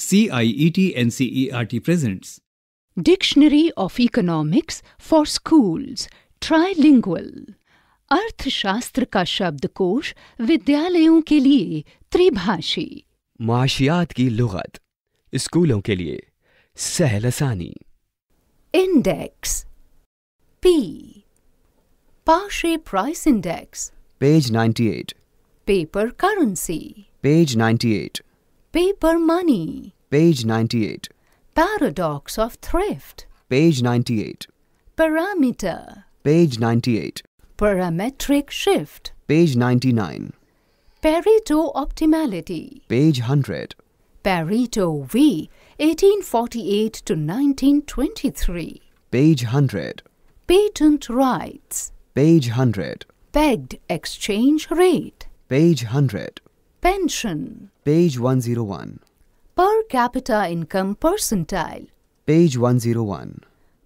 CIET NCERT presents Dictionary of Economics for Schools Trilingual अर्थशास्त्र का शब्दकोश विद्यालयों के लिए त्रिभाषी माशियात की लुगत स्कूलों के लिए सहलसानी इंडेक्स पी पाशे price index page 98 paper currency page 98 Paper money. Page 98. Paradox of thrift. Page 98. Parameter. Page 98. Parametric shift. Page 99. Pareto optimality. Page 100. Pareto V, 1848 to 1923. Page 100. Patent rights. Page 100. Pegged exchange rate. Page 100. Pension. Page 101. Per capita income percentile. Page 101.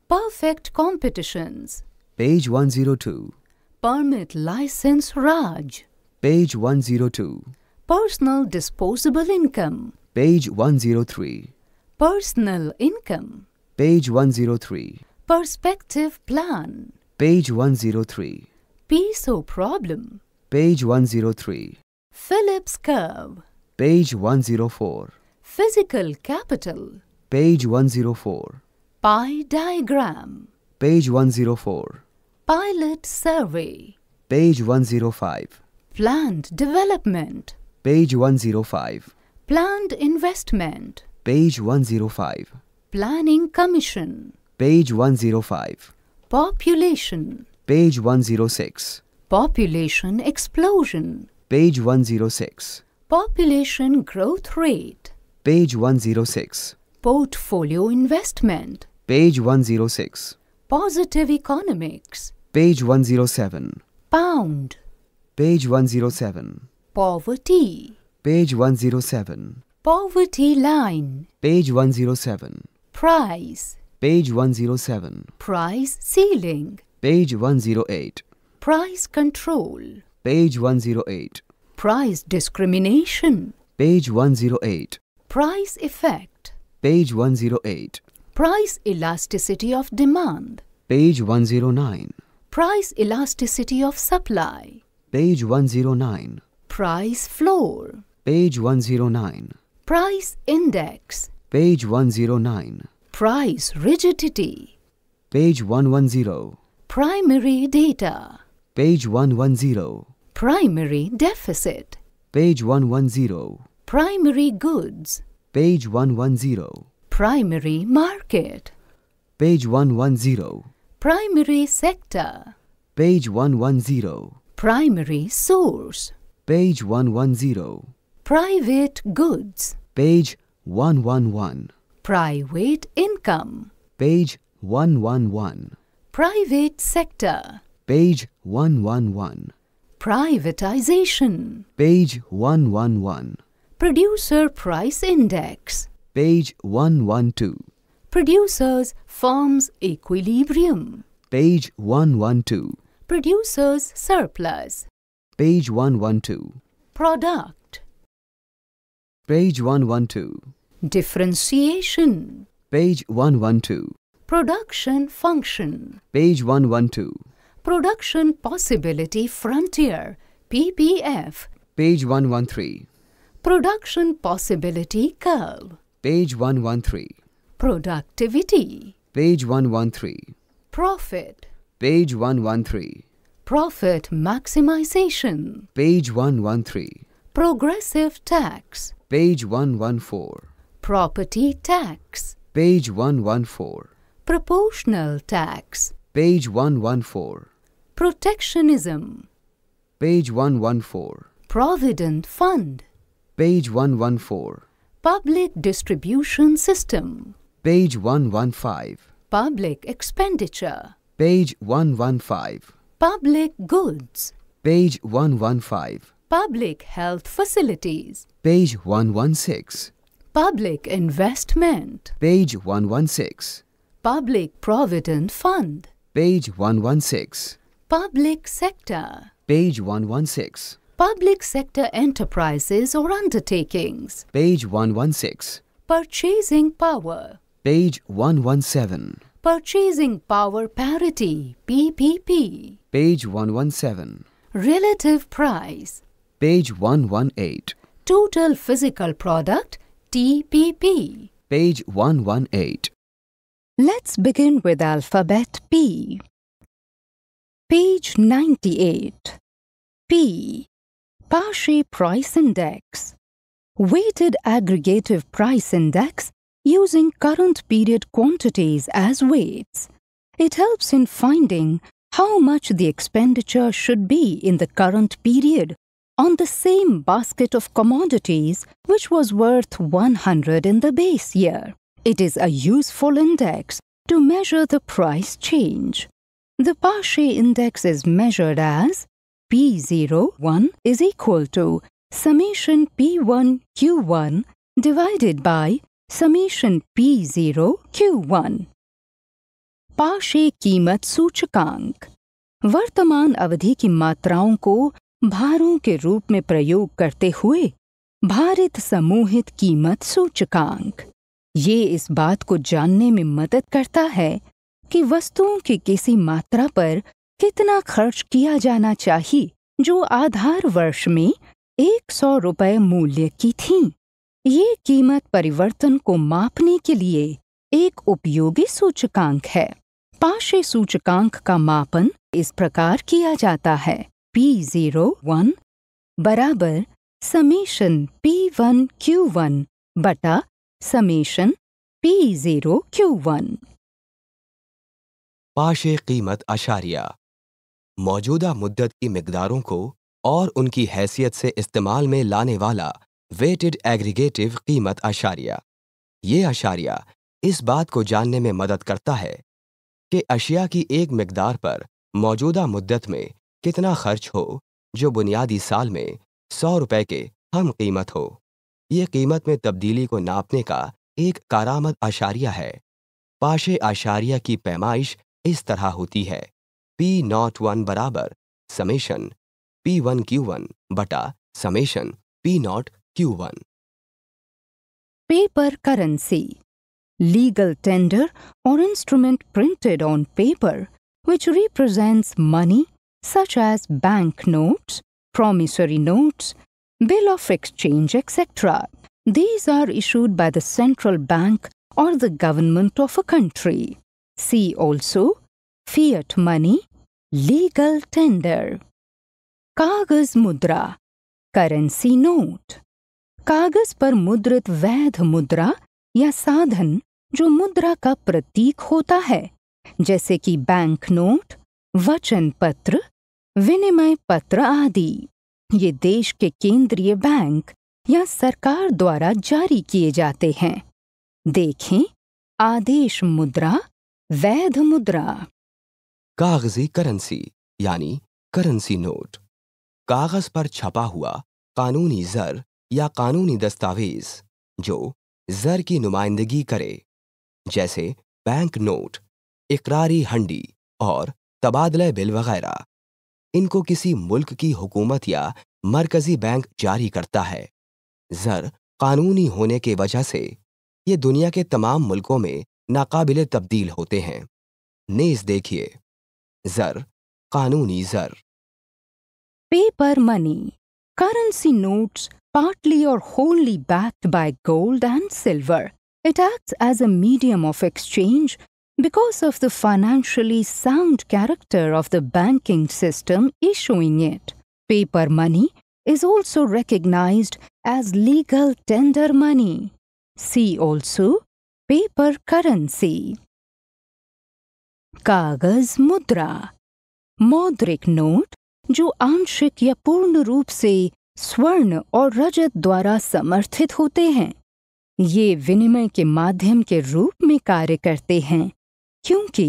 Perfect competitions. Page 102. Permit license Raj. Page 102. Personal disposable income. Page 103. Personal income. Page 103. Perspective plan. Page 103. Peace or problem. Page 103. Phillips curve. Page 104. Physical capital. Page 104. Pie diagram. Page 104. Pilot survey. Page 105. Planned development. Page 105. Planned investment. Page 105. Planning commission. Page 105. Population. Page 106. Population explosion. Page 106. Population growth rate. Page 106. Portfolio investment. Page 106. Positive economics. Page 107. Pound. Page 107. Poverty. Page 107. Poverty line. Page 107. Price. Page 107. Price ceiling. Page 108. Price control. Page 108. Price discrimination. Page 108. Price effect. Page 108. Price elasticity of demand. Page 109. Price elasticity of supply. Page 109. Price floor. Page 109. Price index. Page 109. Price rigidity. Page 110. Primary data. Page 110. Primary deficit. Page 110. Primary goods. Page 110. Primary market. Page 110. Primary sector. Page 110. Primary source. Page 110. Private goods. Page 111. Private income. Page 111. Private sector. Page 111. Privatization. Page 111. Producer Price Index. Page 112. Producers Firms Equilibrium. Page 112. Producers Surplus. Page 112. Product. Page 112. Differentiation. Page 112. Production function. Page 112. Production Possibility Frontier PPF Page 113 Production Possibility Curve Page 113 Productivity Page 113 Profit Page 113 Profit Maximization Page 113 Progressive Tax Page 114 Property Tax Page 114 Proportional Tax Page 114 Protectionism. Page 114. Provident Fund. Page 114. Public Distribution System. Page 115. Public Expenditure. Page 115. Public Goods. Page 115. Public Health Facilities. Page 116. Public Investment. Page 116. Public Provident Fund. Page 116. Public sector. Page 116. Public sector enterprises or undertakings. Page 116. Purchasing power. Page 117. Purchasing power parity. PPP. Page 117. Relative price. Page 118. Total physical product. TPP. Page 118. Let's begin with alphabet P. Page 98. P. Pashi Price Index. Weighted aggregative price index using current period quantities as weights. It helps in finding how much the expenditure should be in the current period on the same basket of commodities which was worth 100 in the base year. It is a useful index to measure the price change. The Parshay index is measured as P01 is equal to summation P1 Q1 divided by summation P0 Q1. पाशे कीमत सूचकांक वर्तमान अवधि की मात्राओं को भारों के रूप में प्रयोग करते हुए भारित समूहित कीमत सूचकांक ये इस बात को जानने में मदद करता है कि वस्तुओं की किसी मात्रा पर कितना खर्च किया जाना चाहिए जो आधार वर्ष में एक सौ रुपये मूल्य की थी ये कीमत परिवर्तन को मापने के लिए एक उपयोगी सूचकांक है पाशे सूचकांक का मापन इस प्रकार किया जाता है पी जीरो वन बराबर summation P one Q one बटा summation P zero Q one पाश कीमत अशारिया मौजूदा मुद्दत की मकदारों को और उनकी हैसियत से इस्तेमाल में लाने वाला वेटेड एग्रीगेटिव कीमत अशारिया ये अशारिया इस बात को जानने में मदद करता है कि अशिया की एक मकदार पर मौजूदा मुद्दत में कितना खर्च हो जो बुनियादी साल में सौ रुपये के हम कीमत हो ये कीमत में तब्दीली को नापने का एक कारामद आशारिया है पाशे आशारिया की पैमाइश इस तरह होती है पी नॉट वन बराबर summation P one Q one बटा summation P naught Q one paper currency legal tender or instrument printed on paper which represents money such as bank notes, promissory notes, bill of exchange, etc. These are issued by the central bank or the government of a country. See also fiat money, legal tender. कागज मुद्रा currency note कागज पर मुद्रित वैध मुद्रा या साधन जो मुद्रा का प्रतीक होता है जैसे कि बैंक नोट वचन पत्र विनिमय पत्र आदि ये देश के केंद्रीय बैंक या सरकार द्वारा जारी किए जाते हैं देखें आदेश मुद्रा वैध मुद्रा कागजी करेंसी यानी करेंसी नोट कागज पर छपा हुआ कानूनी जर या कानूनी दस्तावेज जो जर की नुमाइंदगी करे जैसे बैंक नोट इकरारी हंडी और तबादला बिल वगैरह इनको किसी मुल्क की हुकूमत या मरकजी बैंक जारी करता है जर कानूनी होने के वजह से ये दुनिया के तमाम मुल्कों में नाकाबिल तब्दील होते हैं नेज देखिए जर कानूनी जर paper money currency notes partly or wholly backed by gold and silver it act as a medium of exchange because of the financially sound character of the banking system issuing it paper money is also recognise as legal tender money see also paper currency कागज मुद्रा मौद्रिक note जो आंशिक या पूर्ण रूप से स्वर्ण और रजत द्वारा समर्थित होते हैं ये विनिमय के माध्यम के रूप में कार्य करते हैं क्योंकि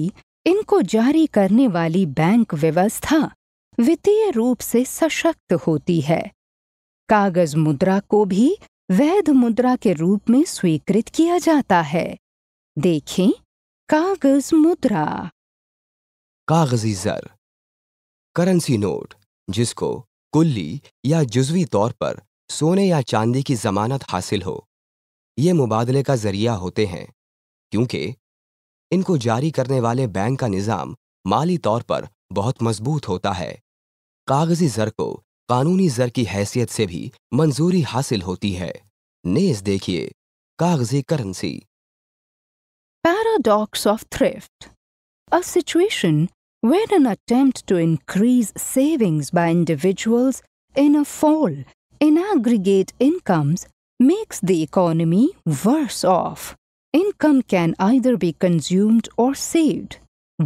इनको जारी करने वाली बैंक व्यवस्था वित्तीय रूप से सशक्त होती है कागज मुद्रा को भी वैध मुद्रा के रूप में स्वीकृत किया जाता है देखें कागज मुद्रा कागजी जर करेंसी नोट जिसको कुल्ली या जुजवी तौर पर सोने या चांदी की जमानत हासिल हो ये मुबादले का जरिया होते हैं क्योंकि इनको जारी करने वाले बैंक का निज़ाम माली तौर पर बहुत मजबूत होता है कागजी जर को कानूनी जर की हैसियत से भी मंजूरी हासिल होती है नेज देखिए कागजी currency paradox of thrift a situation when an attempt to increase savings by individuals in a fall in aggregate incomes makes the economy worse off income can either be consumed or saved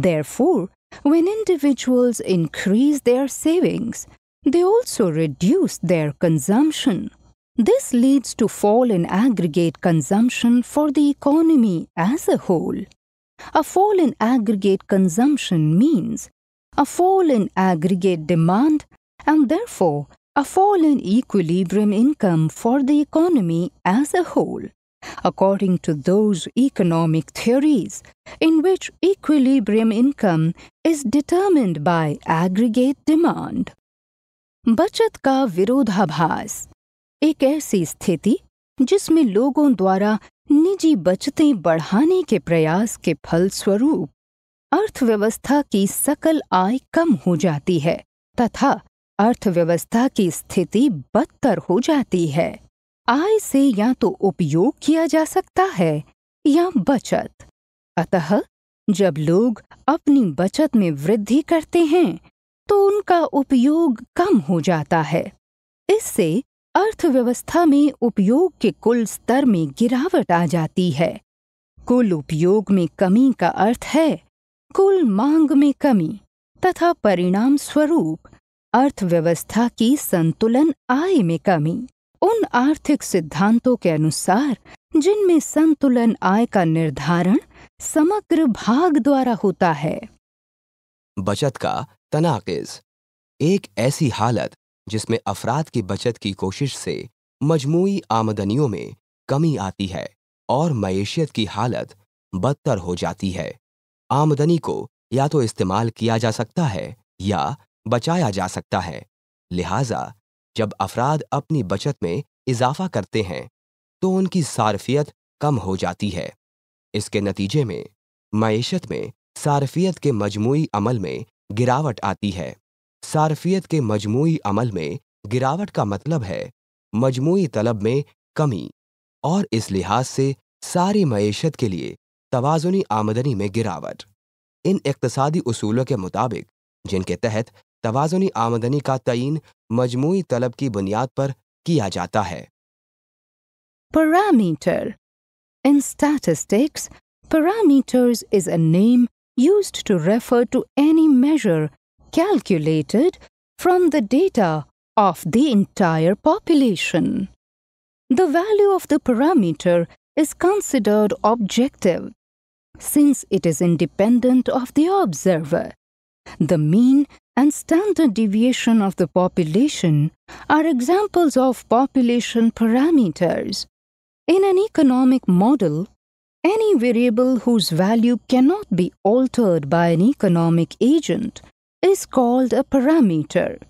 therefore when individuals increase their savings They also reduce their consumption. This leads to fall in aggregate consumption for the economy as a whole. A fall in aggregate consumption means a fall in aggregate demand and therefore a fall in equilibrium income for the economy as a whole. According to those economic theories in which equilibrium income is determined by aggregate demand. बचत का विरोधाभास एक ऐसी स्थिति जिसमें लोगों द्वारा निजी बचतें बढ़ाने के प्रयास के फलस्वरूप अर्थव्यवस्था की सकल आय कम हो जाती है तथा अर्थव्यवस्था की स्थिति बदतर हो जाती है आय से या तो उपयोग किया जा सकता है या बचत अतः जब लोग अपनी बचत में वृद्धि करते हैं तो उनका उपयोग कम हो जाता है इससे अर्थव्यवस्था में उपयोग के कुल स्तर में गिरावट आ जाती है कुल उपयोग में कमी का अर्थ है कुल मांग में कमी तथा परिणाम स्वरूप अर्थव्यवस्था की संतुलन आय में कमी उन आर्थिक सिद्धांतों के अनुसार जिनमें संतुलन आय का निर्धारण समग्र भाग द्वारा होता है बचत का तनाकज़ एक ऐसी हालत जिसमें अफराद की बचत की कोशिश से मजमू आमदनियों में कमी आती है और मीशत की हालत बदतर हो जाती है आमदनी को या तो इस्तेमाल किया जा सकता है या बचाया जा सकता है लिहाजा जब अफराद अपनी बचत में इजाफा करते हैं तो उनकी सार्फियत कम हो जाती है इसके नतीजे में मीशत में सारफियत के मजमू अमल में गिरावट आती है सारफियत के मजमू अमल में गिरावट का मतलब है मजमू तलब में कमी और इस लिहाज से सारी मीशत के लिए तोज़ुनी आमदनी में गिरावट इन इकतसादी असूलों के मुताबिक जिनके तहत तोज़ुनी आमदनी का तयन मजमू तलब की बुनियाद पर किया जाता है parameter in statistics parameters is a name used to refer to any measure calculated from the data of the entire population. The value of the parameter is considered objective since it is independent of the observer. The mean and standard deviation of the population are examples of population parameters. In an economic model, any variable whose value cannot be altered by an economic agent is called a parameter.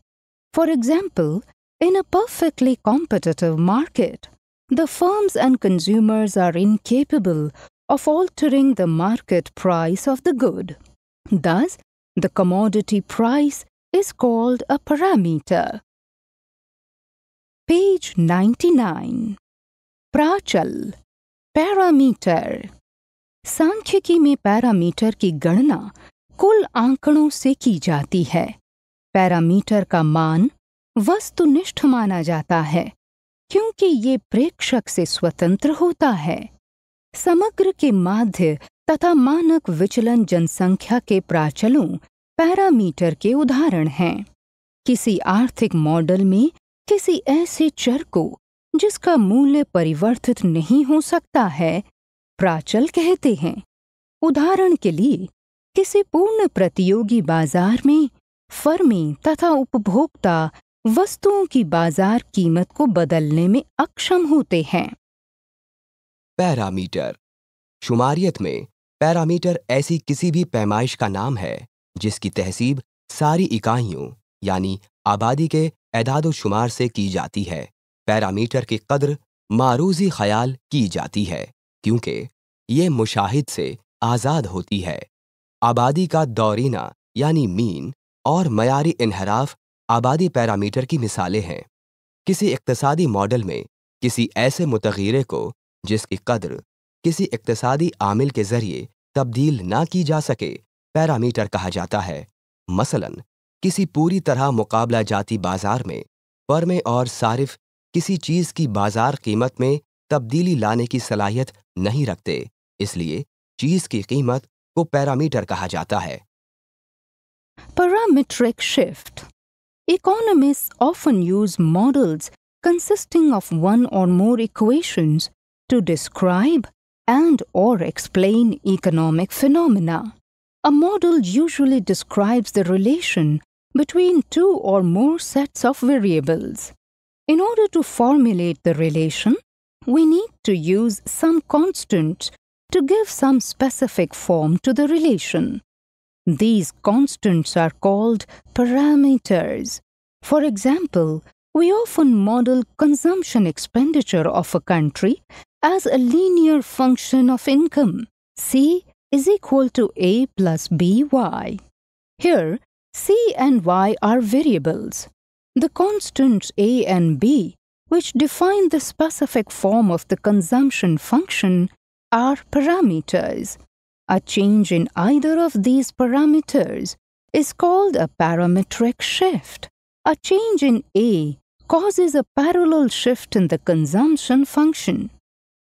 For example, in a perfectly competitive market, the firms and consumers are incapable of altering the market price of the good. Thus, the commodity price is called a parameter. Page 99 Prachal parameter सांख्यिकी में parameter की गणना कुल आंकड़ों से की जाती है पैरामीटर का मान वस्तुनिष्ठ माना जाता है क्योंकि ये प्रेक्षक से स्वतंत्र होता है समग्र के माध्य तथा मानक विचलन जनसंख्या के प्राचलों पैरामीटर के उदाहरण हैं किसी आर्थिक मॉडल में किसी ऐसे चर को जिसका मूल्य परिवर्तित नहीं हो सकता है प्राचल कहते हैं उदाहरण के लिए किसी पूर्ण प्रतियोगी बाजार में फर्मी तथा उपभोक्ता वस्तुओं की बाजार कीमत को बदलने में अक्षम होते हैं पैरामीटर शुमारियत में पैरामीटर ऐसी किसी भी पैमाइश का नाम है जिसकी तहसीब सारी इकाइयों यानी आबादी के एदादोशुमार से की जाती है पैरामीटर की कदर मारूजी ख्याल की जाती है क्योंकि ये मुशाहिद से आज़ाद होती है आबादी का दौरीना यानी मीन और मयारी इनहराफ आबादी पैरामीटर की मिसालें हैं किसी इकतसादी मॉडल में किसी ऐसे मतगीरे को जिसकी कदर किसी इकतसादी आमिल के ज़रिए तब्दील ना की जा सके पैरामीटर कहा जाता है मसलन किसी पूरी तरह मुकाबला जाती बाजार में फर्में और सारिफ किसी चीज की बाजार कीमत में तब्दीली लाने की सलाहियत नहीं रखते इसलिए चीज की कीमत को पैरामीटर कहा जाता है parametric shift economist often use models consisting of one or more equations to describe and or explain economic phenomena a model usually describes the relation between two or more sets of variables In order to formulate the relation, we need to use some constant to give some specific form to the relation. These constants are called parameters. For example, we often model consumption expenditure of a country as a linear function of income. C is equal to A plus BY. Here, C and Y are variables. The constants a and b, which define the specific form of the consumption function, are parameters. A change in either of these parameters is called a parametric shift. A change in a causes a parallel shift in the consumption function.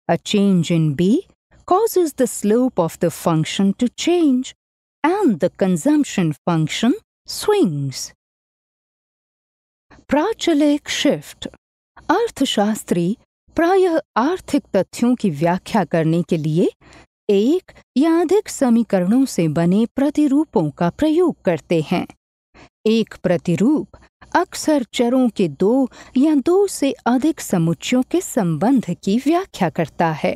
A change in b causes the slope of the function to change, and the consumption function swings. प्राचलिक shift अर्थशास्त्री प्रायः आर्थिक तथ्यों की व्याख्या करने के लिए एक या अधिक समीकरणों से बने प्रतिरूपों का प्रयोग करते हैं एक प्रतिरूप अक्सर चरों के दो या दो से अधिक समुच्चयों के संबंध की व्याख्या करता है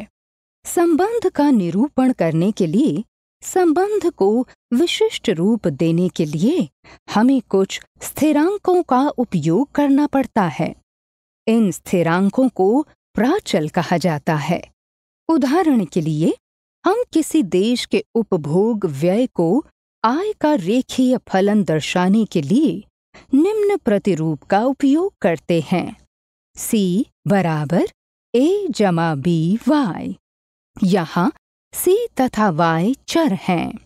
संबंध का निरूपण करने के लिए संबंध को विशिष्ट रूप देने के लिए हमें कुछ स्थिरांकों का उपयोग करना पड़ता है इन स्थिरांकों को प्राचल कहा जाता है उदाहरण के लिए हम किसी देश के उपभोग व्यय को आय का रेखीय फलन दर्शाने के लिए निम्न प्रतिरूप का उपयोग करते हैं सी बराबर ए जमा बी वाई यहाँ सी तथा वाई चर हैं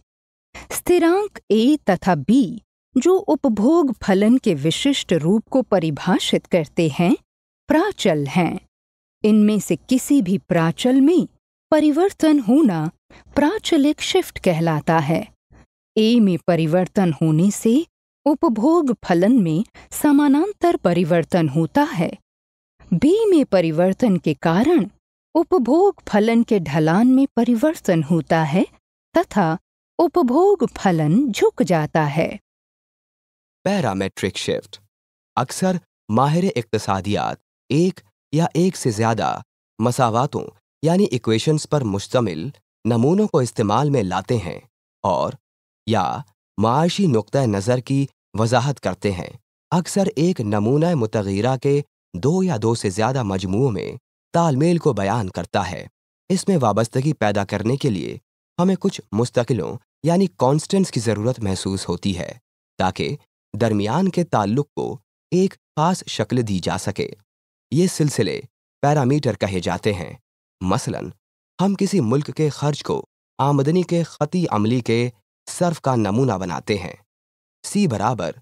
स्थिरांक ए तथा बी जो उपभोग फलन के विशिष्ट रूप को परिभाषित करते हैं प्राचल हैं इनमें से किसी भी प्राचल में परिवर्तन होना प्राचलिक शिफ्ट कहलाता है ए में परिवर्तन होने से उपभोग फलन में समानांतर परिवर्तन होता है बी में परिवर्तन के कारण उपभोग फलन के ढलान में परिवर्तन होता है तथा उपभोग फलन झुक जाता है पैरामेट्रिक शिफ्ट अक्सर माहिर इकतसादियात एक या एक से ज्यादा मसावातों यानी इक्वेशंस पर मुश्तमिल नमूनों को इस्तेमाल में लाते हैं और या माशी नुक़ नज़र की वजाहत करते हैं अक्सर एक नमूना मतगीरा के दो या दो से ज़्यादा मजमू में तालमेल को बयान करता है इसमें वाबस्तगी पैदा करने के लिए हमें कुछ मुस्तकिलों यानी कॉन्स्टेंट्स की ज़रूरत महसूस होती है ताकि दरमियान के ताल्लुक को एक खास शक्ल दी जा सके ये सिलसिले पैरामीटर कहे जाते हैं मसलन हम किसी मुल्क के खर्च को आमदनी के खती अमली के सर्फ का नमूना बनाते हैं सी बराबर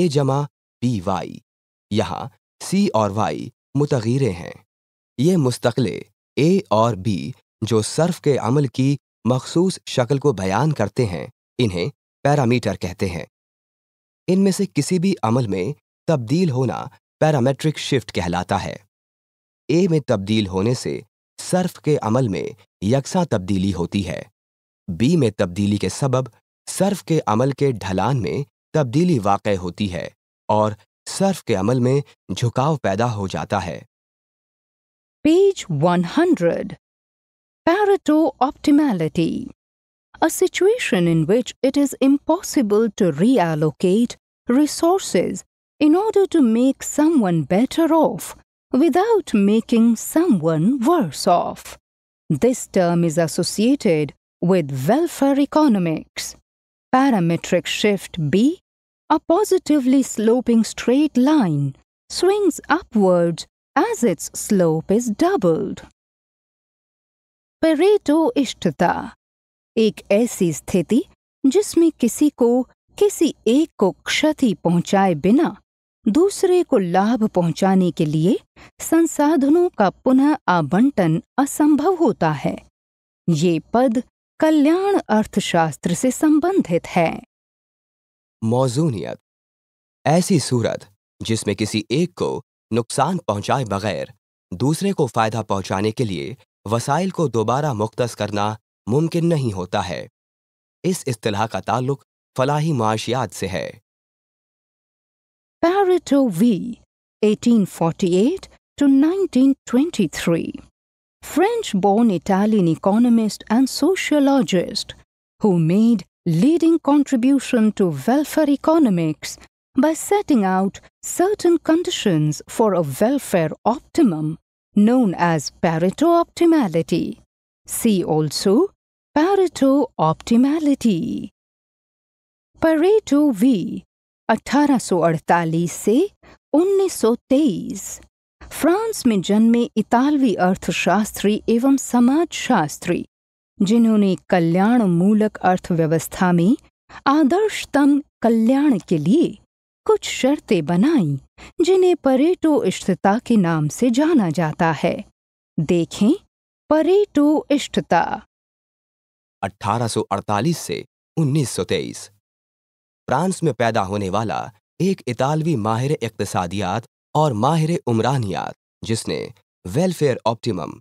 ए जमा बी वाई यहाँ सी और वाई मुतगीरे हैं ये मुस्तकले ए और बी जो सर्फ के अमल की मखसूस शक्ल को बयान करते हैं इन्हें पैरामीटर कहते हैं इनमें से किसी भी अमल में तब्दील होना पैरामेट्रिक शिफ्ट कहलाता है ए में तब्दील होने से सर्फ के अमल में यकसा तब्दीली होती है बी में तब्दीली के सबब सर्फ के अमल के ढलान में तब्दीली वाक़ होती है और सर्फ के अमल में झुकाव पैदा हो जाता है Page 100. Pareto optimality. A situation in which it is impossible to reallocate resources in order to make someone better off without making someone worse off. This term is associated with welfare economics. Parametric shift B, a positively sloping straight line, swings upwards as its slope is doubled. Pareto इष्टता एक ऐसी स्थिति जिसमें किसी को किसी एक को क्षति पहुंचाए बिना दूसरे को लाभ पहुंचाने के लिए संसाधनों का पुनः आवंटन असंभव होता है ये पद कल्याण अर्थशास्त्र से संबंधित है मौजूनियत ऐसी सूरत जिसमें किसी एक को नुकसान पहुंचाए बगैर दूसरे को फायदा पहुंचाने के लिए वसाइल को दोबारा मुख्त करना मुमकिन नहीं होता है इस इतलाह का ताल्लुक फलाही मुआशियात से है Pareto V eight to nineteen twenty three French born Italian economist and sociologist who made leading contribution to welfare economics by setting out certain conditions for a welfare optimum known as Pareto optimality. See also Pareto optimality. Pareto V 1848 से 1923 France में जन्मे इतालवी अर्थशास्त्री एवं समाजशास्त्री जिन्होंने कल्याण मूलक अर्थव्यवस्था में आदर्शतम कल्याण के लिए कुछ शर्तें बनाई जिन्हें परेटो इष्टता के नाम से जाना जाता है देखें परेटो इष्टता 1848 से 1923 फ्रांस में पैदा होने वाला एक इतालवी माहिर इकतसादियात और माहिर उमरानियात जिसने वेलफेयर ऑप्टिमम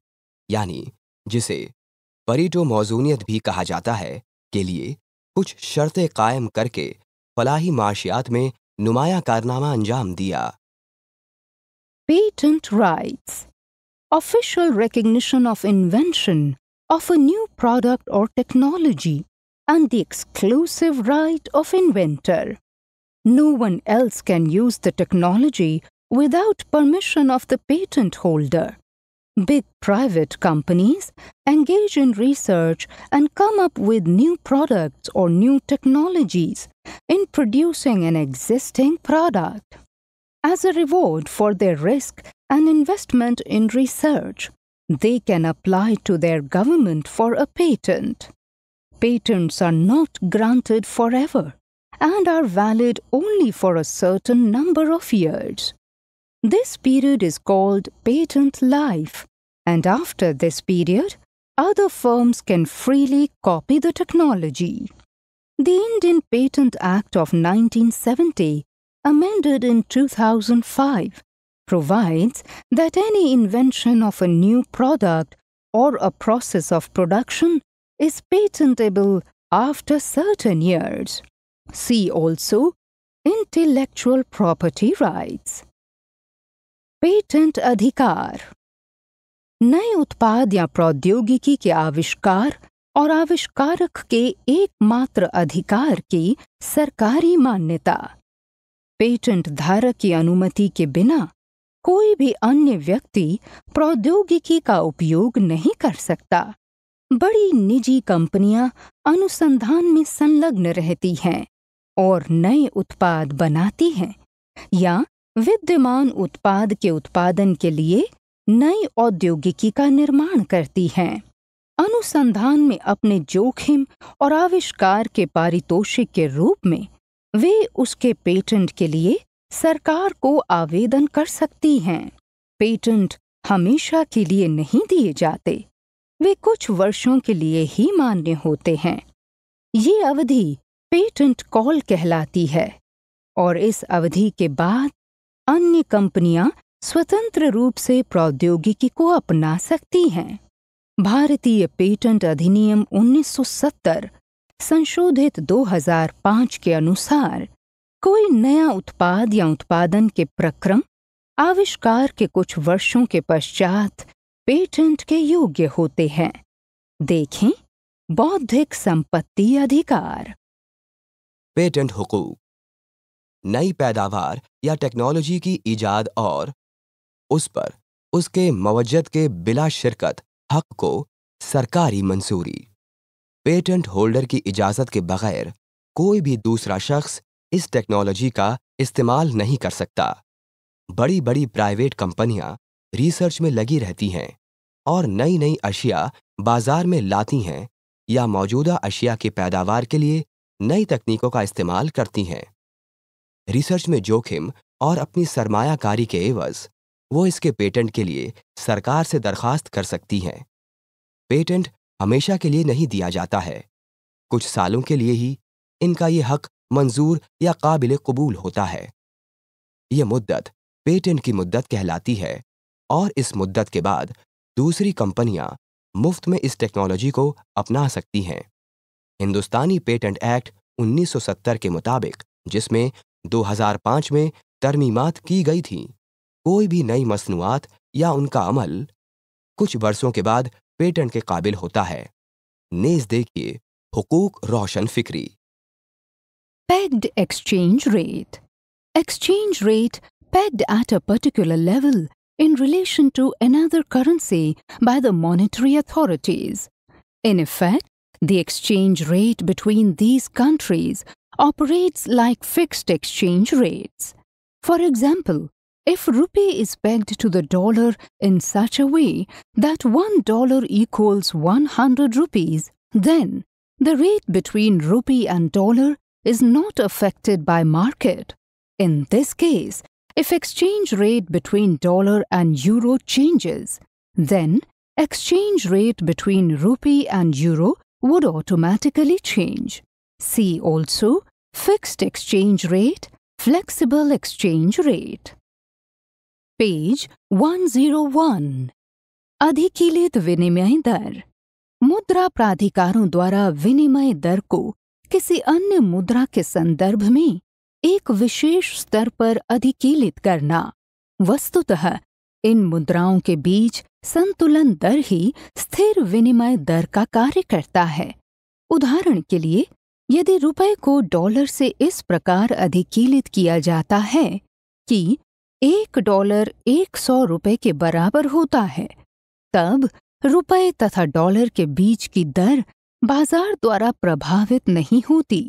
यानी जिसे परीटो मौजूनियत भी कहा जाता है के लिए कुछ शर्तें कायम करके फलाही माशियात में Numaya कारनामा अंजाम दिया Patent rights. Official recognition of invention of a new product or technology and the exclusive right of inventor. No one else can use the technology without permission of the patent holder. Big private companies engage in research and come up with new products or new technologies in producing an existing product. As a reward for their risk and investment in research, they can apply to their government for a patent. Patents are not granted forever and are valid only for a certain number of years. This period is called patent life, and after this period, other firms can freely copy the technology. The Indian Patent Act of 1970, amended in 2005, provides that any invention of a new product or a process of production is patentable after certain years. See also Intellectual Property Rights. patent adhikar. Nay utpad ya pradyogiki के avishkar. और आविष्कारक के एकमात्र अधिकार की सरकारी मान्यता patent धारक की अनुमति के बिना कोई भी अन्य व्यक्ति प्रौद्योगिकी का उपयोग नहीं कर सकता बड़ी निजी कंपनियां अनुसंधान में संलग्न रहती हैं और नए उत्पाद बनाती हैं या विद्यमान उत्पाद के उत्पादन के लिए नई औद्योगिकी का निर्माण करती हैं अनुसंधान में अपने जोखिम और आविष्कार के पारितोषिक के रूप में वे उसके पेटेंट के लिए सरकार को आवेदन कर सकती हैं पेटेंट हमेशा के लिए नहीं दिए जाते वे कुछ वर्षों के लिए ही मान्य होते हैं ये अवधि पेटेंट कॉल कहलाती है और इस अवधि के बाद अन्य कंपनियां स्वतंत्र रूप से प्रौद्योगिकी को अपना सकती हैं भारतीय पेटेंट अधिनियम 1970 संशोधित 2005 के अनुसार कोई नया उत्पाद या उत्पादन के प्रक्रम आविष्कार के कुछ वर्षों के पश्चात पेटेंट के योग्य होते हैं देखें बौद्धिक संपत्ति अधिकार पेटेंट हुकूक नई पैदावार या टेक्नोलॉजी की ईजाद और उस पर उसके मवजद के बिला शिरकत हक को सरकारी मंजूरी पेटेंट होल्डर की इजाजत के बगैर कोई भी दूसरा शख्स इस टेक्नोलॉजी का इस्तेमाल नहीं कर सकता बड़ी बड़ी प्राइवेट कंपनियां रिसर्च में लगी रहती हैं और नई नई अशिया बाजार में लाती हैं या मौजूदा अशिया के पैदावार के लिए नई तकनीकों का इस्तेमाल करती हैं रिसर्च में जोखिम और अपनी सरमायाकारी के एवज वो इसके पेटेंट के लिए सरकार से दरखास्त कर सकती हैं पेटेंट हमेशा के लिए नहीं दिया जाता है कुछ सालों के लिए ही इनका ये हक मंजूर या काबिल कबूल होता है ये मुद्दत पेटेंट की मुद्दत कहलाती है और इस मुद्दत के बाद दूसरी कंपनियां मुफ्त में इस टेक्नोलॉजी को अपना सकती हैं हिंदुस्तानी पेटेंट एक्ट 1970 के मुताबिक जिसमें 2005 में तरमीमात की गई थी कोई भी नई मसनूआत या उनका अमल कुछ वर्षों के बाद पेटेंट के काबिल होता है नेज देखिए हुकूक रोशन फिक्री pegged exchange rate exchange rate pegged at a particular level in relation to another currency by the monetary authorities in effect the exchange rate between these countries operates like fixed exchange rates for example If rupee is pegged to the dollar in such a way that one dollar equals 100 rupees, then the rate between rupee and dollar is not affected by market. In this case, if exchange rate between dollar and euro changes, then exchange rate between rupee and euro would automatically change. See also fixed exchange rate, flexible exchange rate. Page 101 अधिकीलित विनिमय दर मुद्रा प्राधिकारों द्वारा विनिमय दर को किसी अन्य मुद्रा के संदर्भ में एक विशेष स्तर पर अधिकीलित करना वस्तुतः इन मुद्राओं के बीच संतुलन दर ही स्थिर विनिमय दर का कार्य करता है उदाहरण के लिए यदि रुपए को डॉलर से इस प्रकार अधिकीलित किया जाता है कि एक डॉलर एक सौ रुपए के बराबर होता है तब रुपए तथा डॉलर के बीच की दर बाजार द्वारा प्रभावित नहीं होती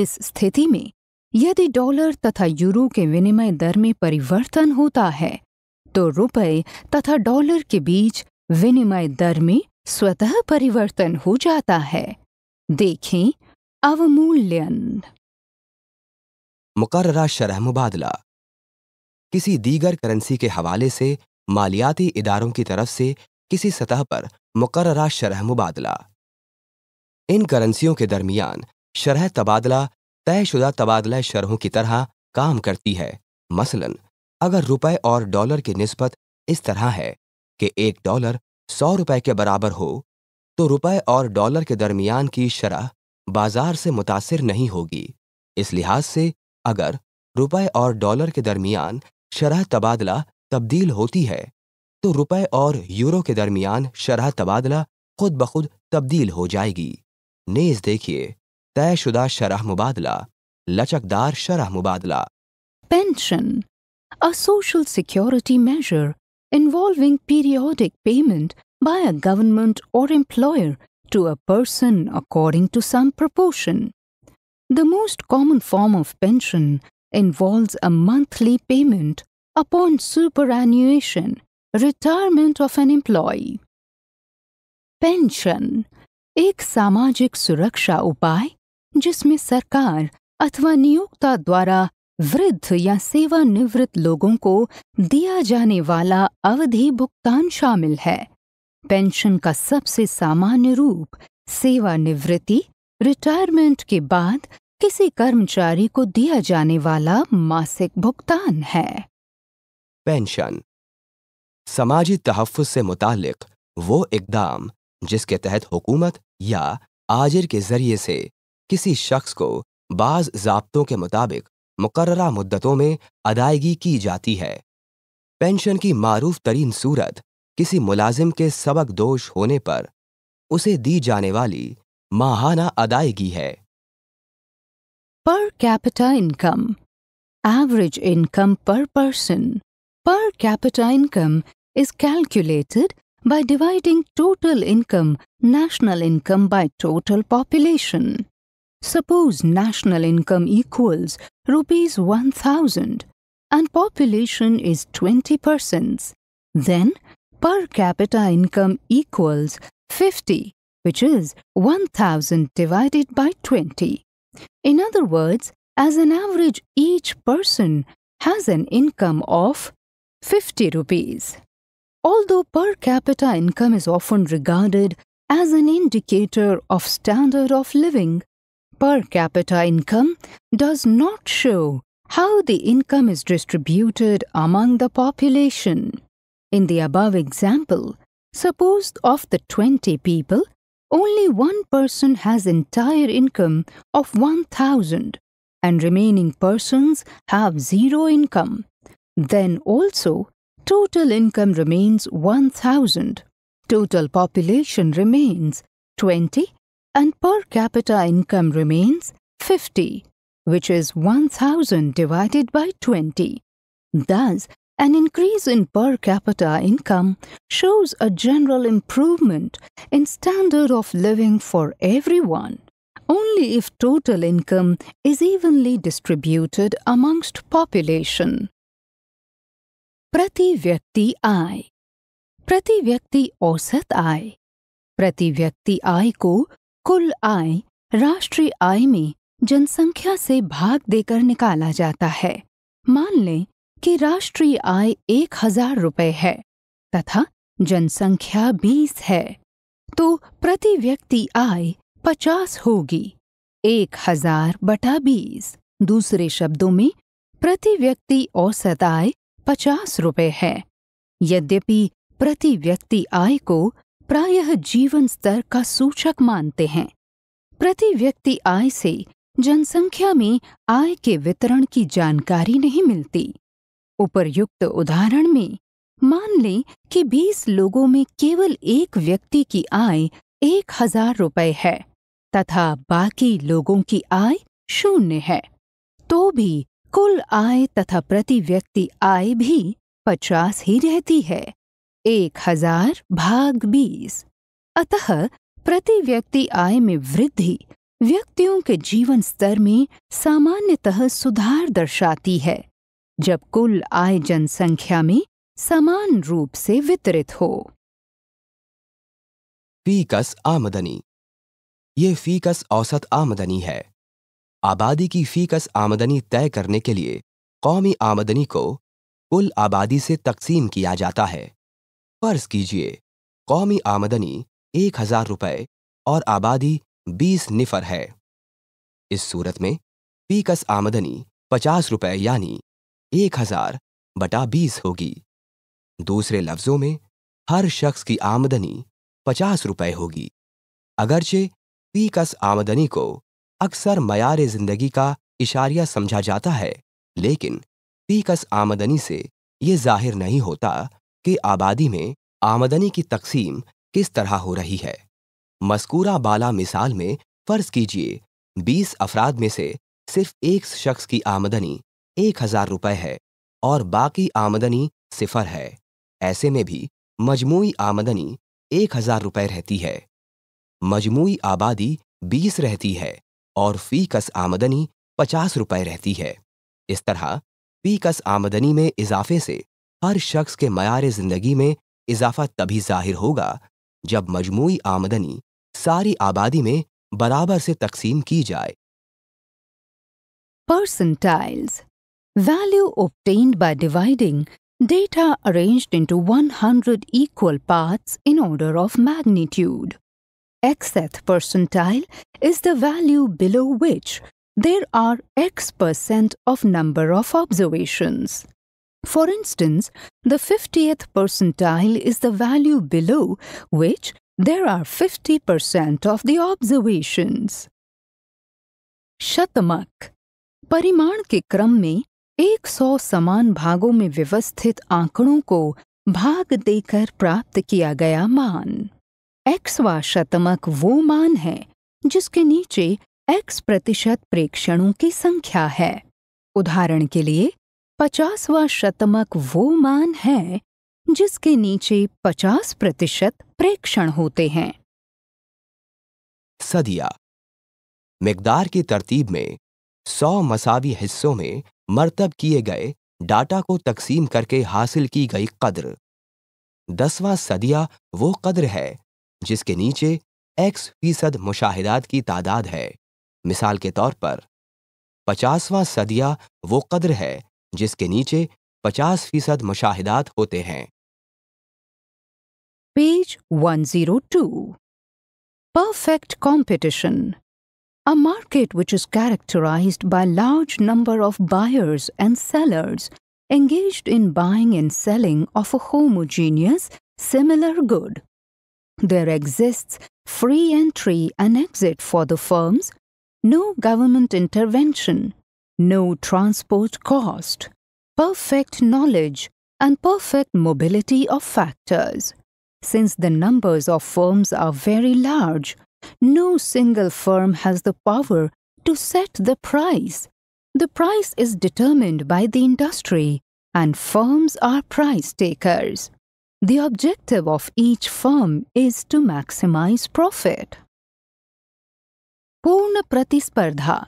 इस स्थिति में यदि डॉलर तथा यूरो के विनिमय दर में परिवर्तन होता है तो रुपए तथा डॉलर के बीच विनिमय दर में स्वतः परिवर्तन हो जाता है देखें अवमूल्यन मुकर्रा शरह मुबादला किसी दीगर करेंसी के हवाले से मालियाती इदारों की तरफ से किसी सतह पर मुकर्रा शरह मुबादला इन करेंसियों के दरमियान शरह तबादला तयशुदा तबादला शरहों की तरह काम करती है मसलन अगर रुपए और डॉलर की नस्बत इस तरह है कि एक डॉलर सौ रुपए के बराबर हो तो रुपए और डॉलर के दरमियान की शरह बाजार से मुतासर नहीं होगी इस लिहाज से अगर रुपए और डॉलर के दरमियान शराह तबादला तब्दील होती है तो रुपए और यूरो के दरमियान शरह तबादला खुद बखुद तब्दील हो जाएगी नेज देखिए तयशुदा शराह मुबादला लचकदार शरह मुबादला pension a social security measure involving periodic payment by a government or employer to a person according to some proportion the most common form of pension involves a monthly payment upon superannuation, retirement of an employee. Pension एक सामाजिक सुरक्षा उपाय जिसमें सरकार अथवा नियोक्ता द्वारा वृद्ध या सेवानिवृत्त लोगों को दिया जाने वाला अवधि भुगतान शामिल है पेंशन का सबसे सामान्य रूप सेवानिवृत्ति रिटायरमेंट के बाद किसी कर्मचारी को दिया जाने वाला मासिक भुगतान है पेंशन समाजी तहफ़ से मुतालिक वो इकदाम जिसके तहत हुकूमत या आजिर के जरिए से किसी शख्स को बाज जबतों के मुताबिक मुकर मुद्दतों में अदायगी की जाती है पेंशन की मारूफ तरीन सूरत किसी मुलाजिम के सबक दोष होने पर उसे दी जाने वाली माहाना अदायगी है per capita income, average income per person. Per capita income is calculated by dividing total income, national income by total population. Suppose national income equals rupees 1000 and population is 20 persons. Then per capita income equals 50, which is 1000 divided by 20. In other words, as an average, each person has an income of 50 rupees. Although per capita income is often regarded as an indicator of standard of living, per capita income does not show how the income is distributed among the population. In the above example, suppose of the 20 people, only one person has entire income of 1000 and remaining persons have zero income, then also total income remains 1000. Total population remains 20 and per capita income remains 50, which is 1000 divided by 20. Thus, an increase in per capita income shows a general improvement in standard of living for everyone only if total income is evenly distributed amongst population. Prati Vyakti I Prati व्यक्ति औसत आय प्रति व्यक्ति आय को कुल आय राष्ट्रीय आय में जनसंख्या से भाग देकर निकाला जाता है मान लें कि राष्ट्रीय आय एक हजार रुपये है तथा जनसंख्या बीस है तो प्रति व्यक्ति आय पचास होगी एक हजार बटा बीस दूसरे शब्दों में प्रति व्यक्ति औसत आय पचास रुपये है यद्यपि प्रति व्यक्ति आय को प्रायः जीवन स्तर का सूचक मानते हैं प्रति व्यक्ति आय से जनसंख्या में आय के वितरण की जानकारी नहीं मिलती उपर्युक्त उदाहरण में मान लें कि 20 लोगों में केवल एक व्यक्ति की आय एक हजार रुपये है तथा बाकी लोगों की आय शून्य है तो भी कुल आय तथा प्रति व्यक्ति आय भी पचास ही रहती है एक हजार भाग बीस अतः प्रति व्यक्ति आय में वृद्धि व्यक्तियों के जीवन स्तर में सामान्यतः सुधार दर्शाती है जब कुल आय जनसंख्या में समान रूप से वितरित हो फीकस आमदनी ये फीकस औसत आमदनी है आबादी की फीकस आमदनी तय करने के लिए कौमी आमदनी को कुल आबादी से तकसीम किया जाता है फर्ज कीजिए कौमी आमदनी एक हजार रुपये और आबादी बीस निफर है इस सूरत में फीकस आमदनी पचास रुपये यानी एक हजार बटा बीस होगी दूसरे लफ्जों में हर शख्स की आमदनी पचास रुपए होगी अगरचे पी कस आमदनी को अक्सर मैार जिंदगी का इशारिया समझा जाता है लेकिन पी कस आमदनी से ये जाहिर नहीं होता कि आबादी में आमदनी की तकसीम किस तरह हो रही है मस्कूरा बाला मिसाल में फ़र्ज कीजिए 20 अफराद में से सिर्फ एक शख्स की आमदनी एक हजार रुपये है और बाकी आमदनी सिफर है ऐसे में भी मजमू आमदनी एक हजार रुपये रहती है मजमू आबादी बीस रहती है और फीकस आमदनी पचास रुपये रहती है इस तरह फीकस आमदनी में इजाफे से हर शख्स के मयार जिंदगी में इजाफा तभी जाहिर होगा जब मजमू आमदनी सारी आबादी में बराबर से तकसीम की जाए पर्सनटाइल्स Value obtained by dividing data arranged into 100 equal parts in order of magnitude. Xth percentile is the value below which there are x percent of number of observations. For instance, the 50th percentile is the value below which there are 50% of the observations. शतमक परिमाण के क्रम में एक सौ समान भागों में व्यवस्थित आंकड़ों को भाग देकर प्राप्त किया गया मान एक्सवा शतमक वो मान है जिसके नीचे एक्स प्रतिशत प्रेक्षणों की संख्या है उदाहरण के लिए पचासवा शतमक वो मान है जिसके नीचे पचास प्रतिशत प्रेक्षण होते हैं सदिया मकदार की तरतीब में सौ मसावी हिस्सों में मरतब किए गए डाटा को तकसीम करके हासिल की गई कद्र दसवां सदिया वो कद्र है जिसके नीचे एक्स फीसद मुशाहिदात की तादाद है मिसाल के तौर पर पचासवां सदिया वो कद्र है जिसके नीचे पचास फीसद मुशाहिदात होते हैं page one zero two perfect competition A market which is characterized by large number of buyers and sellers engaged in buying and selling of a homogeneous, similar good. There exists free entry and exit for the firms, no government intervention, no transport cost, perfect knowledge and perfect mobility of factors. Since the numbers of firms are very large, No single firm has the power to set the price. The price is determined by the industry, and firms are price takers. The objective of each firm is to maximize profit. पूर्ण प्रतिस्पर्धा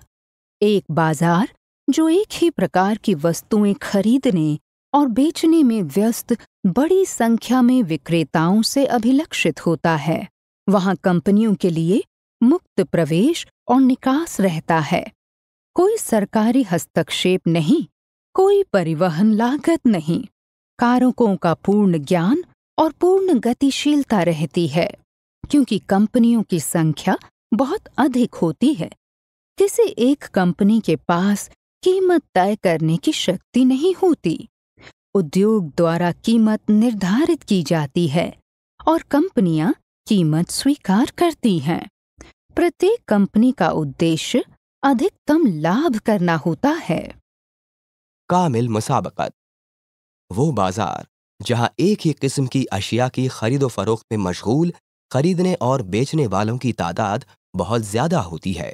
एक बाजार जो एक ही प्रकार की वस्तुएं खरीदने और बेचने में व्यस्त बड़ी संख्या में विक्रेताओं से अभिलक्षित होता है वहां कंपनियों के लिए मुक्त प्रवेश और निकास रहता है कोई सरकारी हस्तक्षेप नहीं कोई परिवहन लागत नहीं कारकों का पूर्ण ज्ञान और पूर्ण गतिशीलता रहती है क्योंकि कंपनियों की संख्या बहुत अधिक होती है किसी एक कंपनी के पास कीमत तय करने की शक्ति नहीं होती उद्योग द्वारा कीमत निर्धारित की जाती है और कंपनियां कीमत स्वीकार करती हैं प्रत्येक कंपनी का उद्देश्य अधिकतम लाभ करना होता है कामिल मुसाबकत वो बाजार जहां एक ही किस्म की अशिया की खरीदो फरोख्त में मशगूल खरीदने और बेचने वालों की तादाद बहुत ज्यादा होती है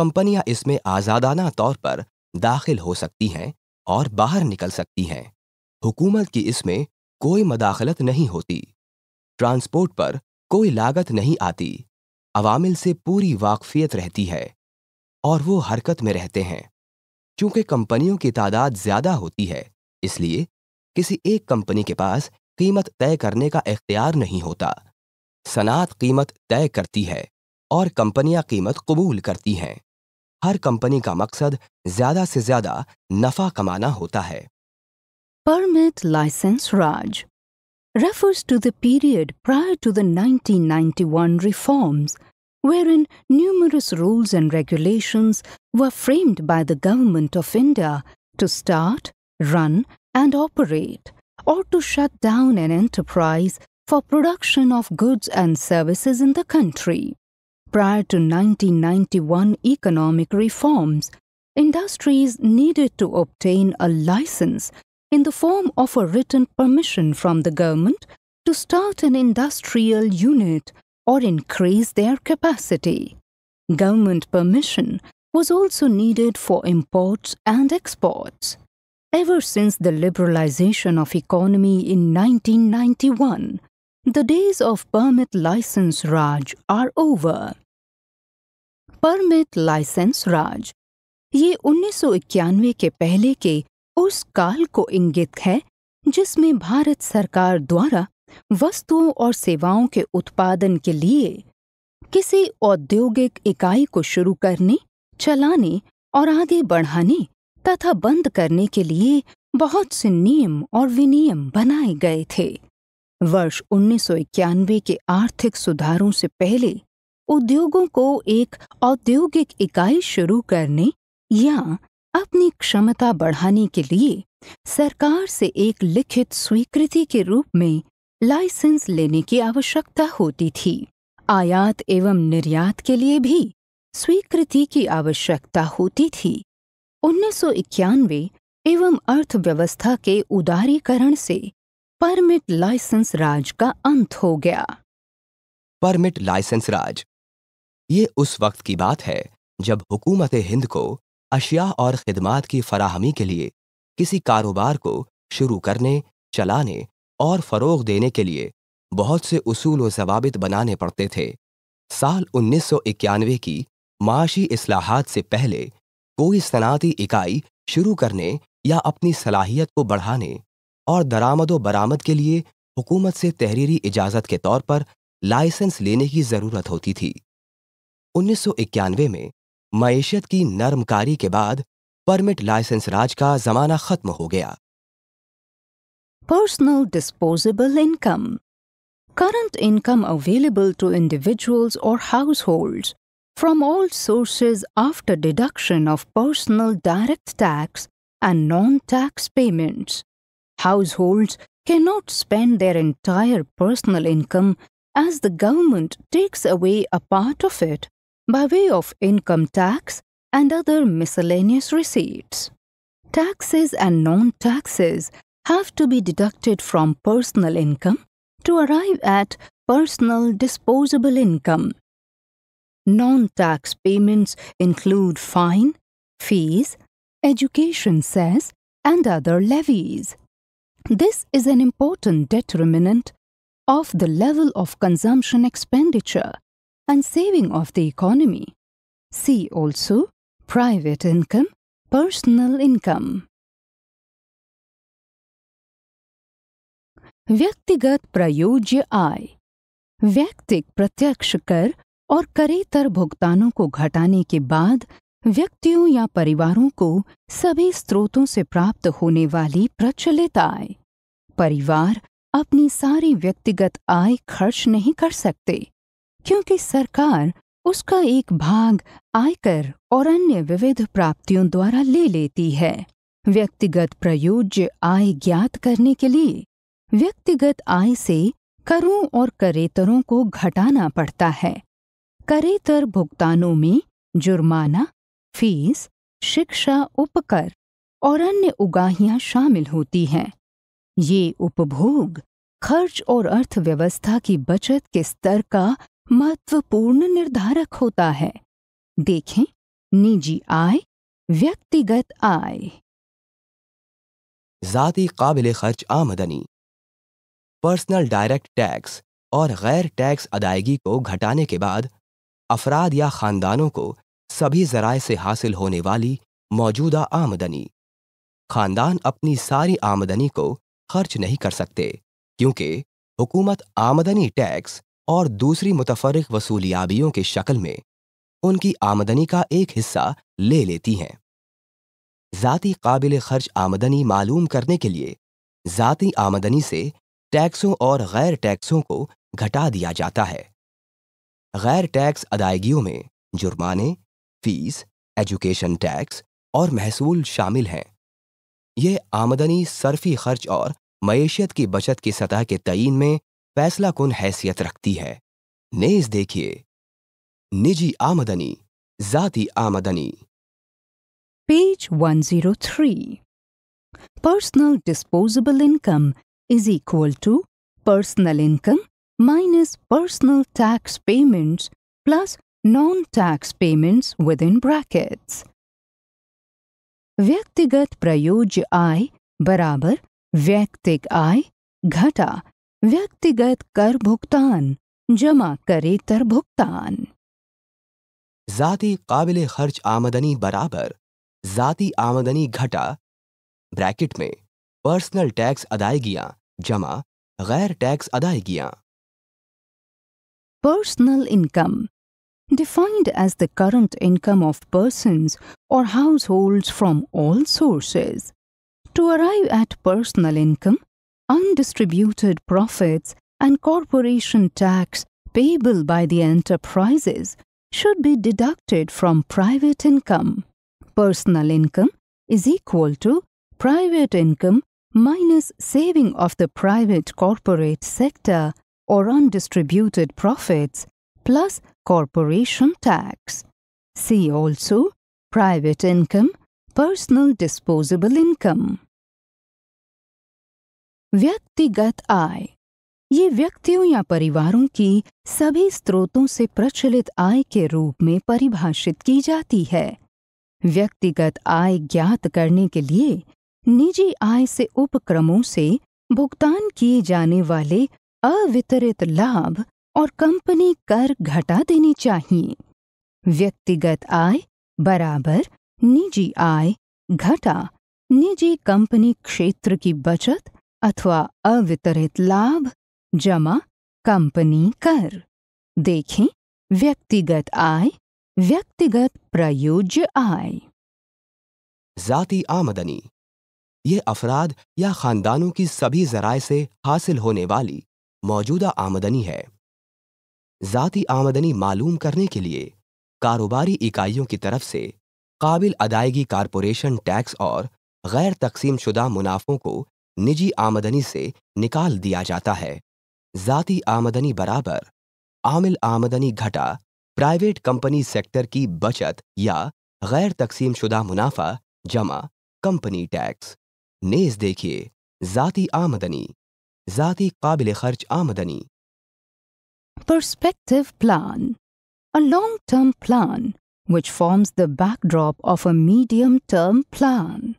कंपनियां इसमें आज़ादाना तौर पर दाखिल हो सकती हैं और बाहर निकल सकती हैं हुकूमत की इसमें कोई मदाखलत नहीं होती ट्रांसपोर्ट पर कोई लागत नहीं आती अवामिल से पूरी वाकफियत रहती है और वो हरकत में रहते हैं क्योंकि कंपनियों की तादाद ज्यादा होती है इसलिए किसी एक कंपनी के पास कीमत तय करने का इख्तियार नहीं होता सनात कीमत तय करती है और कंपनियां कीमत कबूल करती हैं हर कंपनी का मकसद ज्यादा से ज्यादा नफा कमाना होता है permit licence Raj refers to the period prior to the 1991 reforms, wherein numerous rules and regulations were framed by the Government of India to start, run, and operate, or to shut down an enterprise for production of goods and services in the country. Prior to 1991 economic reforms, industries needed to obtain a license in the form of a written permission from the government to start an industrial unit or increase their capacity. Government permission was also needed for imports and exports. Ever since the liberalization of economy in 1991, the days of permit license Raj are over. Permit license raj, ये 1991 के पहले के उस काल को इंगित है जिसमें भारत सरकार द्वारा वस्तुओं और सेवाओं के उत्पादन के लिए किसी औद्योगिक इकाई को शुरू करने चलाने और आगे बढ़ाने तथा बंद करने के लिए बहुत से नियम और विनियम बनाए गए थे वर्ष उन्नीस के आर्थिक सुधारों से पहले उद्योगों को एक औद्योगिक इकाई शुरू करने या अपनी क्षमता बढ़ाने के लिए सरकार से एक लिखित स्वीकृति के रूप में लाइसेंस लेने की आवश्यकता होती थी आयात एवं निर्यात के लिए भी स्वीकृति की आवश्यकता होती थी उन्नीस एवं अर्थव्यवस्था के उदारीकरण से परमिट लाइसेंस राज का अंत हो गया परमिट लाइसेंस राज ये उस वक्त की बात है जब हुकूमत हिंद को अशिया और खिदमत की फराहमी के लिए किसी कारोबार को शुरू करने चलाने और फ़रोग देने के लिए बहुत से उसूल व जवाबित बनाने पड़ते थे साल उन्नीस सौ इक्यानवे की माशी असलाहत से पहले कोई सनाती इकाई शुरू करने या अपनी सलाहियत को बढ़ाने और दरामद व बरामद के लिए हुकूमत से तहरीरी इजाज़त के तौर पर लाइसेंस लेने की ज़रूरत होती थी उन्नीस में मयशत की नरमकारी के बाद परमिट लाइसेंस राज का जमाना खत्म हो गया personal disposable income current income available to individuals or household from all sources after deduction of personal direct tax and non tax payments household cannot spend their entire personal income as the government takes away a part of it by way of income tax and other miscellaneous receipts. Taxes and non taxes have to be deducted from personal income to arrive at personal disposable income. Non tax payments include fine, fees, education cess, and other levies. This is an important determinant of the level of consumption expenditure and saving of the economy. See also private income, personal income. व्यक्तिगत प्रयोज्य आय व्यक्तिक प्रत्यक्ष कर और करेतर भुगतानों को घटाने के बाद व्यक्तियों या परिवारों को सभी स्रोतों से प्राप्त होने वाली प्रचलित आय परिवार अपनी सारी व्यक्तिगत आय खर्च नहीं कर सकते क्योंकि सरकार उसका एक भाग आयकर और अन्य विविध प्राप्तियों द्वारा ले लेती है व्यक्तिगत प्रयोज्य आय ज्ञात करने के लिए व्यक्तिगत आय से करों और करेतरों को घटाना पड़ता है करेतर भुगतानों में जुर्माना फीस शिक्षा उपकर और अन्य उगाहियां शामिल होती हैं ये उपभोग खर्च और अर्थव्यवस्था की बचत के स्तर का महत्वपूर्ण निर्धारक होता है देखें निजी आय व्यक्तिगत आय जाती काबिल खर्च आमदनी पर्सनल डायरेक्ट टैक्स और गैर टैक्स अदायगी को घटाने के बाद अफराद या खानदानों को सभी जराए से हासिल होने वाली मौजूदा आमदनी खानदान अपनी सारी आमदनी को खर्च नहीं कर सकते क्योंकि हुकूमत आमदनी टैक्स और दूसरी मुतफरक वसूलियाबियों के शक्ल में उनकी आमदनी का एक हिस्सा ले लेती हैं ज़ाती काबिल खर्च आमदनी मालूम करने के लिए ज़ाती आमदनी से टैक्सों और गैर टैक्सों को घटा दिया जाता है गैर टैक्स अदायगियों में जुर्माने फीस एजुकेशन टैक्स और महसूल शामिल हैं यह आमदनी सरफी खर्च और मीशत की बचत की सतह के तयन में फैसला कौन हैसियत रखती है नेज देखिए निजी आमदनी जाति आमदनी page one zero three personal disposable income is equal to personal income minus personal tax payments plus non tax payments within brackets व्यक्तिगत प्रयोज्य आय बराबर व्यक्तिक आय घटा व्यक्तिगत कर भुगतान जमा करे तर भुगतान जाति काबिल खर्च आमदनी बराबर जाति आमदनी घटा ब्रैकेट में पर्सनल टैक्स अदायगियां जमा गैर टैक्स अदायगियां personal income defined as the current income of person or household from all sources to arrive at personal income undistributed profits, and corporation tax payable by the enterprises should be deducted from private income. Personal income is equal to private income minus saving of the private corporate sector or undistributed profits plus corporation tax. See also private income, personal disposable income. व्यक्तिगत आय ये व्यक्तियों या परिवारों की सभी स्रोतों से प्रचलित आय के रूप में परिभाषित की जाती है व्यक्तिगत आय ज्ञात करने के लिए निजी आय से उपक्रमों से भुगतान किए जाने वाले अवितरित लाभ और कंपनी कर घटा देनी चाहिए व्यक्तिगत आय बराबर निजी आय घटा निजी कंपनी क्षेत्र की बचत अथवा अवितरित लाभ जमा कंपनी कर देखें व्यक्तिगत आय व्यक्तिगत प्रयोज्य आय जाति आमदनी ये अफराद या खानदानों की सभी जराए से हासिल होने वाली मौजूदा आमदनी है जाति आमदनी मालूम करने के लिए कारोबारी इकाइयों की तरफ से काबिल अदायगी कारपोरेशन टैक्स और गैर तकसीम शुदा मुनाफों को निजी आमदनी से निकाल दिया जाता है जाति आमदनी बराबर आमिल आमदनी घटा प्राइवेट कंपनी सेक्टर की बचत या गैर तकसीम शुदा मुनाफा जमा कंपनी टैक्स नेज देखिए जाति आमदनी जाति काबिल खर्च आमदनी Perspective plan. A long term plan which forms the backdrop of a medium term plan.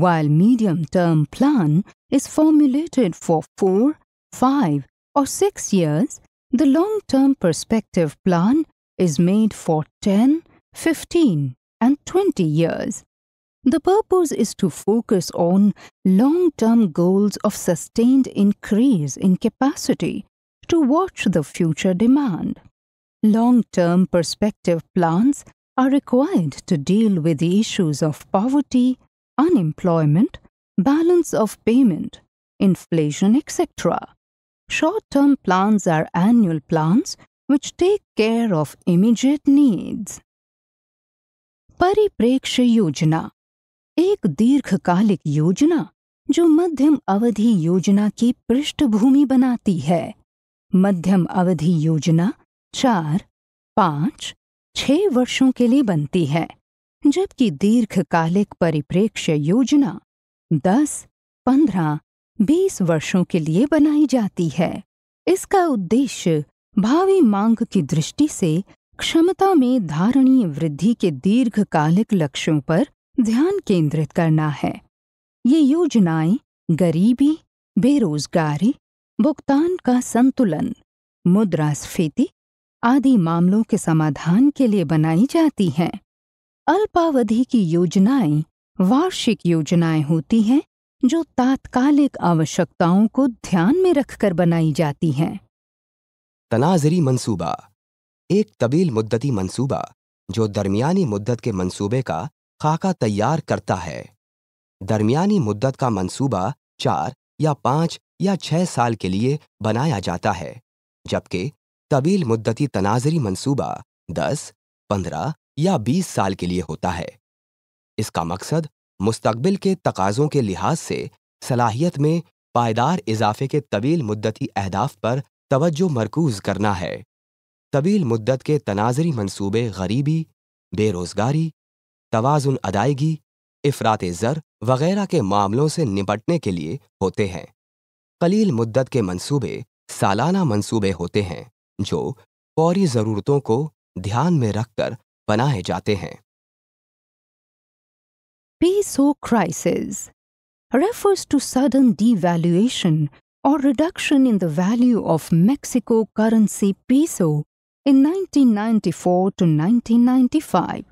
while medium-term plan is formulated for 4, 5 or 6 years, the long-term perspective plan is made for 10, 15 and 20 years. The purpose is to focus on long-term goals of sustained increase in capacity to watch the future demand. Long-term perspective plans are required to deal with the issues of poverty, unemployment, balance of payment, inflation, etc. Short term plans are annual plans which take care of immediate needs. परिप्रेक्ष्य Yojana एक दीर्घकालिक योजना जो मध्यम अवधि योजना की पृष्ठभूमि बनाती है मध्यम अवधि योजना चार पाँच छह वर्षों के लिए बनती है जबकि दीर्घकालिक परिप्रेक्ष्य योजना दस पंद्रह बीस वर्षों के लिए बनाई जाती है इसका उद्देश्य भावी मांग की दृष्टि से क्षमता में धारणीय वृद्धि के दीर्घकालिक लक्ष्यों पर ध्यान केंद्रित करना है ये योजनाएं गरीबी बेरोजगारी भुगतान का संतुलन मुद्रास्फीति आदि मामलों के समाधान के लिए बनाई जाती हैं अल्पावधि की योजनाएं वार्षिक योजनाएं होती हैं जो तात्कालिक आवश्यकताओं को ध्यान में रखकर बनाई जाती हैं तनाजरी मंसूबा एक तबील मुद्दती मंसूबा जो दरमियानी मुद्दत के मंसूबे का खाका तैयार करता है दरमियानी मुद्दत का मंसूबा चार या पाँच या छः साल के लिए बनाया जाता है जबकि तबील मुद्दती तनाजरी मंसूबा दस पंद्रह या 20 साल के लिए होता है इसका मकसद मुस्तकबिल के तकाजों के लिहाज से सलाहियत में पायदार इजाफे के तवील मुद्दती अहदाफ पर तवज्जो मरकूज करना है तवील मुद्दत के तनाजरी मनसूबे गरीबी बेरोज़गारी तोज़ुन अदायगी अफरात ज़र वगैरह के मामलों से निपटने के लिए होते हैं कलील मुद्दत के मंसूबे सालाना मंसूबे होते हैं जो फौरी ज़रूरतों को ध्यान में रखकर बनाए crisis refers to sudden devaluation or reduction in the value of Mexico currency peso in 1994 to 1995.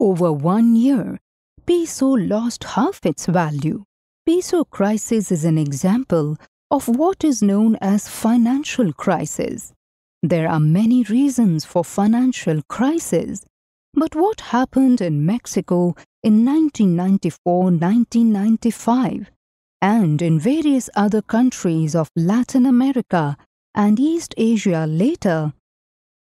Over one year, peso lost half its value. Peso crisis is an example of what is known as financial crisis. There are many reasons for financial crisis but what happened in Mexico in 1994-1995 and in various other countries of Latin America and East Asia later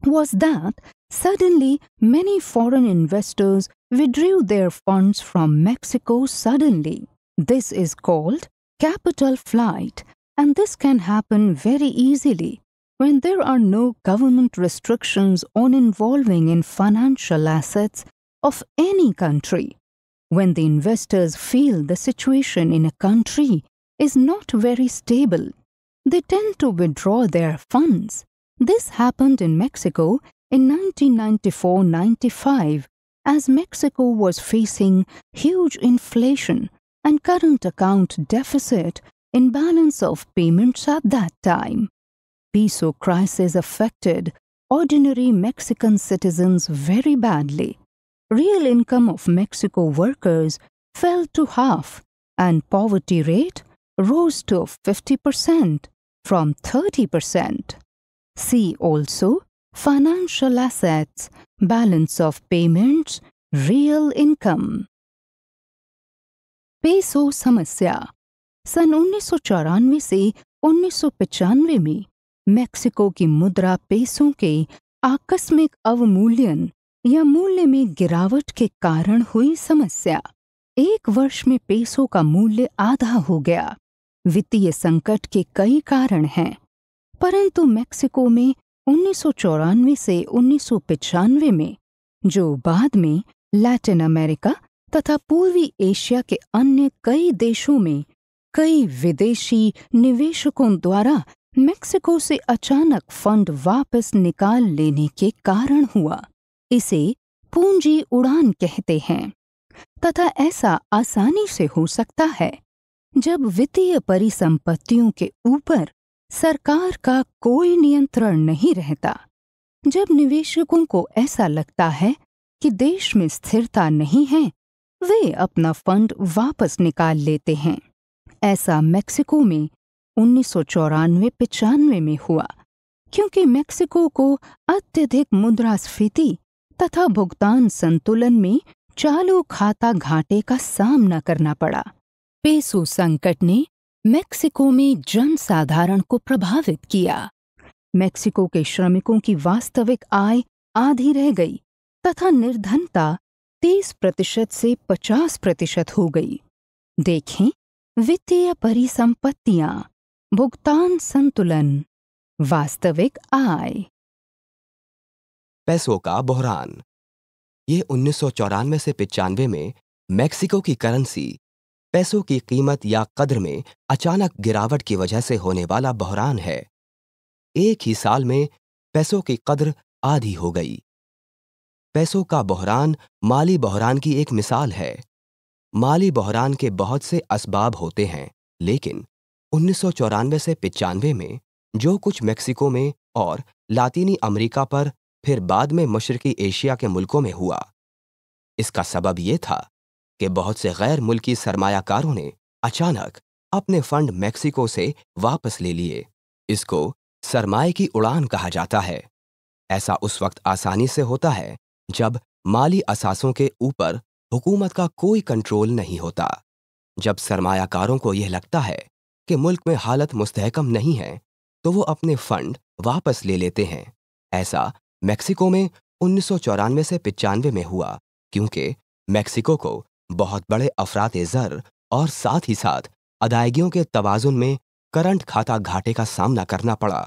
was that suddenly many foreign investors withdrew their funds from Mexico suddenly. This is called capital flight and this can happen very easily when there are no government restrictions on involving in financial assets of any country, when the investors feel the situation in a country is not very stable, they tend to withdraw their funds. This happened in Mexico in 1994 95 as Mexico was facing huge inflation and current account deficit in balance of payments at that time peso crisis affected ordinary Mexican citizens very badly. Real income of Mexico workers fell to half and poverty rate rose to 50% from 30%. See also financial assets, balance of payments, real income. Peso samasya. सन 1994 से 1995 में Mexico की मुद्रा पेसों के आकस्मिक अवमूल्यन या मूल्य में गिरावट के कारण हुई समस्या एक वर्ष में पेसों का मूल्य आधा हो गया वित्तीय संकट के कई कारण हैं परंतु मेक्सिको में उन्नीस से उन्नीस में जो बाद में लैटिन अमेरिका तथा पूर्वी एशिया के अन्य कई देशों में कई विदेशी निवेशकों द्वारा मेक्सिको से अचानक फंड वापस निकाल लेने के कारण हुआ इसे पूंजी उड़ान कहते हैं तथा ऐसा आसानी से हो सकता है जब वित्तीय परिसंपत्तियों के ऊपर सरकार का कोई नियंत्रण नहीं रहता जब निवेशकों को ऐसा लगता है कि देश में स्थिरता नहीं है वे अपना फंड वापस निकाल लेते हैं ऐसा मेक्सिको में उन्नीस सौ चौरानवे पिचानवे में हुआ क्योंकि मेक्सिको को अत्यधिक मुद्रास्फीति तथा भुगतान संतुलन में चालू खाता घाटे का सामना करना पड़ा पेसो संकट ने मेक्सिको में जनसाधारण को प्रभावित किया मेक्सिको के श्रमिकों की वास्तविक आय आधी रह गई तथा निर्धनता तीस प्रतिशत से पचास प्रतिशत हो गई देखें वित्तीय परिसंपत्तियां भुगतान संतुलन वास्तविक आय पैसों का बहरान ये उन्नीस सौ चौरानवे से पिचानवे में मैक्सिको की करेंसी पैसों की कीमत या कद्र में अचानक गिरावट की वजह से होने वाला बहरान है एक ही साल में पैसों की कद्र आधी हो गई पैसों का बहरान माली बहरान की एक मिसाल है माली बहरान के बहुत से असबाब होते हैं लेकिन उन्नीस से पिचानवे में जो कुछ मेक्सिको में और लातीनी अमेरिका पर फिर बाद में मशरकी एशिया के मुल्कों में हुआ इसका सबब यह था कि बहुत से गैर मुल्की सरमायाकारों ने अचानक अपने फंड मैक्सिको से वापस ले लिए इसको सरमाए की उड़ान कहा जाता है ऐसा उस वक्त आसानी से होता है जब माली असासों के ऊपर हुकूमत का कोई कंट्रोल नहीं होता जब सरमायाकारों को यह लगता है कि मुल्क में हालत मुस्तहकम नहीं है तो वो अपने फंड वापस ले लेते हैं ऐसा मैक्सिको में उन्नीस से पचानवे में हुआ क्योंकि मेक्सिको को बहुत बड़े अफरात जर और साथ ही साथ अदायगियों के तोज़ुन में करंट खाता घाटे का सामना करना पड़ा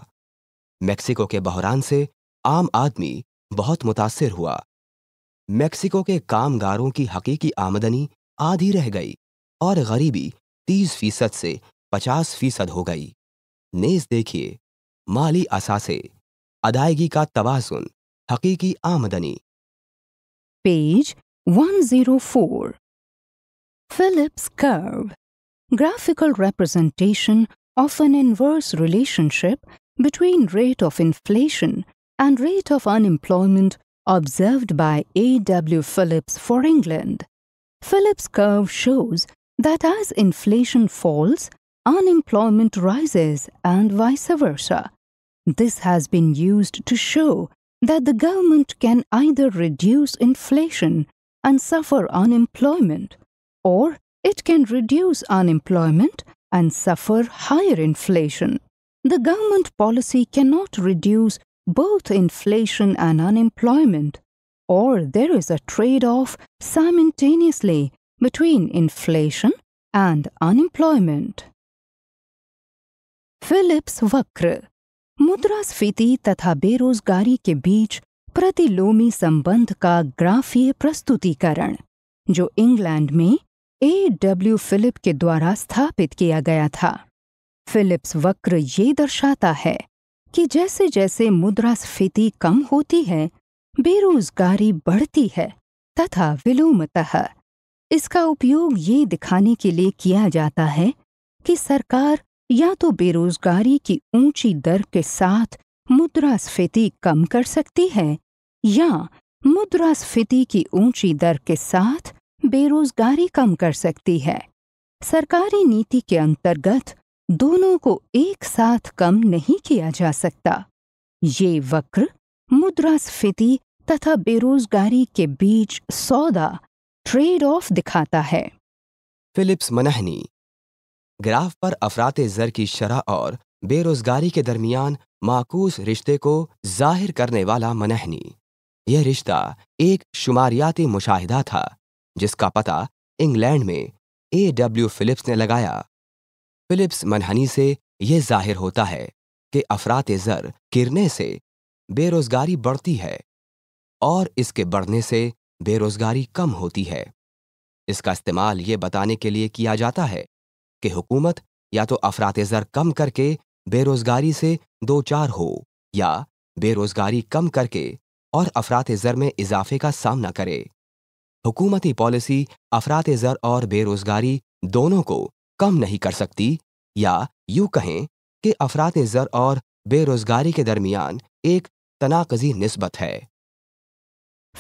मैक्सिको के बहरान से आम आदमी बहुत मुतासर हुआ मैक्सिको के कामगारों की हकीकी आमदनी आधी रह गई और गरीबी 30 फीसद से पचास फीसद हो गई नेज देखिए माली असासे अदायगी का तवाजुन हकीकी आमदनी page 104 Phillips curve graphical representation of an inverse relationship between rate of inflation and rate of unemployment observed by A.W. Phillips for England. Phillips curve shows that as inflation falls, unemployment rises and vice versa. This has been used to show that the government can either reduce inflation and suffer unemployment, or it can reduce unemployment and suffer higher inflation. The government policy cannot reduce both inflation and unemployment, or there is a trade off simultaneously between inflation and unemployment. Phillips वक्र मुद्रास्फीति तथा बेरोजगारी के बीच प्रतिलोमी संबंध का ग्राफीय प्रस्तुतीकरण जो England में ए डब्ल्यू फिलिप के द्वारा स्थापित किया गया था फिलिप्स वक्र ये दर्शाता है कि जैसे जैसे मुद्रास्फीति कम होती है बेरोजगारी बढ़ती है तथा विलोमतः इसका उपयोग ये दिखाने के लिए किया जाता है कि सरकार या तो बेरोजगारी की ऊंची दर के साथ मुद्रास्फीति कम कर सकती है या मुद्रास्फीति की ऊंची दर के साथ बेरोजगारी कम कर सकती है सरकारी नीति के अंतर्गत दोनों को एक साथ कम नहीं किया जा सकता ये वक्र मुद्रास्फीति तथा बेरोजगारी के बीच सौदा ट्रेड ऑफ दिखाता है फिलिप्स मनहनी ग्राफ पर अफरात ज़र की शरह और बेरोजगारी के दरमियान माकूस रिश्ते को जाहिर करने वाला मनहनी यह रिश्ता एक शुमारियाती मुशाहिदा था जिसका पता इंग्लैंड में ए डब्ल्यू फिलिप्स ने लगाया फिलिप्स मनहनी से यह जाहिर होता है कि अफरात ज़र किरने से बेरोजगारी बढ़ती है और इसके बढ़ने से बेरोजगारी कम होती है इसका इस्तेमाल ये बताने के लिए किया जाता है कि हुकूमत या तो अफरात ज़र कम करके बेरोज़गारी से दो चार हो या बेरोज़गारी कम करके और अफरात ज़र में इजाफे का सामना करे हुकूमती पॉलिसी अफरात ज़र और बेरोज़गारी दोनों को कम नहीं कर सकती या यूं कहें कि अफरात ज़र और बेरोज़गारी के दरमियान एक तनाकजी नस्बत है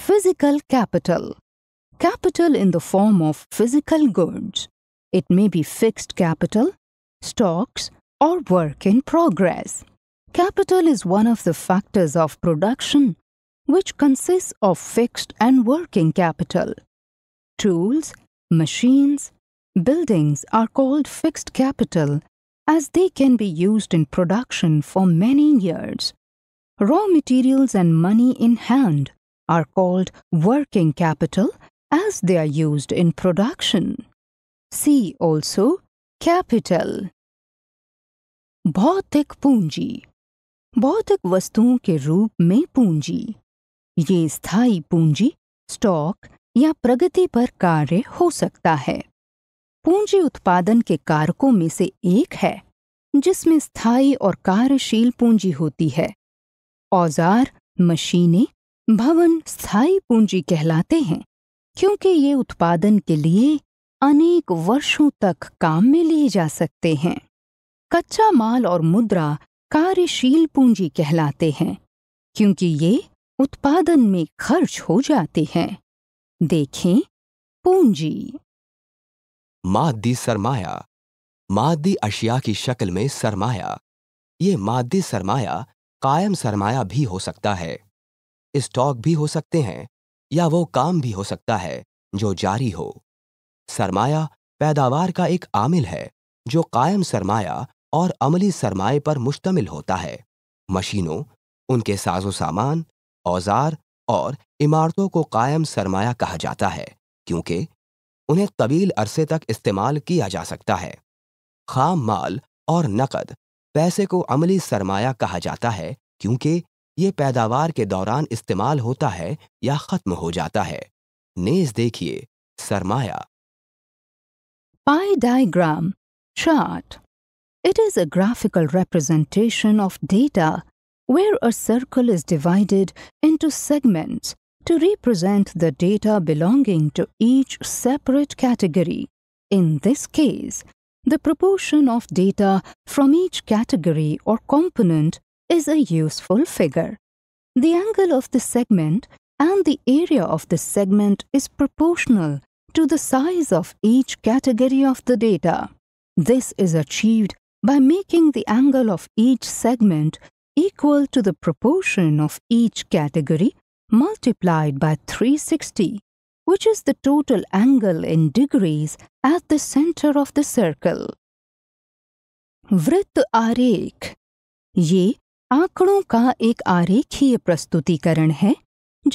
physical capital capital in the form of physical goods It may be fixed capital, stocks, or work in progress. Capital is one of the factors of production, which consists of fixed and working capital. Tools, machines, buildings are called fixed capital as they can be used in production for many years. Raw materials and money in hand are called working capital as they are used in production. See also capital. भौतिक पूंजी भौतिक वस्तुओं के रूप में पूंजी ये स्थायी पूंजी स्टॉक या प्रगति पर कार्य हो सकता है पूंजी उत्पादन के कारकों में से एक है जिसमें स्थायी और कार्यशील पूंजी होती है औजार मशीनें भवन स्थायी पूंजी कहलाते हैं क्योंकि ये उत्पादन के लिए अनेक वर्षों तक काम में लिए जा सकते हैं कच्चा माल और मुद्रा कार्यशील पूंजी कहलाते हैं क्योंकि ये उत्पादन में खर्च हो जाते हैं देखें पूंजी मादी सरमाया मादी अशिया की शक्ल में सरमाया ये मादी सरमाया कायम सरमाया भी हो सकता है स्टॉक भी हो सकते हैं या वो काम भी हो सकता है जो जारी हो सरमाया पैदावार का एक आमिल है जो कायम सरमाया और अमली सरमाए पर मुश्तमिल होता है मशीनों उनके साजो सामान औजार और इमारतों को कायम सरमाया कहा जाता है क्योंकि उन्हें तवील अरसे तक इस्तेमाल किया जा सकता है खाम माल और नकद पैसे को अमली सरमाया कहा जाता है क्योंकि ये पैदावार के दौरान इस्तेमाल होता है या ख़त्म हो जाता है नेज देखिए सरमाया Pie diagram chart. It is a graphical representation of data where a circle is divided into segments to represent the data belonging to each separate category. In this case, the proportion of data from each category or component is a useful figure. The angle of the segment and the area of the segment is proportional to the size of each category of the data. This is achieved by making the angle of each segment equal to the proportion of each category multiplied by 360, which is the total angle in degrees at the center of the circle. वृत्त आरेख ये आंकड़ों का एक आरेखीय प्रस्तुतिकरण है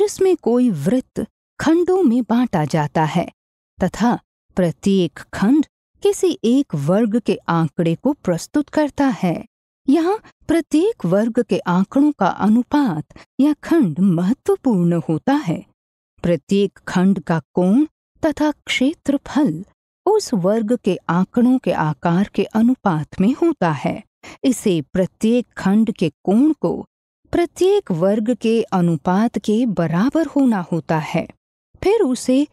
जिसमें कोई वृत्त खंडों में बांटा जाता है तथा प्रत्येक खंड किसी एक वर्ग के आंकड़े को प्रस्तुत करता है यहाँ प्रत्येक वर्ग के आंकड़ों का अनुपात या खंड महत्वपूर्ण होता है प्रत्येक खंड का कोण तथा क्षेत्रफल उस वर्ग के आंकड़ों के आकार के अनुपात में होता है इसे प्रत्येक खंड के कोण को प्रत्येक वर्ग के अनुपात के बराबर होना होता है फिर उसे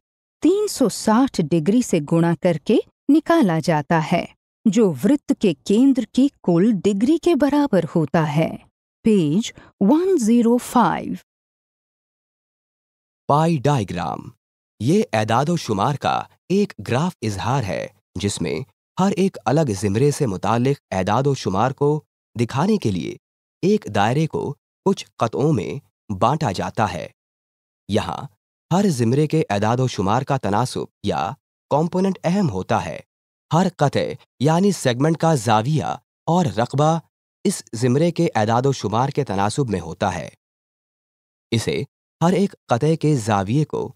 360 डिग्री से गुणा करके निकाला जाता है जो वृत्त के केंद्र की कुल डिग्री के बराबर होता है पेज 105 पाई डायग्राम ये एदादो शुमार का एक ग्राफ इजहार है जिसमें हर एक अलग ज़िमरे से मुतालिक एदादो शुमार को दिखाने के लिए एक दायरे को कुछ कतों में बांटा जाता है यहाँ हर ज़िमरे के अदाद शुमार का तनासब या कॉम्पोनेंट अहम होता है हर कतः यानी सेगमेंट का जाविया और रकबा इस ज़िमरे के अदाद शुमार के तनासब में होता है इसे हर एक कतः के जाविये को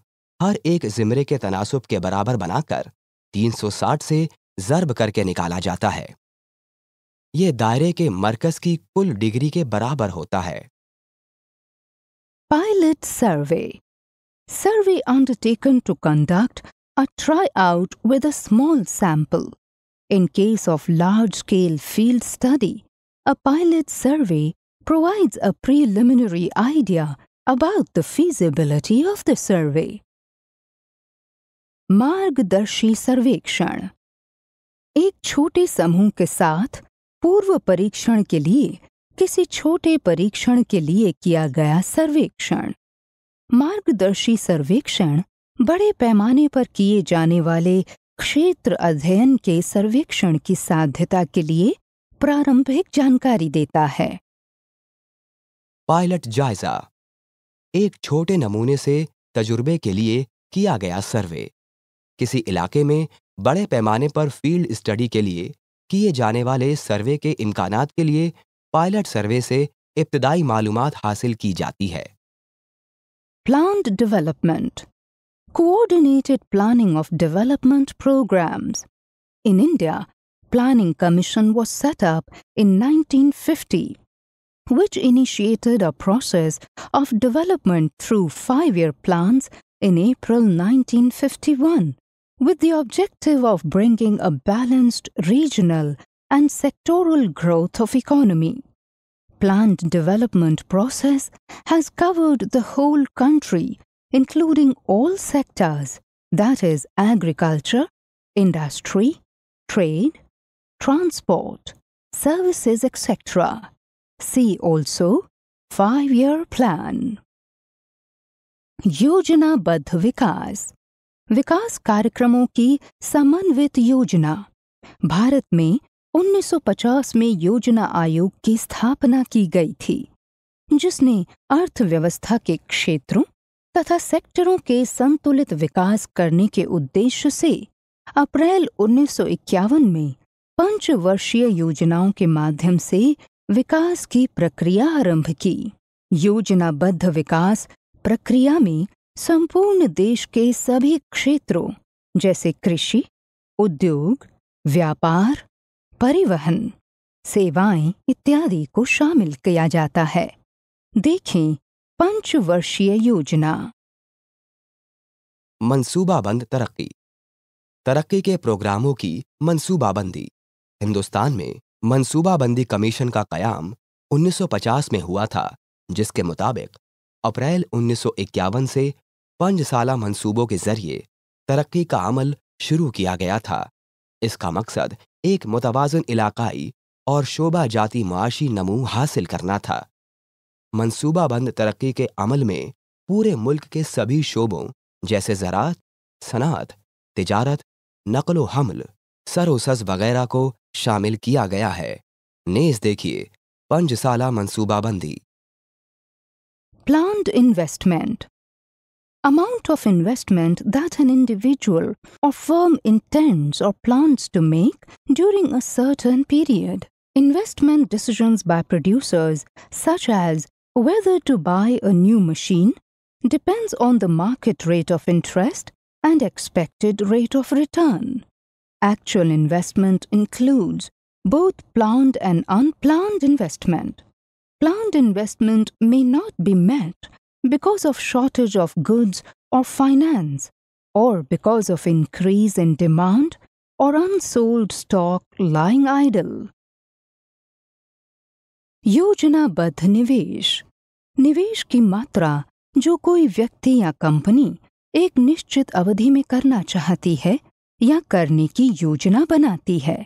हर एक ज़िमरे के तनासब के बराबर बनाकर 360 से ज़रब करके निकाला जाता है ये दायरे के मरकज की कुल डिग्री के बराबर होता है pilot survey survey undertaken to conduct a tryout with a small sample. In case of large scale field study, a pilot survey provides a preliminary idea about the feasibility of the survey. मार्गदर्शी सर्वेक्षण एक छोटे समूह के साथ पूर्व परीक्षण के लिए किसी छोटे परीक्षण के लिए किया गया सर्वेक्षण मार्गदर्शी सर्वेक्षण बड़े पैमाने पर किए जाने वाले क्षेत्र अध्ययन के सर्वेक्षण की साध्यता के लिए प्रारंभिक जानकारी देता है पायलट जायजा एक छोटे नमूने से तजुर्बे के लिए किया गया सर्वे किसी इलाके में बड़े पैमाने पर फील्ड स्टडी के लिए किए जाने वाले सर्वे के इम्कान के लिए पायलट सर्वे से इब्तदाई मालूम हासिल की जाती है Planned development. Coordinated planning of development programs. In India, Planning Commission was set up in 1950, which initiated a process of development through five-year plans in April 1951 with the objective of bringing a balanced regional and sectoral growth of economy. Plant development process has covered the whole country, including all sectors that is, agriculture, industry, trade, transport, services, etc. See also Five Year Plan. Badh Vikas, Vikas कार्यक्रमों ki समन्वित Yojana, Bharat में 1950 में योजना आयोग की स्थापना की गई थी जिसने अर्थव्यवस्था के क्षेत्रों तथा सेक्टरों के संतुलित विकास करने के उद्देश्य से अप्रैल 1951 में पंचवर्षीय योजनाओं के माध्यम से विकास की प्रक्रिया आरंभ की योजनाबद्ध विकास प्रक्रिया में संपूर्ण देश के सभी क्षेत्रों जैसे कृषि उद्योग व्यापार परिवहन सेवाएं इत्यादि को शामिल किया जाता है देखें पंचवर्षीय योजना मंसूबाबंद तरक्की तरक्की के प्रोग्रामों की मंसूबाबंदी हिंदुस्तान में मंसूबाबंदी कमीशन का कयाम 1950 में हुआ था जिसके मुताबिक अप्रैल 1951 से पंच साल मनसूबों के जरिए तरक्की का अमल शुरू किया गया था इसका मकसद एक मुतवाजन इलाकाई और शोबा जाती माशी नमू हासिल करना था मनसूबाबंद तरक्की के अमल में पूरे मुल्क के सभी शोबों जैसे ज़रात सनात तिजारत नकल हमल सरोसज वगैरह को शामिल किया गया है नेज देखिए पंजसाला मनसूबाबंदी plan investment amount of investment that an individual or firm intends or plans to make during a certain period. Investment decisions by producers, such as whether to buy a new machine, depends on the market rate of interest and expected rate of return. Actual investment includes both planned and unplanned investment. Planned investment may not be met because of shortage of goods or finance, or because of increase in demand or unsold stock lying idle. योजनाबद्ध निवेश निवेश की मात्रा जो कोई व्यक्ति या company एक निश्चित अवधि में करना चाहती है या करने की योजना बनाती है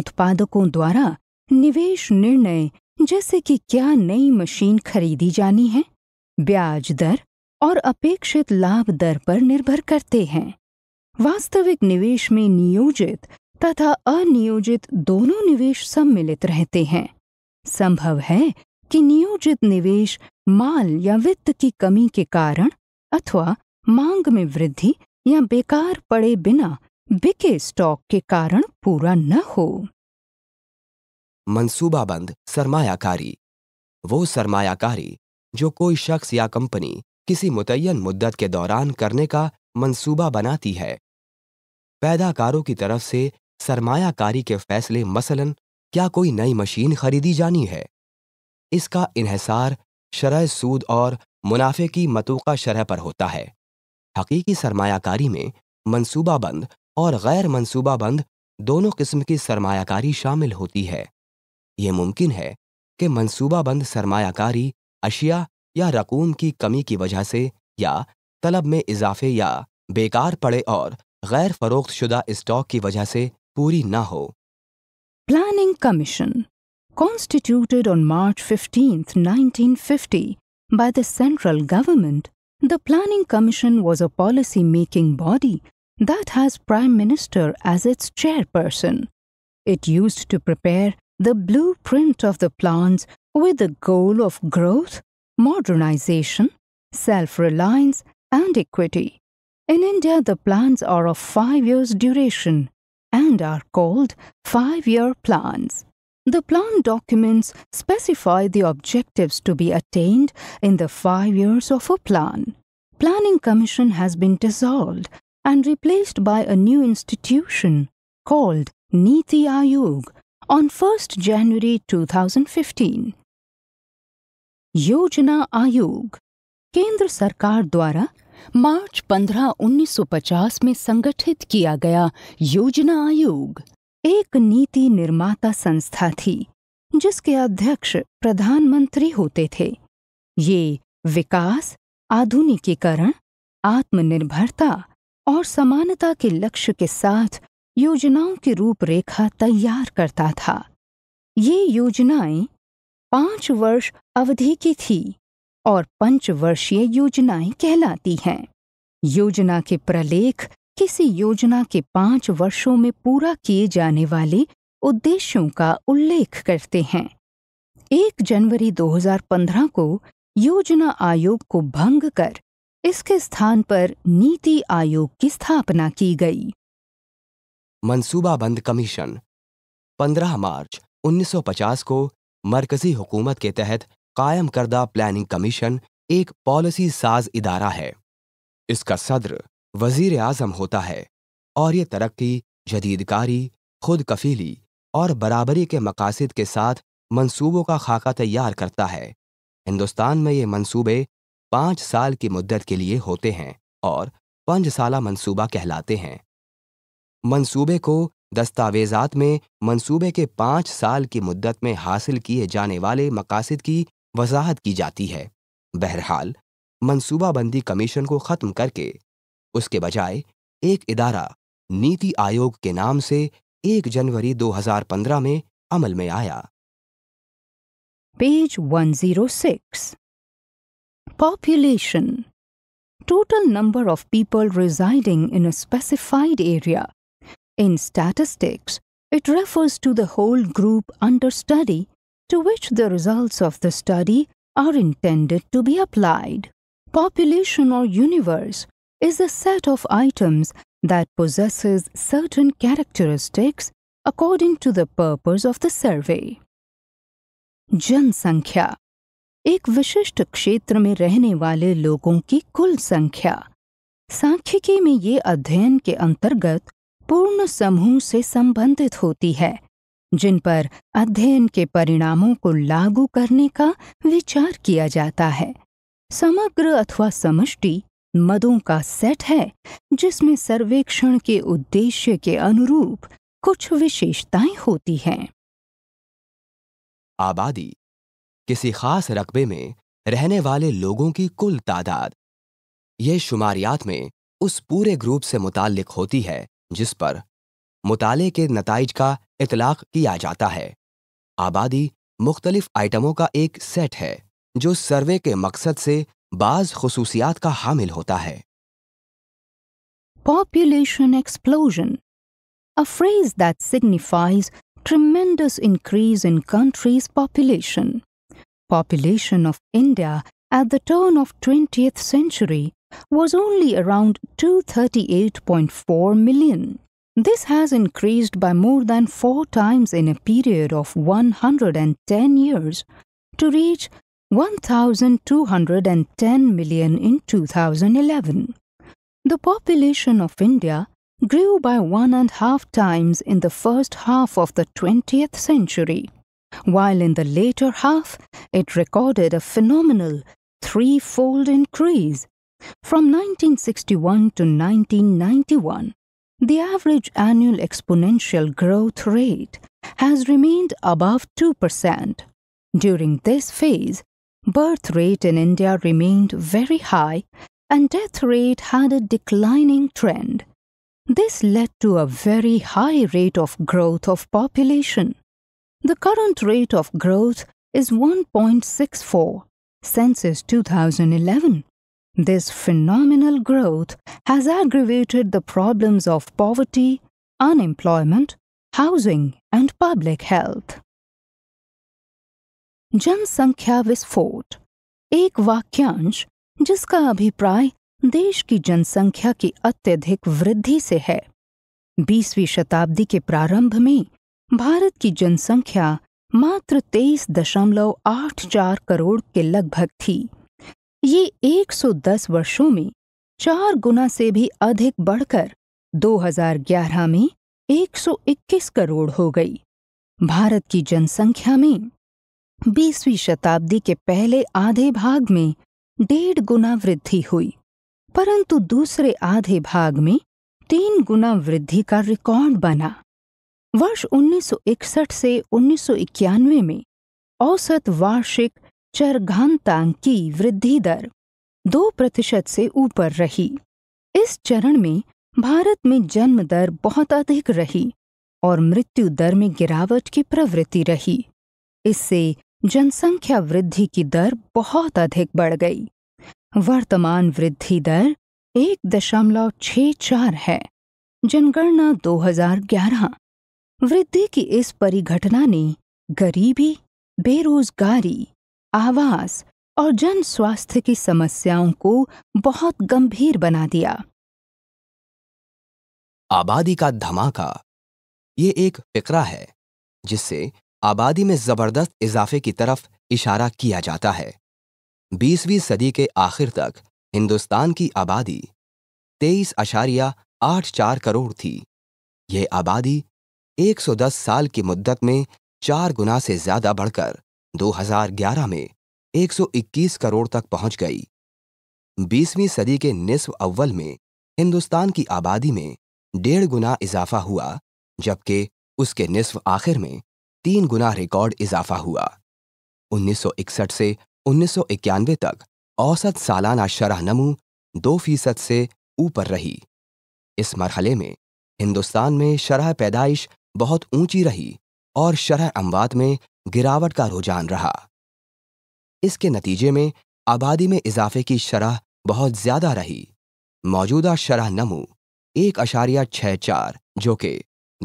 उत्पादकों द्वारा निवेश निर्णय जैसे कि क्या नई मशीन खरीदी जानी है ब्याज दर और अपेक्षित लाभ दर पर निर्भर करते हैं वास्तविक निवेश में नियोजित तथा अनियोजित दोनों निवेश सम्मिलित रहते हैं संभव है कि नियोजित निवेश माल या वित्त की कमी के कारण अथवा मांग में वृद्धि या बेकार पड़े बिना बिके स्टॉक के कारण पूरा न हो मंसूबाबंद सरमायाकारी वो सरमायाकारी जो कोई शख्स या कंपनी किसी मुतयन मुद्दत के दौरान करने का मंसूबा बनाती है पैदाकारों की तरफ से सरमायाकारी के फैसले मसलन क्या कोई नई मशीन खरीदी जानी है इसका इन्हसार शरह सूद और मुनाफे की मतूका शरह पर होता है हकीकी सरमायाकारी में मनसूबाबंद और गैर मनसूबाबंद दोनों किस्म की सरमायाकारी शामिल होती है ये मुमकिन है कि मनसूबाबंद सरमायाकारी अशिया या रकूम की कमी की वजह से या तलब में इजाफे या बेकार पड़े और गैर फरोख्त शुदा स्टॉक की वजह से पूरी ना हो planning commission constituted on March fifteen fifty by the central government the planning commission was a policy making body that has prime minister as its chairperson it use to prepare the blueprint of the plan with the goal of growth, modernization, self reliance, and equity. In India, the plans are of five years' duration and are called five year plans. The plan documents specify the objectives to be attained in the five years of a plan. Planning Commission has been dissolved and replaced by a new institution called Niti Aayog on 1st January 2015. योजना आयोग केंद्र सरकार द्वारा मार्च 15 1950 में संगठित किया गया योजना आयोग एक नीति निर्माता संस्था थी जिसके अध्यक्ष प्रधानमंत्री होते थे ये विकास आधुनिकीकरण आत्मनिर्भरता और समानता के लक्ष्य के साथ योजनाओं की रूपरेखा तैयार करता था ये योजनाएं पांच वर्ष अवधि की थी और पंचवर्षीय योजनाएं कहलाती हैं योजना के प्रलेख किसी योजना के पांच वर्षों में पूरा किए जाने वाले उद्देश्यों का उल्लेख करते हैं एक जनवरी 2015 को योजना आयोग को भंग कर इसके स्थान पर नीति आयोग की स्थापना की गई मनसूबाबंद कमीशन 15 मार्च 1950 को मरकजी हुकूमत के तहत कायम करदा प्लानिंग कमीशन एक पॉलिसी साज इदारा है इसका सदर वजीर आजम होता है और ये तरक्की जदीदकारी खुद कफीली और बराबरी के मकासद के साथ मंसूबों का खाका तैयार करता है हिंदुस्तान में ये मंसूबे पाँच साल की मुद्दत के लिए होते हैं और पंच साल मनसूबा कहलाते हैं मंसूबे को दस्तावेजात में मंसूबे के पाँच साल की मुद्दत में हासिल किए जाने वाले मकासद की वजाहत की जाती है बहरहाल मनसूबाबंदी कमीशन को ख़त्म करके उसके बजाय एक इदारा नीति आयोग के नाम से 1 जनवरी 2015 में अमल में आया page 106 population total number of people residing in a specified area In statistics, it refers to the whole group under study to which the results of the study are intended to be applied. Population or universe is a set of items that possesses certain characteristics according to the purpose of the survey. Ek एक विशिष्ट क्षेत्र में रहने वाले लोगों की कुल संख्या सांख्यिकी में ये अध्ययन के अंतर्गत पूर्ण समूह से संबंधित होती है जिन पर अध्ययन के परिणामों को लागू करने का विचार किया जाता है समग्र अथवा समष्टि मदों का सेट है जिसमें सर्वेक्षण के उद्देश्य के अनुरूप कुछ विशेषताएं होती हैं आबादी किसी खास रकबे में रहने वाले लोगों की कुल तादाद यह शुमारियात में उस पूरे ग्रुप से मुतालिक होती है जिस पर मुताले के नतज का इतलाक किया जाता है आबादी मुख्तलिफ आइटमों का एक सेट है जो सर्वे के मकसद से बाज खसूसियात का हामिल होता है population explosion a phrase that signifies tremendous increase in countries population population of India at the turn of twenty century was only around 238.4 million. This has increased by more than four times in a period of 110 years to reach 1,210 million in 2011. The population of India grew by one and a half times in the first half of the 20th century, while in the later half it recorded a phenomenal threefold increase from 1961 to 1991, the average annual exponential growth rate has remained above 2%. During this phase, birth rate in India remained very high and death rate had a declining trend. This led to a very high rate of growth of population. The current rate of growth is 1.64, census 2011. This phenomenal growth has aggravated the problems of poverty, unemployment, housing, and public health. जनसंख्या विस्फोट एक वाक्यांश जिसका अभिप्राय देश की जनसंख्या की अत्यधिक वृद्धि से है बीसवीं शताब्दी के प्रारंभ में भारत की जनसंख्या मात्र तेईस दशमलव आठ चार करोड़ के लगभग थी ये 110 वर्षों में चार गुना से भी अधिक बढ़कर 2011 में 121 करोड़ हो गई भारत की जनसंख्या में 20वीं शताब्दी के पहले आधे भाग में डेढ़ गुना वृद्धि हुई परंतु दूसरे आधे भाग में तीन गुना वृद्धि का रिकॉर्ड बना वर्ष 1961 से 1991 में औसत वार्षिक चरघानतांग की वृद्धि दर दो प्रतिशत से ऊपर रही इस चरण में भारत में जन्म दर बहुत अधिक रही और मृत्यु दर में गिरावट की प्रवृत्ति रही इससे जनसंख्या वृद्धि की दर बहुत अधिक बढ़ गई वर्तमान वृद्धि दर एक दशमलव छ चार है जनगणना 2011 वृद्धि की इस परिघटना ने गरीबी बेरोजगारी आवास और जन स्वास्थ्य की समस्याओं को बहुत गंभीर बना दिया आबादी का धमाका ये एक फिक्रा है जिससे आबादी में जबरदस्त इजाफे की तरफ इशारा किया जाता है 20वीं सदी के आखिर तक हिंदुस्तान की आबादी तेईस अशारिया आठ चार करोड़ थी ये आबादी 110 साल की मुद्दत में चार गुना से ज्यादा बढ़कर 2011 में 121 करोड़ तक पहुंच गई 20वीं सदी के निस्व अव्वल में हिंदुस्तान की आबादी में डेढ़ गुना इजाफा हुआ जबकि उसके निस्व आखिर में तीन गुना रिकॉर्ड इजाफा हुआ 1961 से 1991 तक औसत सालाना शरह नमू दो फीसद से ऊपर रही इस मरहले में हिंदुस्तान में शरह पैदाइश बहुत ऊंची रही और शरह अमवात में गिरावट का रुझान रहा इसके नतीजे में आबादी में इजाफे की शरह बहुत ज्यादा रही मौजूदा शरह नमू एक अशारिया छः चार जो कि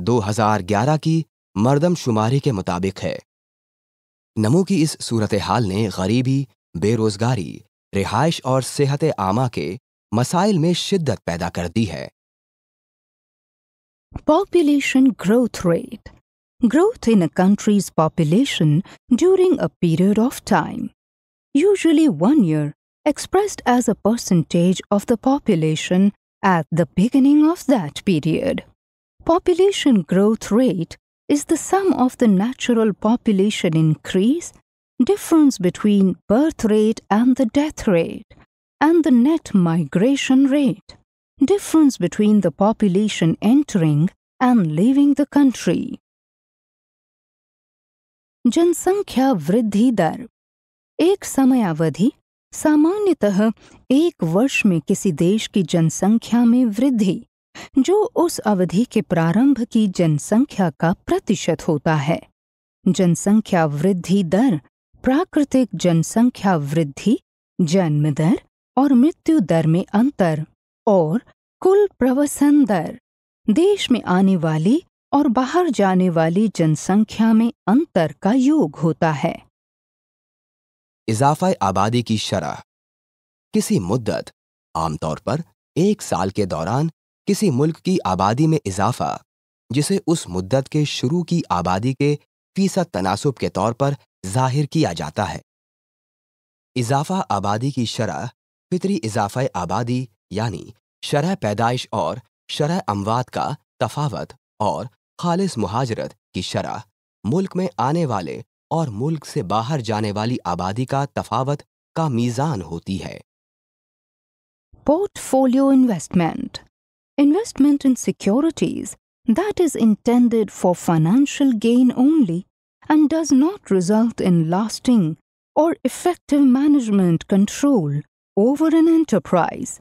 2011 की मरदमशुमारी के मुताबिक है नमू की इस सूरत हाल ने गरीबी बेरोजगारी रिहाइश और सेहत आमा के मसाइल में शिद्दत पैदा कर दी है population growth rate growth in a country's population during a period of time, usually one year, expressed as a percentage of the population at the beginning of that period. Population growth rate is the sum of the natural population increase, difference between birth rate and the death rate, and the net migration rate, difference between the population entering and leaving the country. जनसंख्या वृद्धि दर एक समयावधि सामान्यतः एक वर्ष में किसी देश की जनसंख्या में वृद्धि जो उस अवधि के प्रारंभ की जनसंख्या का प्रतिशत होता है जनसंख्या वृद्धि दर प्राकृतिक जनसंख्या वृद्धि जन्म दर और मृत्यु दर में अंतर और कुल प्रवसन दर देश में आने वाली और बाहर जाने वाली जनसंख्या में अंतर का योग होता है इजाफा आबादी की शरह किसी मुद्दत आमतौर पर एक साल के दौरान किसी मुल्क की आबादी में इजाफा जिसे उस मुद्दत के शुरू की आबादी के फीसद तनासब के तौर पर जाहिर किया जाता है इजाफा आबादी की शरह फितरी इजाफा आबादी यानी शरह पैदाइश और शरह अमवात का तफावत और खालिस मुहाजरत की शराह मुल्क में आने वाले और मुल्क से बाहर जाने वाली आबादी का तफावत का मीजान होती है portfolio investment investment in securities that is intended for financial gain only and does not result in lasting or effective management control over an enterprise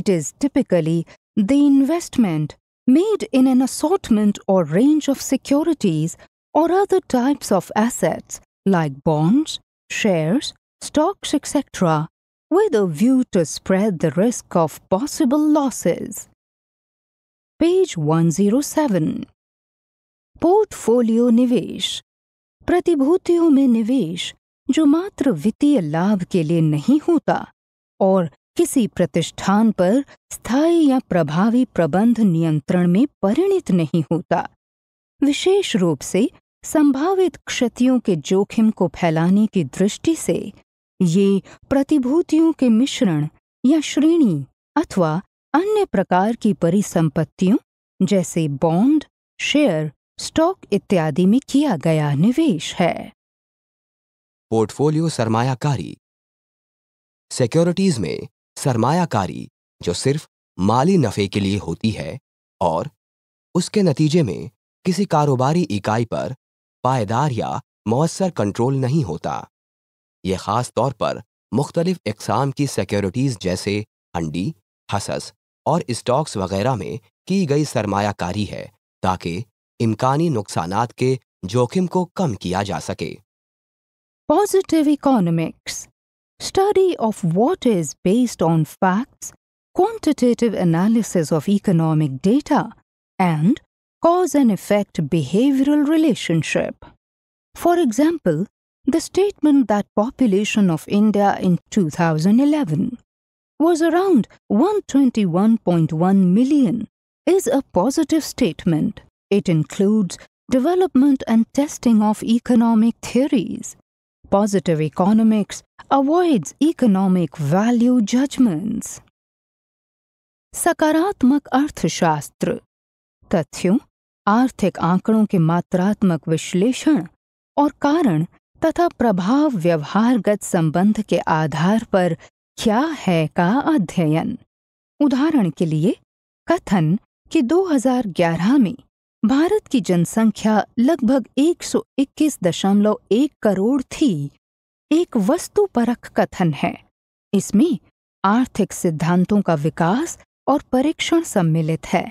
it is typically the investment made in an assortment or range of securities or other types of assets like bonds, shares, stocks, etc., with a view to spread the risk of possible losses. Page 107 Portfolio निवेश प्रतिभूतियों में निवेश जो मात्र वित्तीय लाभ के लिए नहीं होता और किसी प्रतिष्ठान पर स्थायी या प्रभावी प्रबंध नियंत्रण में परिणित नहीं होता विशेष रूप से संभावित क्षतियों के जोखिम को फैलाने की दृष्टि से ये प्रतिभूतियों के मिश्रण या श्रेणी अथवा अन्य प्रकार की परिसंपत्तियों जैसे बॉन्ड शेयर स्टॉक इत्यादि में किया गया निवेश है पोर्टफोलियो सरमायाकारी सिक्योरिटीज में सरमायाकारी जो सिर्फ माली नफे के लिए होती है और उसके नतीजे में किसी कारोबारी इकाई पर पायदार या मौसर कंट्रोल नहीं होता ये ख़ास तौर पर मुख्तलिफ़ इकसाम की सिक्योरिटीज़ जैसे अंडी हसस और स्टॉक्स वगैरह में की गई सरमायाकारी है ताकि इम्कानी नुकसान के जोखिम को कम किया जा सके positive economics study of what is based on facts, quantitative analysis of economic data, and cause and effect behavioral relationship. For example, the statement that population of India in 2011 was around 121.1 million is a positive statement. It includes development and testing of economic theories, Positive economics avoids economic value judgments. सकारात्मक अर्थशास्त्र तथ्यों आर्थिक आंकड़ों के मात्रात्मक विश्लेषण और कारण तथा प्रभाव व्यवहारगत संबंध के आधार पर क्या है का अध्ययन उदाहरण के लिए कथन कि 2011 में भारत की जनसंख्या लगभग 121.1 करोड़ थी एक वस्तु परख कथन है इसमें आर्थिक सिद्धांतों का विकास और परीक्षण सम्मिलित है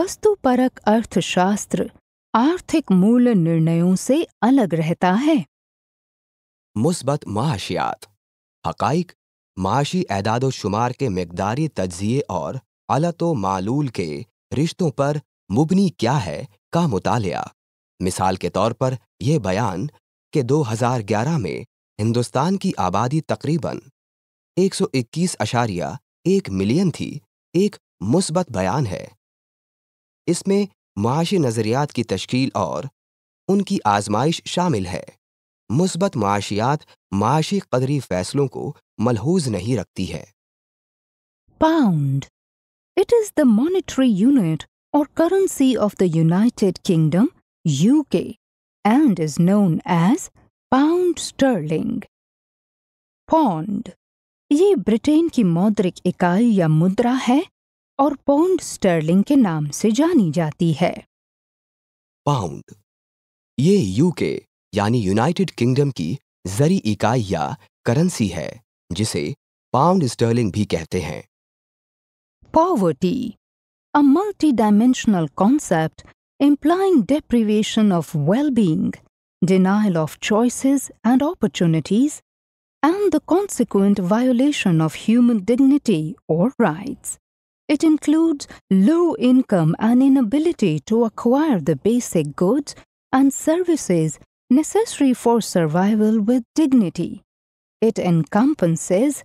वस्तुपरक अर्थशास्त्र आर्थिक मूल निर्णयों से अलग रहता है मुस्बत माशियात हकाइक माशी एदाद शुमार के मकदारी तजिए और अलतो मालूल के रिश्तों पर मुबनी क्या है का मुतालिया मिसाल के तौर पर यह बयान कि 2011 में हिंदुस्तान की आबादी तकरीबन एक मिलियन थी एक मुस्बत बयान है इसमें माशी नज़रियात की तश्कील और उनकी आजमाइश शामिल है मुस्बत मुआशियात माशी कदरी फैसलों को मलहूज नहीं रखती है pound it is the monetary unit or currency of the United Kingdom, UK, and is known as pound sterling. Pound ये ब्रिटेन की मौद्रिक इकाई या मुद्रा है और पौंड स्टर्लिंग के नाम से जानी जाती है पाउंड ये यूके यानी यूनाइटेड किंगडम की जरी इकाई या करेंसी है जिसे पाउंड स्टर्लिंग भी कहते हैं poverty a multidimensional concept implying deprivation of well being, denial of choices and opportunities, and the consequent violation of human dignity or rights. It includes low income and inability to acquire the basic goods and services necessary for survival with dignity. It encompasses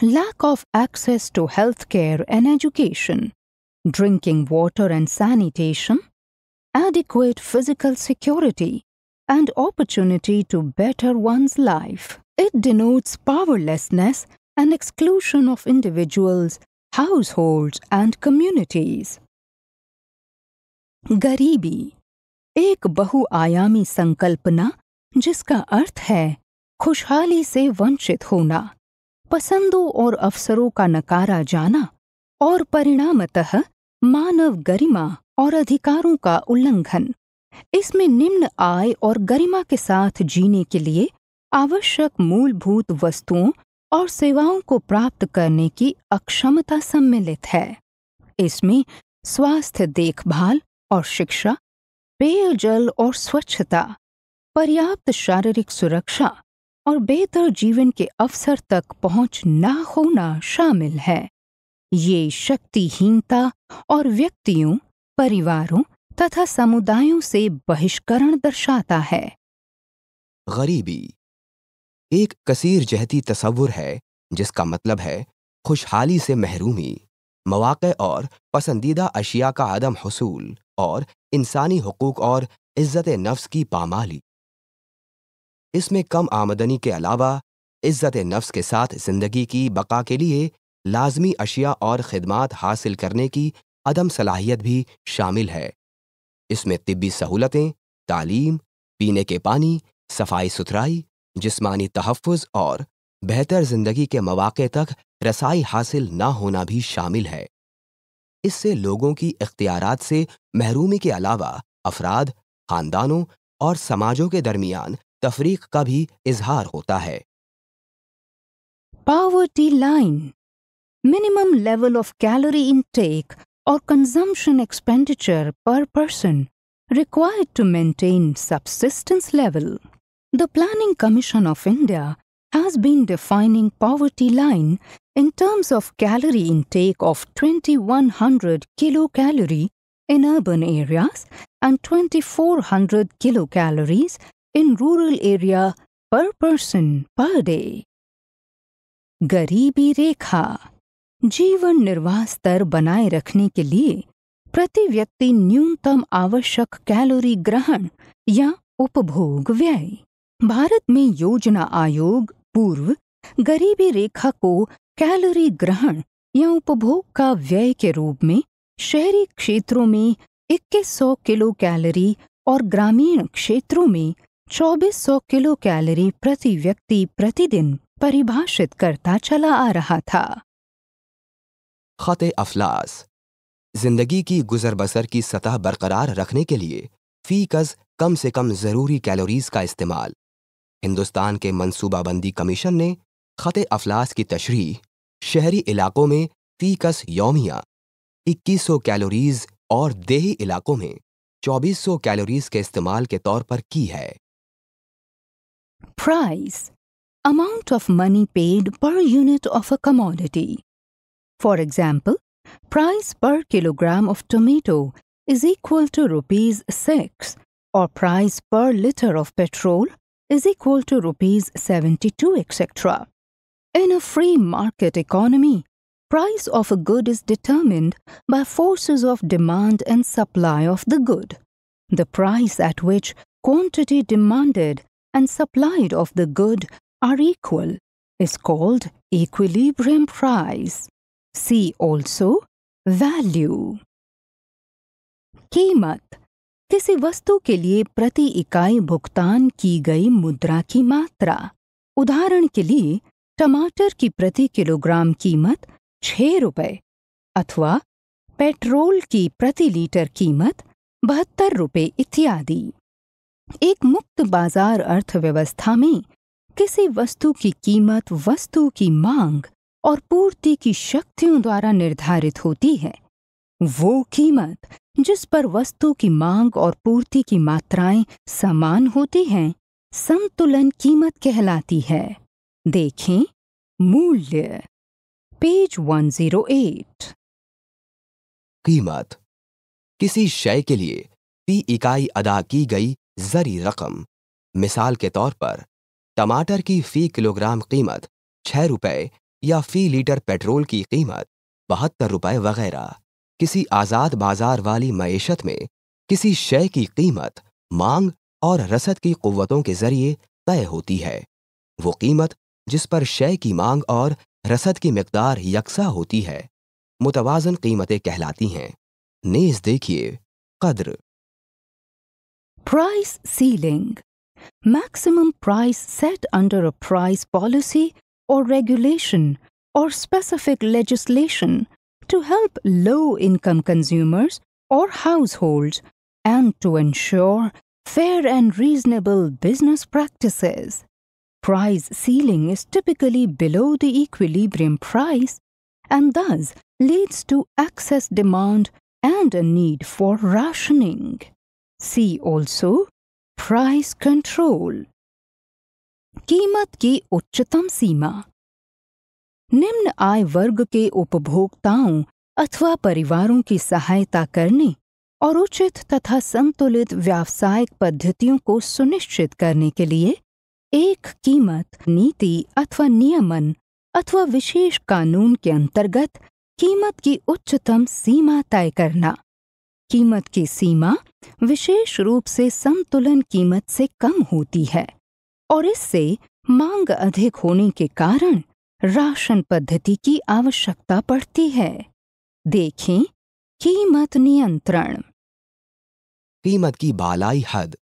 lack of access to healthcare and education, drinking water and sanitation, adequate physical security, and opportunity to better one's life. It denotes powerlessness and exclusion of individuals, households, and communities. गरीबी एक बहुआयामी संकल्पना जिसका अर्थ है खुशहाली से वंचित होना पसंदों और अवसरों का नकारा जाना और परिणामतः मानव गरिमा और अधिकारों का उल्लंघन इसमें निम्न आय और गरिमा के साथ जीने के लिए आवश्यक मूलभूत वस्तुओं और सेवाओं को प्राप्त करने की अक्षमता सम्मिलित है इसमें स्वास्थ्य देखभाल और शिक्षा पेयजल और स्वच्छता पर्याप्त शारीरिक सुरक्षा और बेहतर जीवन के अवसर तक पहुंच ना होना शामिल है ये शक्तिहीनता और व्यक्तियों परिवारों तथा समुदायों से बहिष्करण दर्शाता है गरीबी एक कसीर जहती तस्वुर है जिसका मतलब है खुशहाली से महरूमी मौाक़ और पसंदीदा अशिया का आदम हसूल और इंसानी हकूक़ और इज़्ज़त नफ्स की पामाली इसमें कम आमदनी के अलावा इज़्ज़त नफ्स के साथ ज़िंदगी की बका के लिए लाजमी अशिया और खदमात हासिल करने की अदम सलाहियत भी शामिल है इसमें तिब्बी सहूलतें तालीम पीने के पानी सफाई सुथराई जिस्मानी तहफ़ और बेहतर ज़िंदगी के मौाक़े तक रसाई हासिल ना होना भी शामिल है इससे लोगों की इख्तियार से महरूमी के अलावा अफराद ख़ानदानों और समाजों के दरमियान तफरीक का भी इजहार होता है poverty line minimum level of calorie intake or consumption expenditure per person required to maintain subsistence level. The Planning Commission of India has been defining poverty line in terms of calorie intake of 2100 kilocalorie in urban areas and 2400 kilocalories in rural area per person per day. Garibi Rekha जीवन निर्वाह स्तर बनाए रखने के लिए प्रति व्यक्ति न्यूनतम आवश्यक कैलोरी ग्रहण या उपभोग व्यय भारत में योजना आयोग पूर्व गरीबी रेखा को कैलोरी ग्रहण या उपभोग का व्यय के रूप में शहरी क्षेत्रों में 2100 किलो कैलोरी और ग्रामीण क्षेत्रों में 2400 किलो कैलोरी प्रति व्यक्ति प्रतिदिन परिभाषित करता चला आ रहा था ख़त अफलास जिंदगी की गुजर बसर की सतह बरकरार रखने के लिए फी कज कम से कम ज़रूरी कैलोरीज का इस्तेमाल हिंदुस्तान के मनसूबाबंदी कमीशन ने ख़त अफलास की तशरी शहरी इलाकों में फी कस योमिया इक्कीस सौ कैलोरीज और देही इलाकों में चौबीस सौ कैलोरीज के इस्तेमाल के तौर पर की है price amount of money paid per unit of a commodity For example, price per kilogram of tomato is equal to rupees 6 or price per liter of petrol is equal to rupees 72 etc. In a free market economy, price of a good is determined by forces of demand and supply of the good. The price at which quantity demanded and supplied of the good are equal is called equilibrium price. See also value. कीमत किसी वस्तु के लिए प्रति इकाई भुगतान की गई मुद्रा की मात्रा उदाहरण के लिए टमाटर की प्रति किलोग्राम कीमत छह रुपये अथवा पेट्रोल की प्रति लीटर कीमत बहत्तर रुपये इत्यादि एक मुक्त बाजार अर्थव्यवस्था में किसी वस्तु की कीमत वस्तु की मांग और पूर्ति की शक्तियों द्वारा निर्धारित होती है वो कीमत जिस पर वस्तु की मांग और पूर्ति की मात्राएं समान होती हैं संतुलन कीमत कहलाती है देखें मूल्य पेज 108 कीमत किसी शय के लिए पी इकाई अदा की गई जरी रकम मिसाल के तौर पर टमाटर की फी किलोग्राम कीमत छह रुपए या फी लीटर पेट्रोल की कीमत बहत्तर रुपए वगैरह किसी आज़ाद बाजार वाली मीशत में किसी शय की कीमत मांग और रसद की कुतों के ज़रिए तय होती है वो कीमत जिस पर शय की मांग और रसद की मकदार यकसा होती है मुतवाजन कीमतें कहलाती हैं नेज देखिए कद्र price ceiling maximum price set under a price policy or regulation or specific legislation to help low income consumers or households and to ensure fair and reasonable business practices. Price ceiling is typically below the equilibrium price and thus leads to excess demand and a need for rationing. See also price control. कीमत की उच्चतम सीमा निम्न आय वर्ग के उपभोक्ताओं अथवा परिवारों की सहायता करने और उचित तथा संतुलित व्यावसायिक पद्धतियों को सुनिश्चित करने के लिए एक कीमत नीति अथवा नियमन अथवा विशेष कानून के अंतर्गत कीमत की उच्चतम सीमा तय करना कीमत की सीमा विशेष रूप से संतुलन कीमत से कम होती है और इससे मांग अधिक होने के कारण राशन पद्धति की आवश्यकता पड़ती है देखें कीमत नियंत्रण कीमत की बालाई हद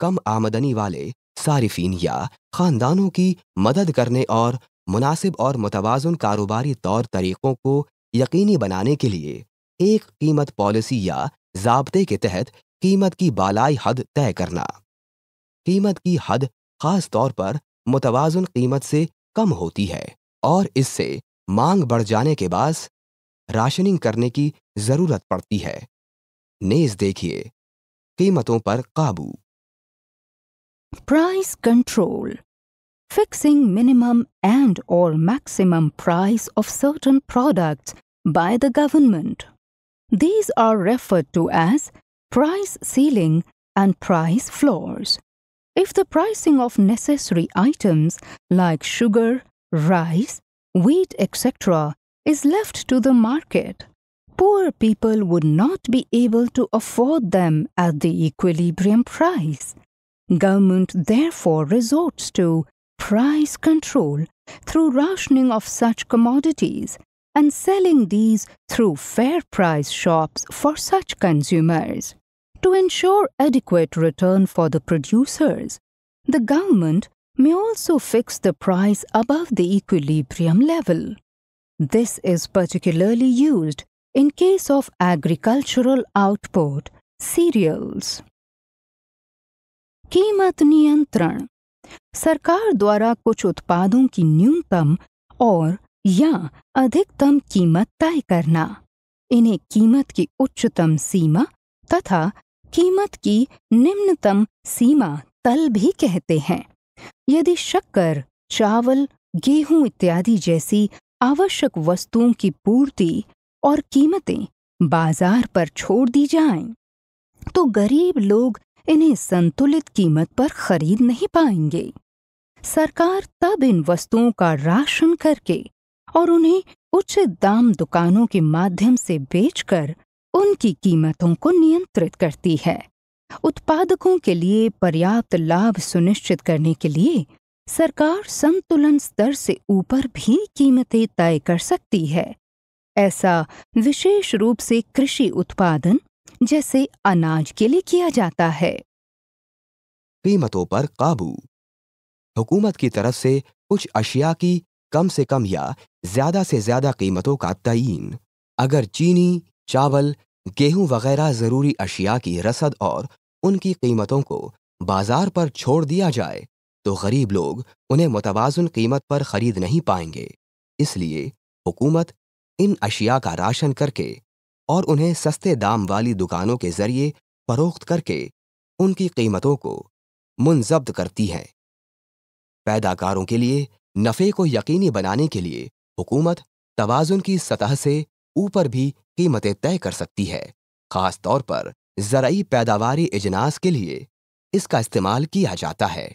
कम आमदनी वाले सारिफिन या खानदानों की मदद करने और मुनासिब और मुतवाजन कारोबारी तौर तरीकों को यकीनी बनाने के लिए एक कीमत पॉलिसी या जबते के तहत कीमत की बालाई हद तय करना कीमत की हद खास तौर पर मुतवाजन कीमत से कम होती है और इससे मांग बढ़ जाने के बाद राशनिंग करने की जरूरत पड़ती है नेज देखिए कीमतों पर काबू price control fixing minimum and or maximum price of certain product by the government these are referred to as price ceiling and price floors If the pricing of necessary items like sugar, rice, wheat, etc., is left to the market, poor people would not be able to afford them at the equilibrium price. Government therefore resorts to price control through rationing of such commodities and selling these through fair price shops for such consumers. To ensure adequate return for the producers, the government may also fix the price above the equilibrium level. This is particularly used in case of agricultural output, cereals. कीमत नियंत्रण सरकार द्वारा कुछ उत्पादों की न्यूनतम और या अधिकतम कीमत तय करना इन्हें कीमत की उच्चतम सीमा तथा कीमत की निम्नतम सीमा तल भी कहते हैं यदि शक्कर चावल गेहूं इत्यादि जैसी आवश्यक वस्तुओं की पूर्ति और कीमतें बाजार पर छोड़ दी जाएं, तो गरीब लोग इन्हें संतुलित कीमत पर खरीद नहीं पाएंगे सरकार तब इन वस्तुओं का राशन करके और उन्हें उचित दाम दुकानों के माध्यम से बेचकर उनकी कीमतों को नियंत्रित करती है उत्पादकों के लिए पर्याप्त लाभ सुनिश्चित करने के लिए सरकार संतुलन स्तर से ऊपर भी कीमतें तय कर सकती है ऐसा विशेष रूप से कृषि उत्पादन जैसे अनाज के लिए किया जाता है कीमतों पर काबू हुकूमत की तरफ से कुछ अशिया की कम से कम या ज्यादा से ज्यादा कीमतों का तयन अगर चीनी चावल गेहूं वगैरह ज़रूरी अशिया की रसद और उनकी कीमतों को बाजार पर छोड़ दिया जाए तो गरीब लोग उन्हें मुतवाजन कीमत पर खरीद नहीं पाएंगे इसलिए हुकूमत इन अशिया का राशन करके और उन्हें सस्ते दाम वाली दुकानों के जरिए फरोख्त करके उनकी कीमतों को मुनजब्द करती है पैदाकारों के लिए नफ़े को यकीनी बनाने के लिए हुकूमत तोज़ुन की सतह से ऊपर भी कीमतें तय कर सकती है खास तौर पर जरई पैदावारी इजनास के लिए इसका इस्तेमाल किया जाता है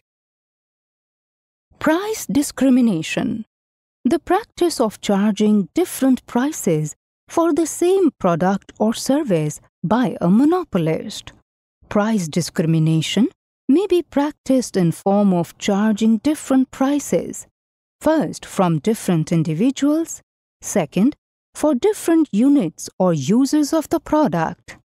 price discrimination the practice of charging different prices for the same product or service by a monopolist price discrimination may be practice in form of charging different prices first from different individuals second for different units or users of the product.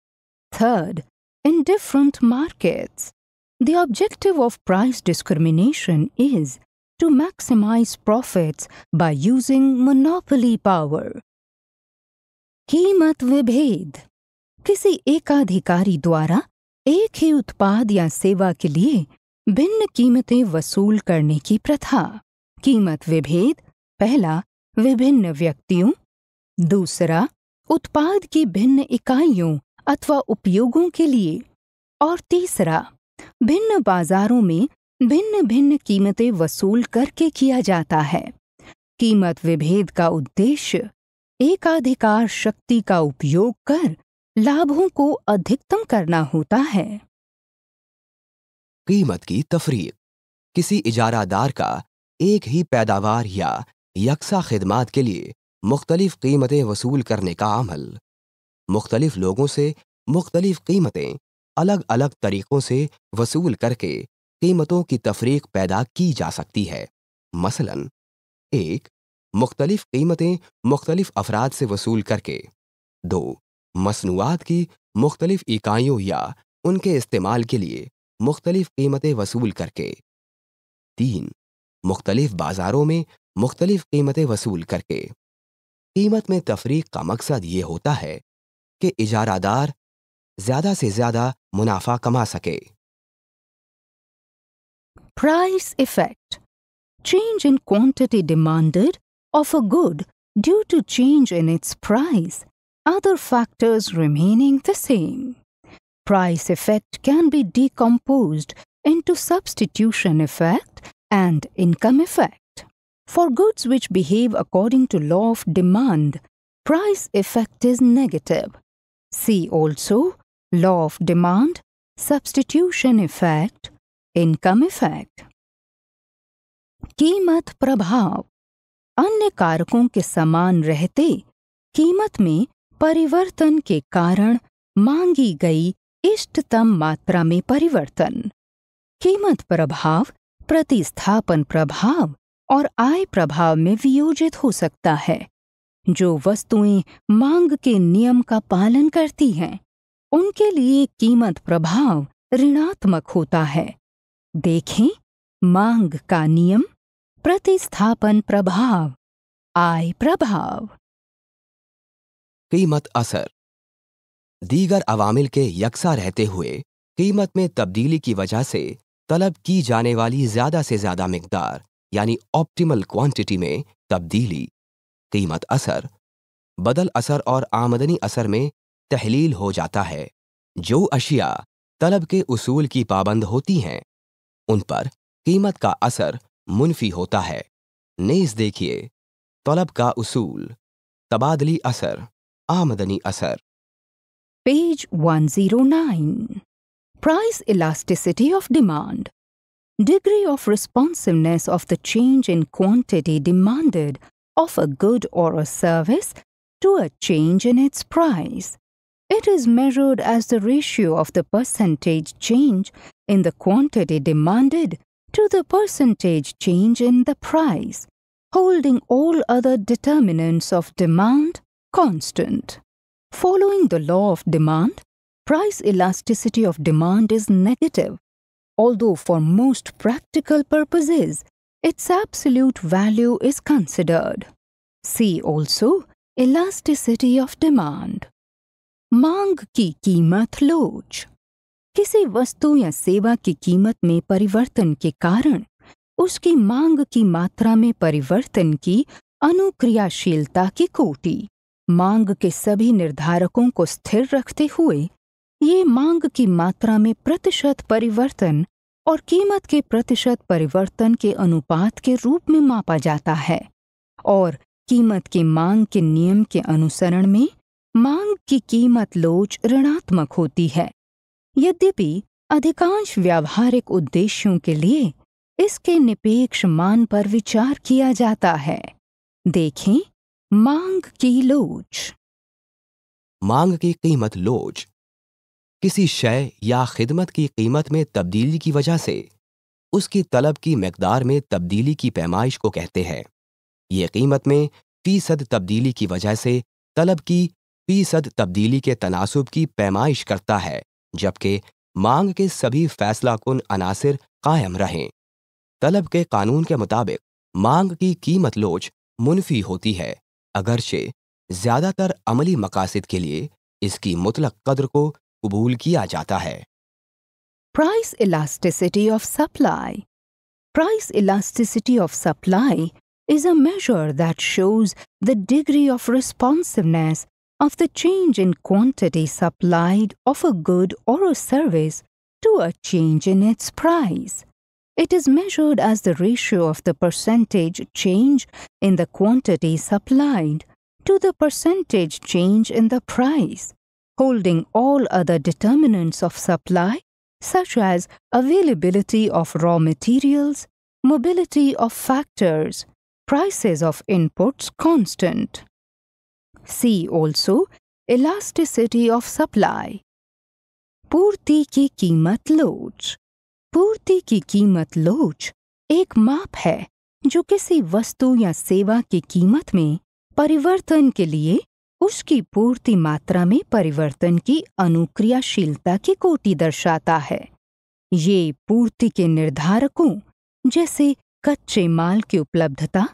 Third, in different markets. The objective of price discrimination is to maximize profits by using monopoly power. कीमत विभेद किसी एकाधिकारी द्वारा एक ही उत्पाद या सेवा के लिए भिन्न कीमतें वसूल करने की प्रथा कीमत विभेद पहला विभिन्न व्यक्तियों दूसरा उत्पाद की भिन्न इकाइयों अथवा उपयोगों के लिए और तीसरा भिन्न बाजारों में भिन्न भिन्न कीमतें वसूल करके किया जाता है कीमत विभेद का उद्देश्य एकाधिकार शक्ति का उपयोग कर लाभों को अधिकतम करना होता है कीमत की तफरीक किसी इजारादार का एक ही पैदावार या यक्सा खिदमात के लिए मुख्तलिफ कीमतें वसूल करने का अमल मुख्तलिफ लोगों से मुख्तलिफ कीमतें अलग अलग तरीक़ों से वसूल करके कीमतों की तफरीक पैदा की जा सकती है मसलन एक मुख्तलिफ कीमतें मुख्तलिफ अफराद से वसूल करके दो मसनूआत की मुख्तलिफ इकाइयों या उनके इस्तेमाल के लिए मुख्तलिफ कीमतें वसूल करके तीन मुख्तलिफ बाज़ारों में मुख्तलिफ कीमतें वसूल करके कीमत में तफरीक का मकसद ये होता है कि इजारादार ज्यादा से ज्यादा मुनाफा कमा सके price effect change in quantity demanded of a good due to change in its price other factors remaining the same price effect can be decompose into substitution effect and income effect For goods which behave according to law of demand, price effect is negative. See also law of demand, substitution effect, income effect. कीमत प्रभाव अन्य कारकों के समान रहते कीमत में परिवर्तन के कारण मांगी गई इष्टतम मात्रा में परिवर्तन कीमत प्रभाव प्रतिस्थापन प्रभाव और आय प्रभाव में वियोजित हो सकता है जो वस्तुएं मांग के नियम का पालन करती हैं उनके लिए कीमत प्रभाव ऋणात्मक होता है देखें मांग का नियम प्रतिस्थापन प्रभाव आय प्रभाव कीमत असर दीगर अवामिल के यकसा रहते हुए कीमत में तब्दीली की वजह से तलब की जाने वाली ज्यादा से ज्यादा मकदार यानी ऑप्टिमल क्वांटिटी में तब्दीली कीमत असर बदल असर और आमदनी असर में तहलील हो जाता है जो अशिया तलब के उसूल की पाबंद होती हैं उन पर कीमत का असर मुनफी होता है नेज देखिए तलब का उसूल तबादली असर आमदनी असर page 109 price elasticity of demand degree of responsiveness of the change in quantity demanded of a good or a service to a change in its price. It is measured as the ratio of the percentage change in the quantity demanded to the percentage change in the price, holding all other determinants of demand constant. Following the law of demand, price elasticity of demand is negative although for most practical purposes, its absolute value is considered. See also elasticity of demand. मांग की कीमत लोच किसी वस्तु या सेवा की कीमत में परिवर्तन के कारण उसकी मांग की मात्रा में परिवर्तन की अनुक्रियाशीलता की कोटि मांग के सभी निर्धारकों को स्थिर रखते हुए ये मांग की मात्रा में प्रतिशत परिवर्तन और कीमत के प्रतिशत परिवर्तन के अनुपात के रूप में मापा जाता है और कीमत की मांग के नियम के अनुसरण में मांग की कीमत लोच ऋणात्मक होती है यद्यपि अधिकांश व्यावहारिक उद्देश्यों के लिए इसके निपेक्ष मान पर विचार किया जाता है देखें मांग की लोच मांग की कीमत लोच किसी शय या खिदमत की कीमत में तब्दीली की वजह से उसकी तलब की मकदार में तब्दीली की पैमाइश को कहते हैं ये कीमत में फ़ीसद तब्दीली की वजह से तलब की फ़ीसद तब्दीली के तनासब की पैमाइश करता है जबकि मांग के सभी फैसला कन अनासर कायम रहें तलब के कानून के मुताबिक मांग की कीमत लोच मुनफी होती है अगरचे ज़्यादातर अमली मकासद के लिए इसकी मुतलक कदर को कबूल किया जाता है price elasticity of supply. Price elasticity of supply is a measure that shows the degree of responsiveness of the change in quantity supplied of a good or a service to a change in its price. It is measured as the ratio of the percentage change in the quantity supplied to the percentage change in the price. holding all other determinants of supply, such as availability of raw materials, mobility of factors, prices of inputs constant. See also elasticity of supply. Purti ki kimat लोच Purti ki kimat लोच ek map hai jo kisi vastu ya seva ki kimat में परिवर्तन के लिए उसकी पूर्ति मात्रा में परिवर्तन की अनुक्रियाशीलता की कोटि दर्शाता है ये पूर्ति के निर्धारकों जैसे कच्चे माल की उपलब्धता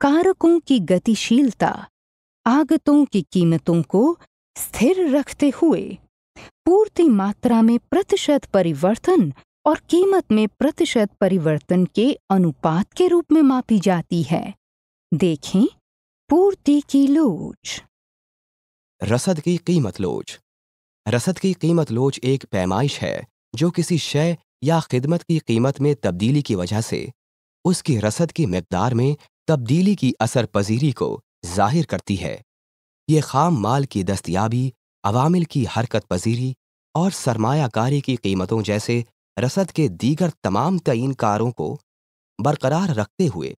कारकों की गतिशीलता आगतों की कीमतों को स्थिर रखते हुए पूर्ति मात्रा में प्रतिशत परिवर्तन और कीमत में प्रतिशत परिवर्तन के अनुपात के रूप में मापी जाती है देखें पूर्ति की लोच रसद की कीमत लोच रसद की कीमत लोच एक पैमाइश है जो किसी शय या खिदमत की कीमत में तब्दीली की वजह से उसकी रसद की मकदार में तब्दीली की असर पजीरी को जाहिर करती है ये खाम माल की दस्तियाबी अवामिल की हरकत पजीरी और सरमायाकारी की कीमतों जैसे रसद के दीगर तमाम तयन कारों को बरकरार रखते हुए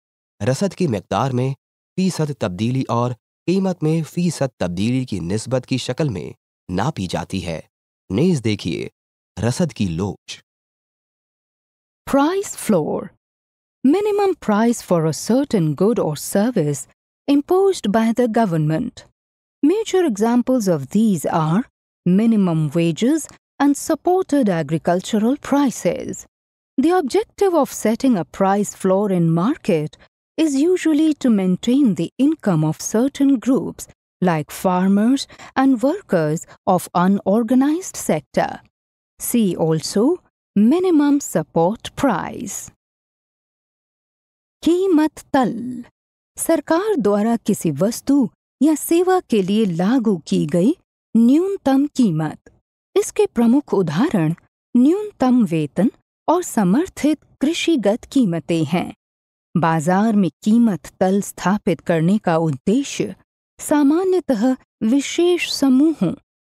रसद की मकदार में फीसद तब्दीली और कीमत में फीसद तब्दीली की नस्बत की शक्ल में नापी जाती है नेज देखिए रसद की लोच price floor minimum price for a certain good और service impose by the government major examples of these are minimum wages and supported agricultural prices the objective of setting a price floor in market is usually to maintain the income of certain groups like farmers and workers of unorganized sector. See also minimum support price. कीमत तल सरकार द्वारा किसी वस्तु या सेवा के लिए लागू की गई न्यूनतम कीमत इसके प्रमुख उदाहरण न्यूनतम वेतन और समर्थित कृषिगत कीमतें हैं बाजार में कीमत तल स्थापित करने का उद्देश्य सामान्यतः विशेष समूहों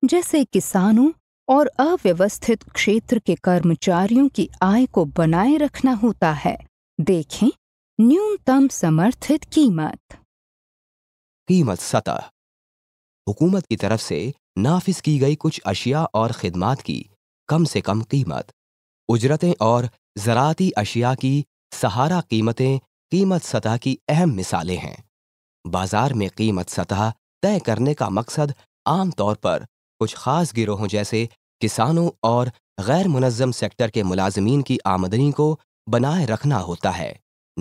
जैसे किसानों और अव्यवस्थित क्षेत्र के कर्मचारियों की आय को बनाए रखना होता है देखें न्यूनतम समर्थित कीमत कीमत सतह हुकूमत की तरफ से नाफिज की गई कुछ अशिया और खिदमात की कम से कम कीमत उजरतें और ज़राती अशिया की सहारा कीमतें कीमत सतह की अहम मिसालें हैं बाजार में कीमत सतह तय करने का मकसद आमतौर पर कुछ खास गिरोहों जैसे किसानों और गैर मुनजम सेक्टर के मुलाजमीन की आमदनी को बनाए रखना होता है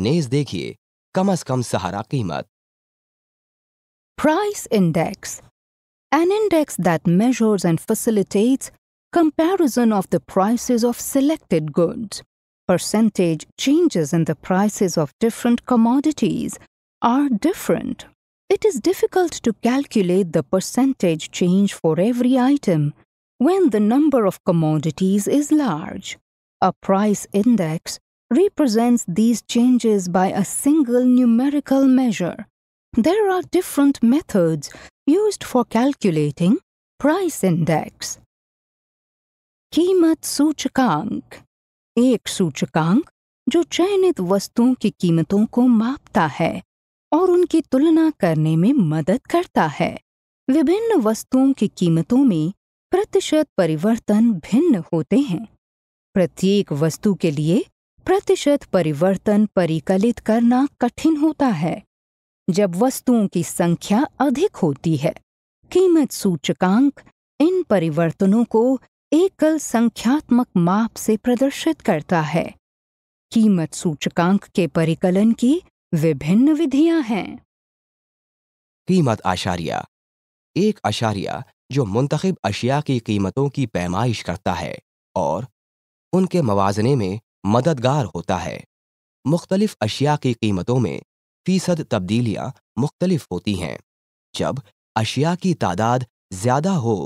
नेज देखिए कम अज कम सहारा कीमत price index an index that measures and facilitates comparison of the prices of selected goods percentage changes in the prices of different commodities are different. It is difficult to calculate the percentage change for every item when the number of commodities is large. A price index represents these changes by a single numerical measure. There are different methods used for calculating price index. Kimat Suchakank एक सूचकांक जो चयनित वस्तुओं की कीमतों को मापता है और उनकी तुलना करने में मदद करता है विभिन्न वस्तुओं की कीमतों में प्रतिशत परिवर्तन भिन्न होते हैं प्रत्येक वस्तु के लिए प्रतिशत परिवर्तन परिकलित करना कठिन होता है जब वस्तुओं की संख्या अधिक होती है कीमत सूचकांक इन परिवर्तनों को एकल संख्यात्मक माप से प्रदर्शित करता है कीमत सूचकांक के परिकलन की विभिन्न विधियां हैं कीमत आशारिया एक आशारिया जो मुंतखब अशिया की कीमतों की पैमाइश करता है और उनके मवाजने में मददगार होता है मुख्तलिफ अशिया की कीमतों में फ़ीसद तब्दीलियां मुख्तलिफ होती हैं जब अशिया की तादाद ज़्यादा हो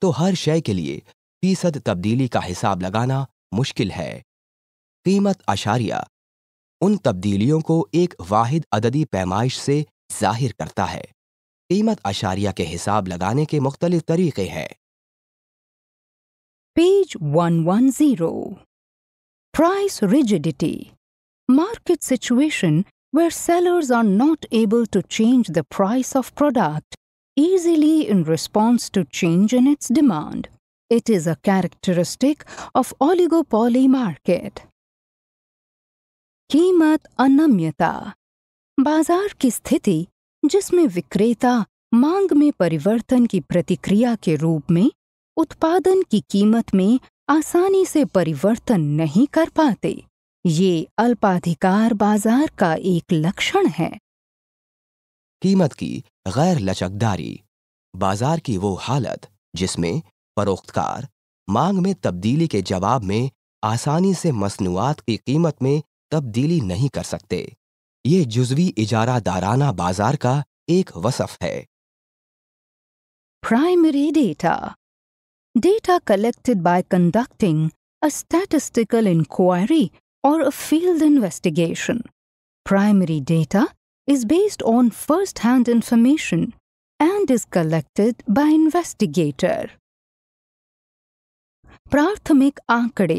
तो हर शय के लिए फीसद तब्दीली का हिसाब लगाना मुश्किल है कीमत अशारिया उन तब्दीलियों को एक वाहिद अददी पैमाइश से जाहिर करता है कीमत अशारिया के हिसाब लगाने के मुख्तलि तरीके हैं page one one zero price rigidity market situation where sellers are not able to change the price of product easily in response to change in its demand It is a characteristic of oligopoly market. कीमत अनम्यता बाजार की स्थिति जिसमें विक्रेता मांग में परिवर्तन की प्रतिक्रिया के रूप में उत्पादन की कीमत में आसानी से परिवर्तन नहीं कर पाते ये अल्पाधिकार बाजार का एक लक्षण है कीमत की गैर लचकदारी बाजार की वो हालत जिसमें परोक्तकार मांग में तब्दीली के जवाब में आसानी से मसनूआत की कीमत में तब्दीली नहीं कर सकते ये जुजवी इजारा दाराना बाजार का एक वसफ है primary data data collected by conducting a statistical inquiry or a field investigation primary data is based on first hand information and is collected by investigator प्राथमिक आंकड़े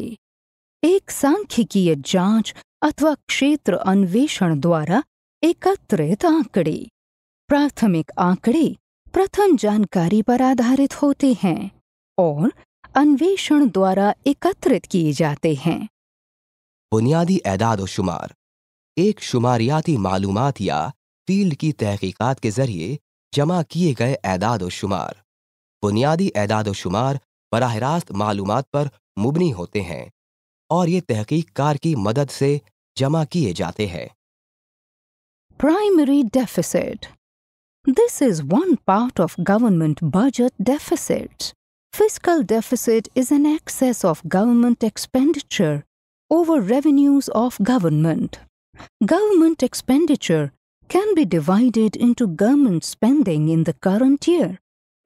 एक सांख्यिकीय जांच अथवा क्षेत्र अन्वेषण द्वारा एकत्रित आंकड़े प्राथमिक आंकड़े प्रथम जानकारी पर आधारित होते हैं और अन्वेषण द्वारा एकत्रित किए जाते हैं बुनियादी एदाद शुमार एक शुमारियाती मालूमात या फील्ड की तहकीकात के जरिए जमा किए गए एदाद शुमार बुनियादी एदाद शुमार बरह रास्त मालूम पर मुबनी होते हैं और ये तहकीककार की मदद से जमा किए जाते हैं primary deficit this is one part of government budget deficit Fiscal deficit is an excess of government expenditure over revenues of government. Government expenditure can be divided into government spending in the current year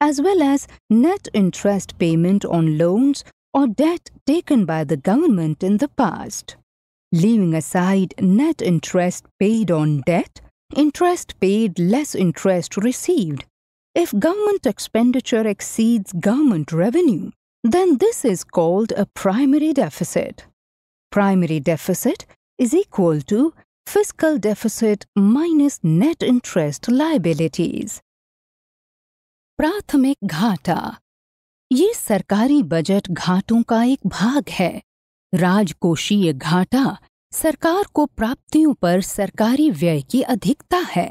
as well as net interest payment on loans or debt taken by the government in the past. Leaving aside net interest paid on debt, interest paid less interest received. If government expenditure exceeds government revenue, then this is called a primary deficit. Primary deficit is equal to fiscal deficit minus net interest liabilities. प्राथमिक घाटा ये सरकारी budget घाटों का एक भाग है राजकोषीय घाटा सरकार को प्राप्तियों पर सरकारी व्यय की अधिकता है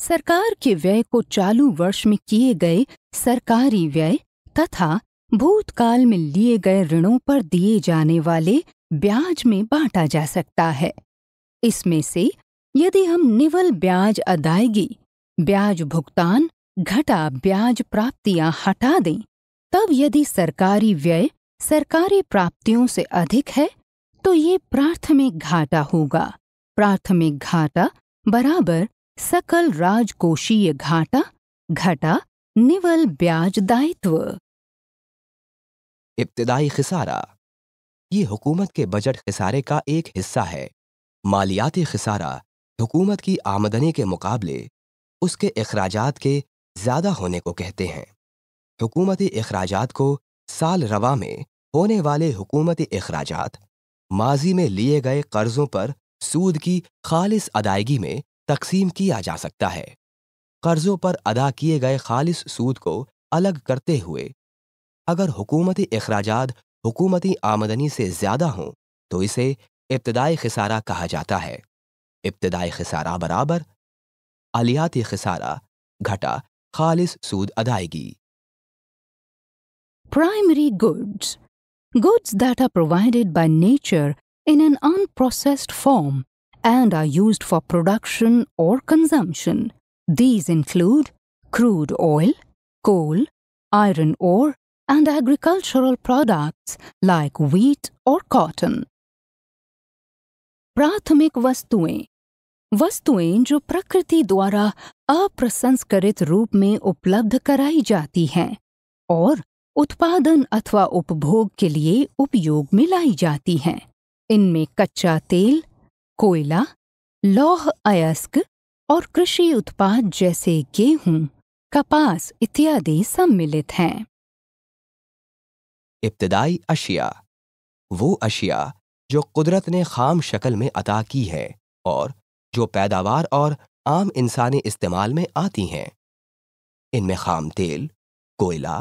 सरकार के व्यय को चालू वर्ष में किए गए सरकारी व्यय तथा भूतकाल में लिए गए ऋणों पर दिए जाने वाले ब्याज में बांटा जा सकता है इसमें से यदि हम निवल ब्याज अदायगी ब्याज भुगतान घटा ब्याज प्राप्तियां हटा दें तब यदि सरकारी व्यय सरकारी प्राप्तियों से अधिक है तो ये प्राथमिक घाटा होगा प्राथमिक घाटा बराबर सकल राजकोषीय घाटा घटा निवल ब्याज दायित्व इब्तदाई खिसारा ये हुकूमत के बजट खिसारे का एक हिस्सा है मालियाती खिसारा हुकूमत की आमदनी के मुकाबले उसके अखराजात के ज्यादा होने को कहते हैं हुकूमती अखराजात को साल रवा में होने वाले हुकूमती अखराज माजी में लिए गए कर्जों पर सूद की खालिस अदायगी में तकसीम किया जा सकता है कर्जों पर अदा किए गए खालिस सूद को अलग करते हुए अगर हुकूमती अखराज हुकूमती आमदनी से ज़्यादा हों तो इसे इब्तदाई खसारा कहा जाता है इब्तदाई खसारा बराबर अलियाती खसारा घटा खालिस सूद अदायगी Primary goods. Goods that are provided by nature in an unprocessed form and are used for production or consumption. These include crude oil, coal, iron ore, and agricultural products like wheat or cotton. प्राथमिक वस्तुएं वस्तुएं जो प्रकृति द्वारा अप्रसंस्करित रूप में उपलब्ध कराई जाती हैं और उत्पादन अथवा उपभोग के लिए उपयोग में लाई जाती हैं इनमें कच्चा तेल कोयला लौह अयस्क और कृषि उत्पाद जैसे गेहूं कपास इत्यादि सम्मिलित हैं इब्तदाई अशिया वो अशिया जो कुदरत ने खाम शक्ल में अदा की है और जो पैदावार और आम इंसानी इस्तेमाल में आती हैं इनमें खाम तेल कोयला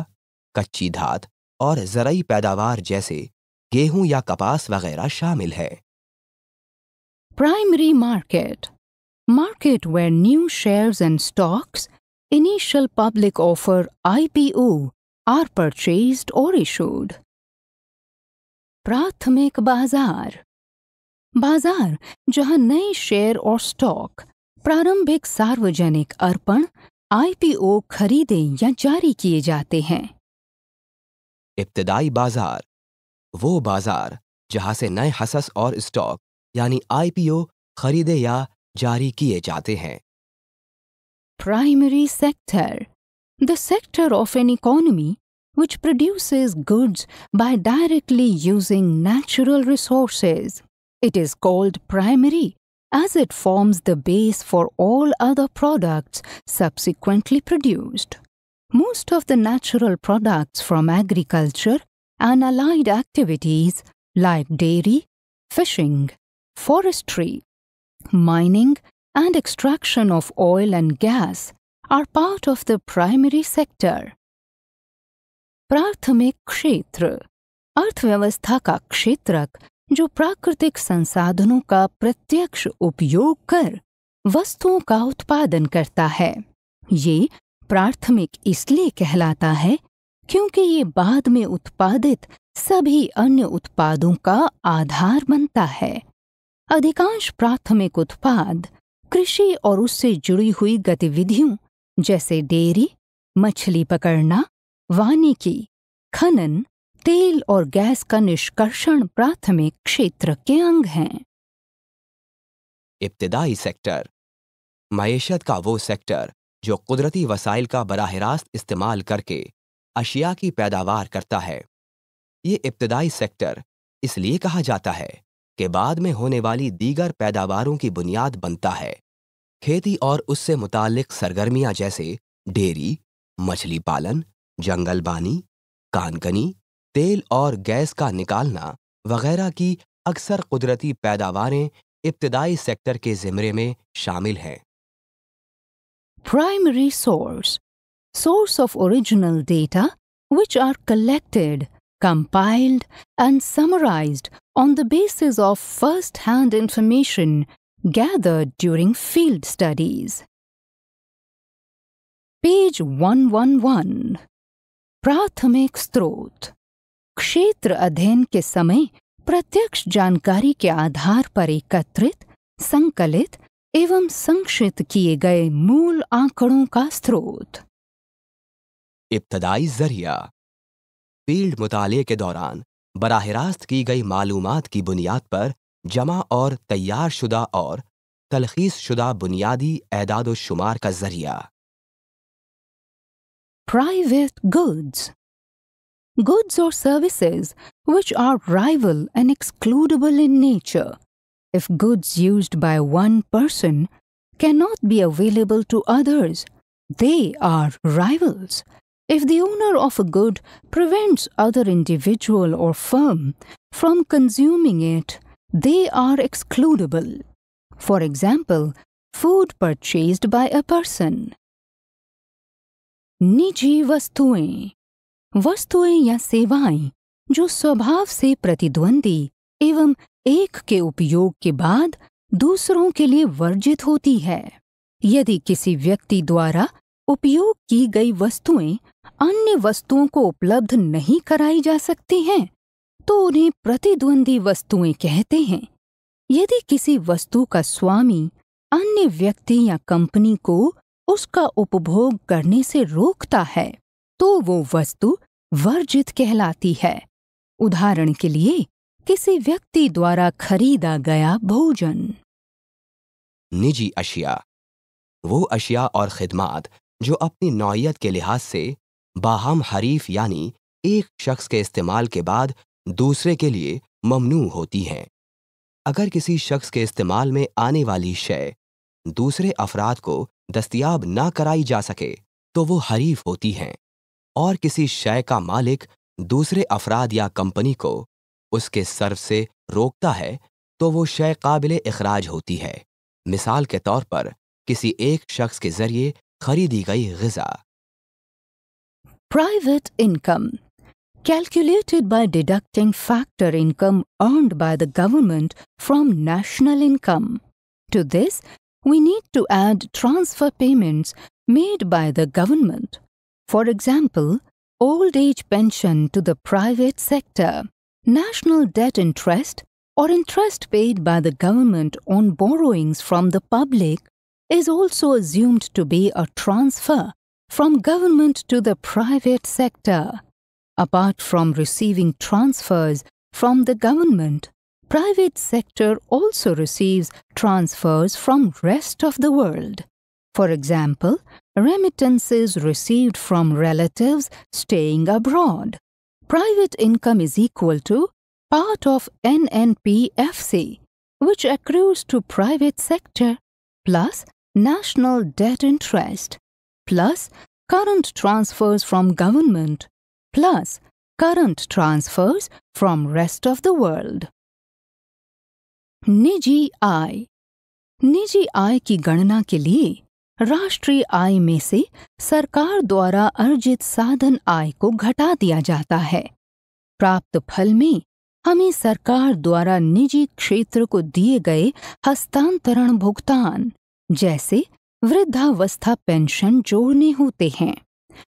कच्ची धात और जरई पैदावार जैसे गेहूं या कपास वगैरह शामिल है primary market market where new share and stocks initial public offer IPO are purchase or issued प्राथमिक बाजार बाजार जहां नए शेयर और स्टॉक प्रारंभिक सार्वजनिक अर्पण आईपीओ खरीदे या जारी किए जाते हैं इब्तदाई बाजार वो बाजार जहां से नए हसस और स्टॉक यानी आईपीओ खरीदे या जारी किए जाते हैं primary sector the sector of an economy which produces goods by directly using natural resources It is called primary as it forms the base for all other products subsequently produced. Most of the natural products from agriculture and allied activities like dairy, fishing, forestry, mining, and extraction of oil and gas are part of the primary sector. Prathamik Kshetra Arthvyavastha ka जो प्राकृतिक संसाधनों का प्रत्यक्ष उपयोग कर वस्तुओं का उत्पादन करता है ये प्राथमिक इसलिए कहलाता है क्योंकि ये बाद में उत्पादित सभी अन्य उत्पादों का आधार बनता है अधिकांश प्राथमिक उत्पाद कृषि और उससे जुड़ी हुई गतिविधियों जैसे डेयरी मछली पकड़ना वानिकी खनन तेल और गैस का निष्कर्षण प्राथमिक क्षेत्र के अंग हैं इब्तदाई सेक्टर मीशत का वो सेक्टर जो कुदरती वसाइल का बरह रास्त इस्तेमाल करके अशिया की पैदावार करता है ये इब्तदाई सेक्टर इसलिए कहा जाता है कि बाद में होने वाली दीगर पैदावारों की बुनियाद बनता है खेती और उससे मुतालिक सरगर्मियां जैसे डेयरी मछली पालन जंगलबानी कानकनी तेल और गैस का निकालना वगैरह की अक्सर कुदरती पैदावारें इब्तदाई सेक्टर के जिमरे में शामिल हैं primary source source of original data which are collected compiled and summarise on the basis of first hand information gathered during field studies page one one one प्राथमिक स्त्रोत क्षेत्र अध्ययन के समय प्रत्यक्ष जानकारी के आधार पर एकत्रित संकलित एवं संक्षिप्त किए गए मूल आंकड़ों का स्रोत इब्तदाई जरिया फील्ड मुताले के दौरान बरह रास्त की गई मालूम की बुनियाद पर जमा और तैयार शुदा और तलखीस शुदा बुनियादी एदाद शुमार का जरिया private goods goods or services which are rival and excludable in nature, if goods used by one person cannot be available to others, they are rivals. If the owner of a good prevents other individual or firm from consuming it, they are excludable. For example, food purchased by a person. Niji वस्तुएं या सेवाएं जो स्वभाव से प्रतिद्वंदी एवं एक के उपयोग के बाद दूसरों के लिए वर्जित होती है यदि किसी व्यक्ति द्वारा उपयोग की गई वस्तुएं अन्य वस्तुओं को उपलब्ध नहीं कराई जा सकती हैं तो उन्हें प्रतिद्वंदी वस्तुएं कहते हैं यदि किसी वस्तु का स्वामी अन्य व्यक्ति या कंपनी को उसका उपभोग करने से रोकता है तो वो वस्तु वर्जित कहलाती है उदाहरण के लिए किसी व्यक्ति द्वारा खरीदा गया भोजन निजी अशिया वो अशिया और खिदमात जो अपनी नौयत के लिहाज से बाहम हरीफ यानी एक शख्स के इस्तेमाल के बाद दूसरे के लिए ममनू होती हैं अगर किसी शख्स के इस्तेमाल में आने वाली शय दूसरे अफराद को दस्तियाब ना कराई जा सके तो वो हरीफ होती हैं और किसी शय का मालिक दूसरे अफराद या कंपनी को उसके सर्व से रोकता है तो वो शय काबिल अखराज होती है मिसाल के तौर पर किसी एक शख्स के जरिए खरीदी गई गजा private income calculated by deducting factor income earn by the government from national income to this we need to add transfer payments made by the government For example, old age pension to the private sector, national debt interest, or interest paid by the government on borrowings from the public is also assumed to be a transfer from government to the private sector. Apart from receiving transfers from the government, private sector also receives transfers from rest of the world. For example, remittances received from relatives staying abroad. Private income is equal to part of NNPFC, which accrues to private sector, plus national debt interest, plus current transfers from government, plus current transfers from rest of the world. निजी I. निजी I की गणना के लिए राष्ट्रीय आय में से सरकार द्वारा अर्जित साधन आय को घटा दिया जाता है प्राप्त फल में हमें सरकार द्वारा निजी क्षेत्र को दिए गए हस्तांतरण भुगतान जैसे वृद्धावस्था पेंशन जोड़ने होते हैं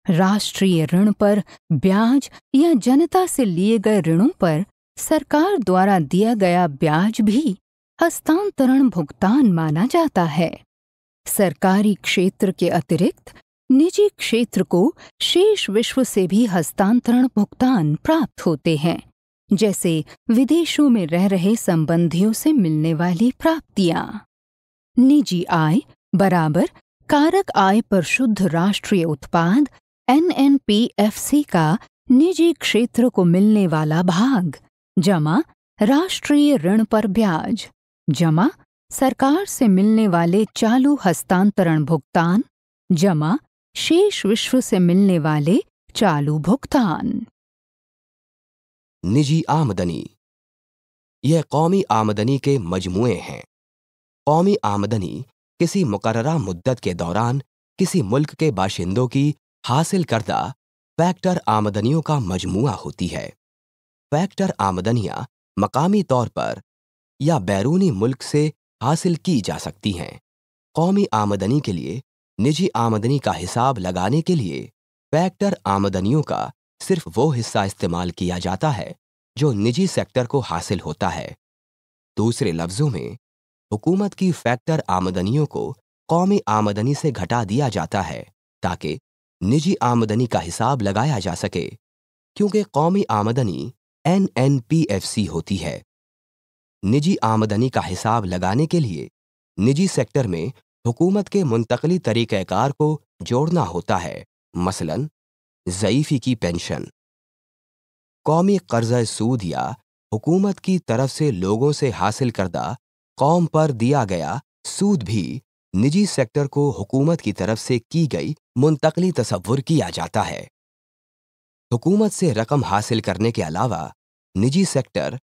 राष्ट्रीय ऋण पर ब्याज या जनता से लिए गए ऋणों पर सरकार द्वारा दिया गया ब्याज भी हस्तांतरण भुगतान माना जाता है सरकारी क्षेत्र के अतिरिक्त निजी क्षेत्र को शेष विश्व से भी हस्तांतरण भुगतान प्राप्त होते हैं जैसे विदेशों में रह रहे संबंधियों से मिलने वाली प्राप्तियां निजी आय बराबर कारक आय पर शुद्ध राष्ट्रीय उत्पाद एनएनपीएफसी का निजी क्षेत्र को मिलने वाला भाग जमा राष्ट्रीय ऋण पर ब्याज जमा सरकार से मिलने वाले चालू हस्तांतरण भुगतान जमा शेष विश्व से मिलने वाले चालू भुगतान निजी आमदनी यह कौमी आमदनी के मजमुए हैं कौमी आमदनी किसी मुकर्रा मुद्दत के दौरान किसी मुल्क के बाशिंदों की हासिल करदा फैक्टर आमदनियों का मजमुआ होती है फैक्टर आमदनियां मकामी तौर पर या बैरूनी मुल्क से हासिल की जा सकती हैं कौमी आमदनी के लिए निजी आमदनी का हिसाब लगाने के लिए फैक्टर आमदनियों का सिर्फ वो हिस्सा इस्तेमाल किया जाता है जो निजी सेक्टर को हासिल होता है दूसरे लफ्जों में हुकूमत की फैक्टर आमदनियों को कौमी आमदनी से घटा दिया जाता है ताकि निजी आमदनी का हिसाब लगाया जा सके क्योंकि कौमी आमदनी N N P F C होती है निजी आमदनी का हिसाब लगाने के लिए निजी सेक्टर में हुकूमत के मुंतकली तरीकार को जोड़ना होता है मसलन ज़यीफ़ी की पेंशन कौमी कर्ज सूद या हुकूमत की तरफ से लोगों से हासिल करदा कौम पर दिया गया सूद भी निजी सेक्टर को हुकूमत की तरफ से की गई मुंतकली तस्वुर किया जाता है हुकूमत से रकम हासिल करने के अलावा निजी सेक्टर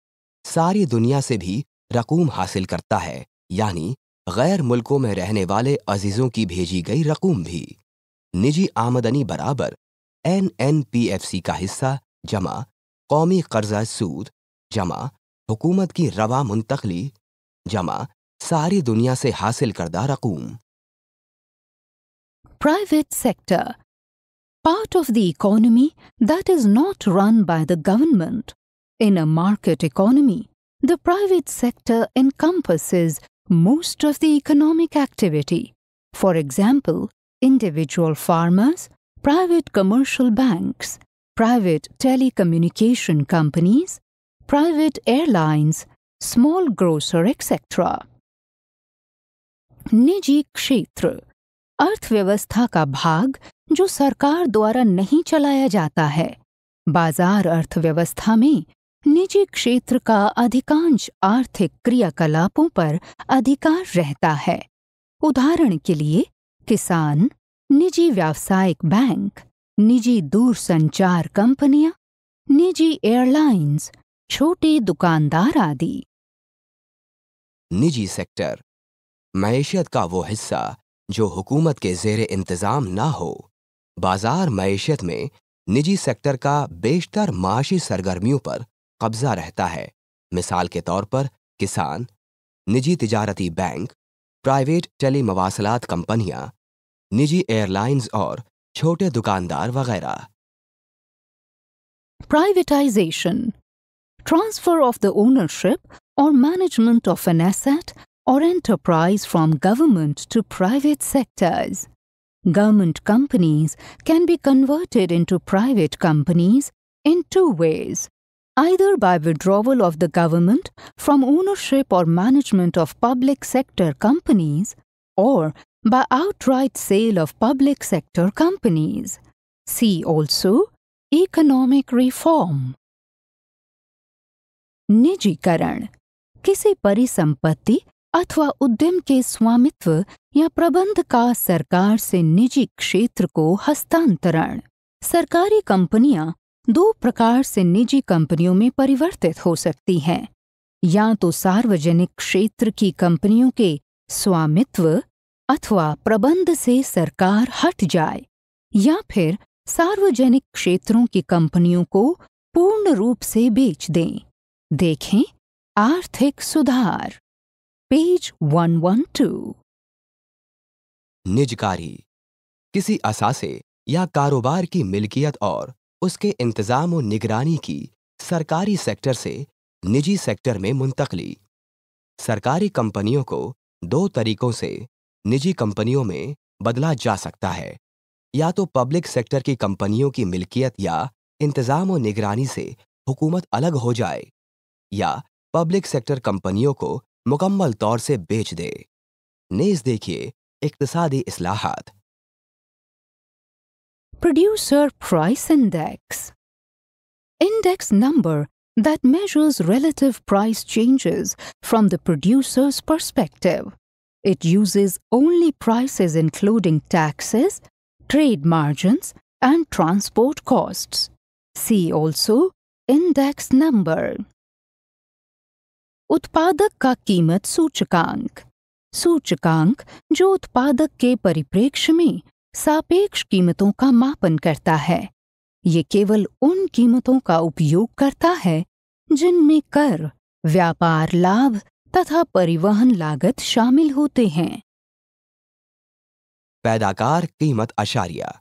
सारी दुनिया से भी रकूम हासिल करता है यानी गैर मुल्कों में रहने वाले अजीज़ों की भेजी गई रकूम भी निजी आमदनी बराबर N N P F C का हिस्सा जमा कौमी कर्जा सूद जमा हुकूमत की रवा मुंतकली जमा सारी दुनिया से हासिल करदा रकूम private sector part of the economy that is not run by the government In a market economy, the private sector encompasses most of the economic activity. For example, individual farmers, private commercial banks, private telecommunication companies, private airlines, small grocer, etc. निजी क्षेत्र अर्थव्यवस्था का भाग जो सरकार द्वारा नहीं चलाया जाता है बाजार अर्थव्यवस्था में निजी क्षेत्र का अधिकांश आर्थिक क्रियाकलापों पर अधिकार रहता है उदाहरण के लिए किसान निजी व्यावसायिक बैंक निजी दूरसंचार कंपनियां निजी एयरलाइंस छोटे दुकानदार आदि निजी सेक्टर मैशियत का वो हिस्सा जो हुकूमत के जेर इंतज़ाम ना हो बाजार मैशियत में निजी सेक्टर का बेशतर माशी सरगर्मियों पर कब्जा रहता है मिसाल के तौर पर किसान निजी तिजारती बैंक प्राइवेट टेली मवासलात कंपनियां निजी एयरलाइंस और छोटे दुकानदार वगैरह privatisation transfer of the ownership or management of an asset or enterprise from government to private sectors government companies can be converted into private companies in two ways either by withdrawal of the government from ownership or management of public sector companies or by outright sale of public sector companies. See also economic reform. निजीकरण किसी परिसंपत्ति अथवा उद्यम के स्वामित्व या प्रबंध का सरकार से निजी क्षेत्र को हस्तांतरण सरकारी कंपनियां दो प्रकार से निजी कंपनियों में परिवर्तित हो सकती हैं या तो सार्वजनिक क्षेत्र की कंपनियों के स्वामित्व अथवा प्रबंध से सरकार हट जाए या फिर सार्वजनिक क्षेत्रों की कंपनियों को पूर्ण रूप से बेच दें देखें आर्थिक सुधार पेज 112 निजकारी किसी असासे या कारोबार की मिल्कियत और उसके इंतजाम और निगरानी की सरकारी सेक्टर से निजी सेक्टर में मुंतकली सरकारी कंपनियों को दो तरीकों से निजी कंपनियों में बदला जा सकता है या तो पब्लिक सेक्टर की कंपनियों की मिल्कियत या इंतजाम और निगरानी से हुकूमत अलग हो जाए या पब्लिक सेक्टर कंपनियों को मुकम्मल तौर से बेच दे नेज देखिए इकतसादी असलाहत producer price index. Index number that measures relative price changes from the producer's perspective. It uses only prices including taxes, trade margins, and transport costs. See also index number. उत्पादक का कीमत सूचकांक सूचकांक जो उत्पादक के परिप्रेक्ष्य में सापेक्ष कीमतों का मापन करता है ये केवल उन कीमतों का उपयोग करता है जिनमें कर व्यापार लाभ तथा परिवहन लागत शामिल होते हैं पैदाकार कीमत अशारिया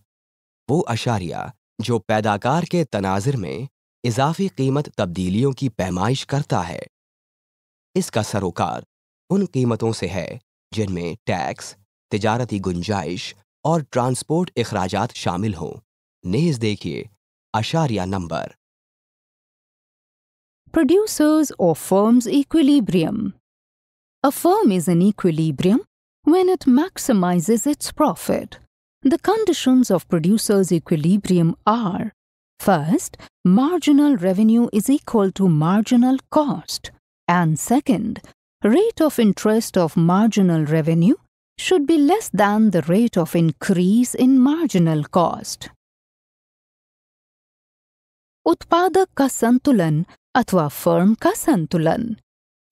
वो अशारिया जो पैदाकार के तनाजर में इजाफी कीमत तब्दीलियों की पैमाइश करता है इसका सरोकार उन कीमतों से है जिनमें टैक्स तिजारती गुंजाइश और ट्रांसपोर्ट अखराजात शामिल हों Producers or firms equilibrium. A firm is in equilibrium when it maximizes its profit. The conditions of producers' equilibrium are first, marginal revenue is equal to marginal cost, and second, rate of interest of marginal revenue should be less than the rate of increase in marginal cost. उत्पादक का संतुलन अथवा firm का संतुलन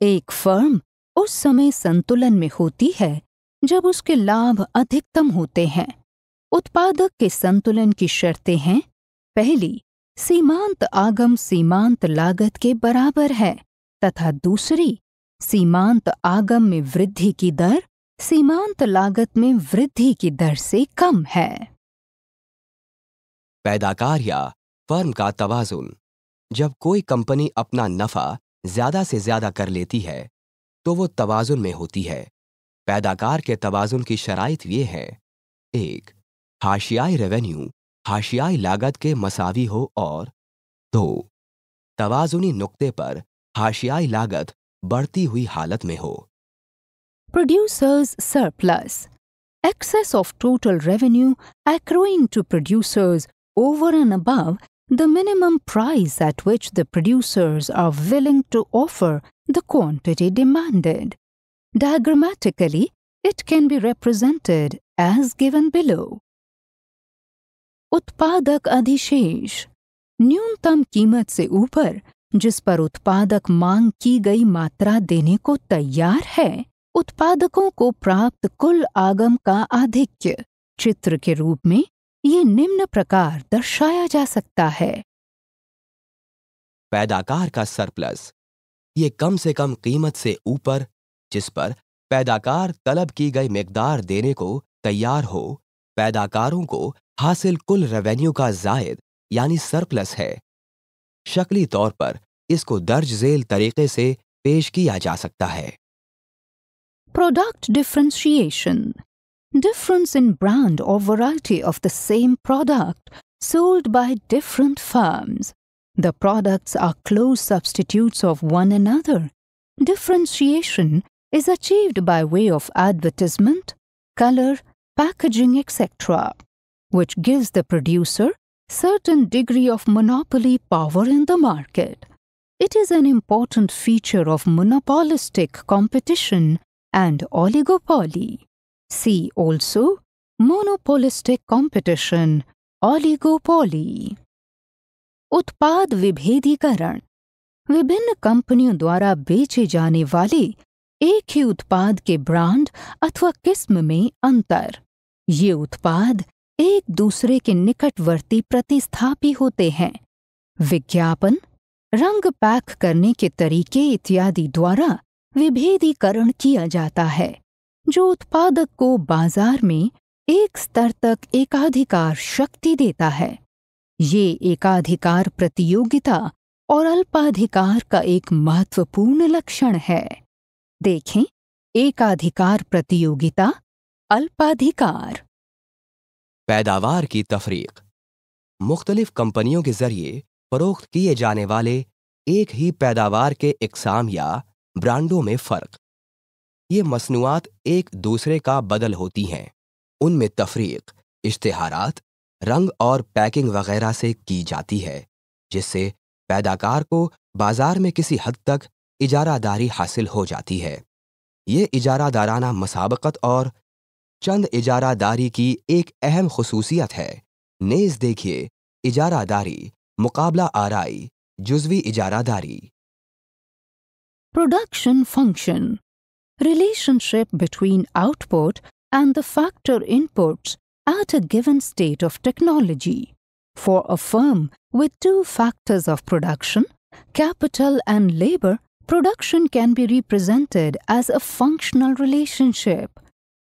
एक firm उस समय संतुलन में होती है जब उसके लाभ अधिकतम होते हैं उत्पादक के संतुलन की शर्तें हैं पहली सीमांत आगम सीमांत लागत के बराबर है तथा दूसरी सीमांत आगम में वृद्धि की दर सीमांत लागत में वृद्धि की दर से कम है पैदाकार या फर्म का तवाजुन जब कोई कंपनी अपना नफा ज्यादा से ज्यादा कर लेती है तो वो तवाजुन में होती है पैदाकार के तवाजुन की शराइत ये है एक हाशियाई रेवेन्यू हाशियाई लागत के मसावी हो और दो तवाजुनी नुक्ते पर हाशियाई लागत बढ़ती हुई हालत में हो producers' surplus, excess of total revenue accruing to producers over and above the minimum price at which the producers are willing to offer the quantity demanded. Diagrammatically, it can be represented as given below. उत्पादक अधिशेष न्यूनतम कीमत से ऊपर जिस पर उत्पादक मांग की गई मात्रा देने को तैयार है उत्पादकों को प्राप्त कुल आगम का आधिक्य चित्र के रूप में ये निम्न प्रकार दर्शाया जा सकता है पैदाकार का सरप्लस ये कम से कम कीमत से ऊपर जिस पर पैदाकार तलब की गई मकदार देने को तैयार हो पैदाकारों को हासिल कुल रेवेन्यू का जायद यानी सरप्लस है शक्ली तौर पर इसको दर्ज झेल तरीके से पेश किया जा सकता है Product differentiation. Difference in brand or variety of the same product sold by different firms. The products are close substitutes of one another. Differentiation is achieved by way of advertisement, color, packaging, etc., which gives the producer certain degree of monopoly power in the market. It is an important feature of monopolistic competition and oligopoly. See also monopolistic competition, oligopoly. उत्पाद विभेदीकरण विभिन्न कंपनियों द्वारा बेचे जाने वाले एक ही उत्पाद के ब्रांड अथवा किस्म में अंतर ये उत्पाद एक दूसरे के निकटवर्ती प्रतिस्थापी होते हैं विज्ञापन रंग पैक करने के तरीके इत्यादि द्वारा विभेदीकरण किया जाता है जो उत्पादक को बाजार में एक स्तर तक एकाधिकार शक्ति देता है ये एकाधिकार प्रतियोगिता और अल्पाधिकार का एक महत्वपूर्ण लक्षण है देखें एकाधिकार प्रतियोगिता अल्पाधिकार पैदावार की तफरीक मुख्तलिफ कंपनियों के जरिए फरोख्त किए जाने वाले एक ही पैदावार के इकसाम या ब्रांडों में फ़र्क ये मसनूआत एक दूसरे का बदल होती हैं उनमें तफरीक इश्तहारात रंग और पैकिंग वगैरह से की जाती है जिससे पैदाकार को बाजार में किसी हद तक इजारादारी हासिल हो जाती है ये इजारादाराना मसाबकत और चंद इजारादारी की एक अहम खसूसियत है नेज देखिए इजारादारी मुकाबला आरई जुजवी इजारादारी Production function relationship between output and the factor inputs at a given state of technology. For a firm with two factors of production, capital and labor, production can be represented as a functional relationship.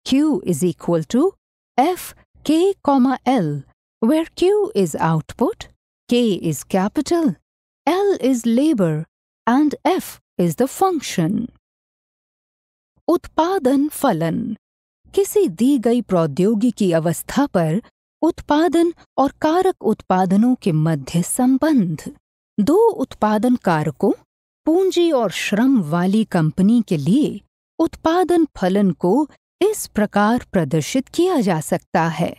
Q is equal to F K, L, where Q is output, K is capital, L is labor, and F is the function उत्पादन फलन किसी दी गई प्रौद्योगिकी अवस्था पर उत्पादन और कारक उत्पादनों के मध्य संबंध दो उत्पादन कारकों पूंजी और श्रम वाली कंपनी के लिए उत्पादन फलन को इस प्रकार प्रदर्शित किया जा सकता है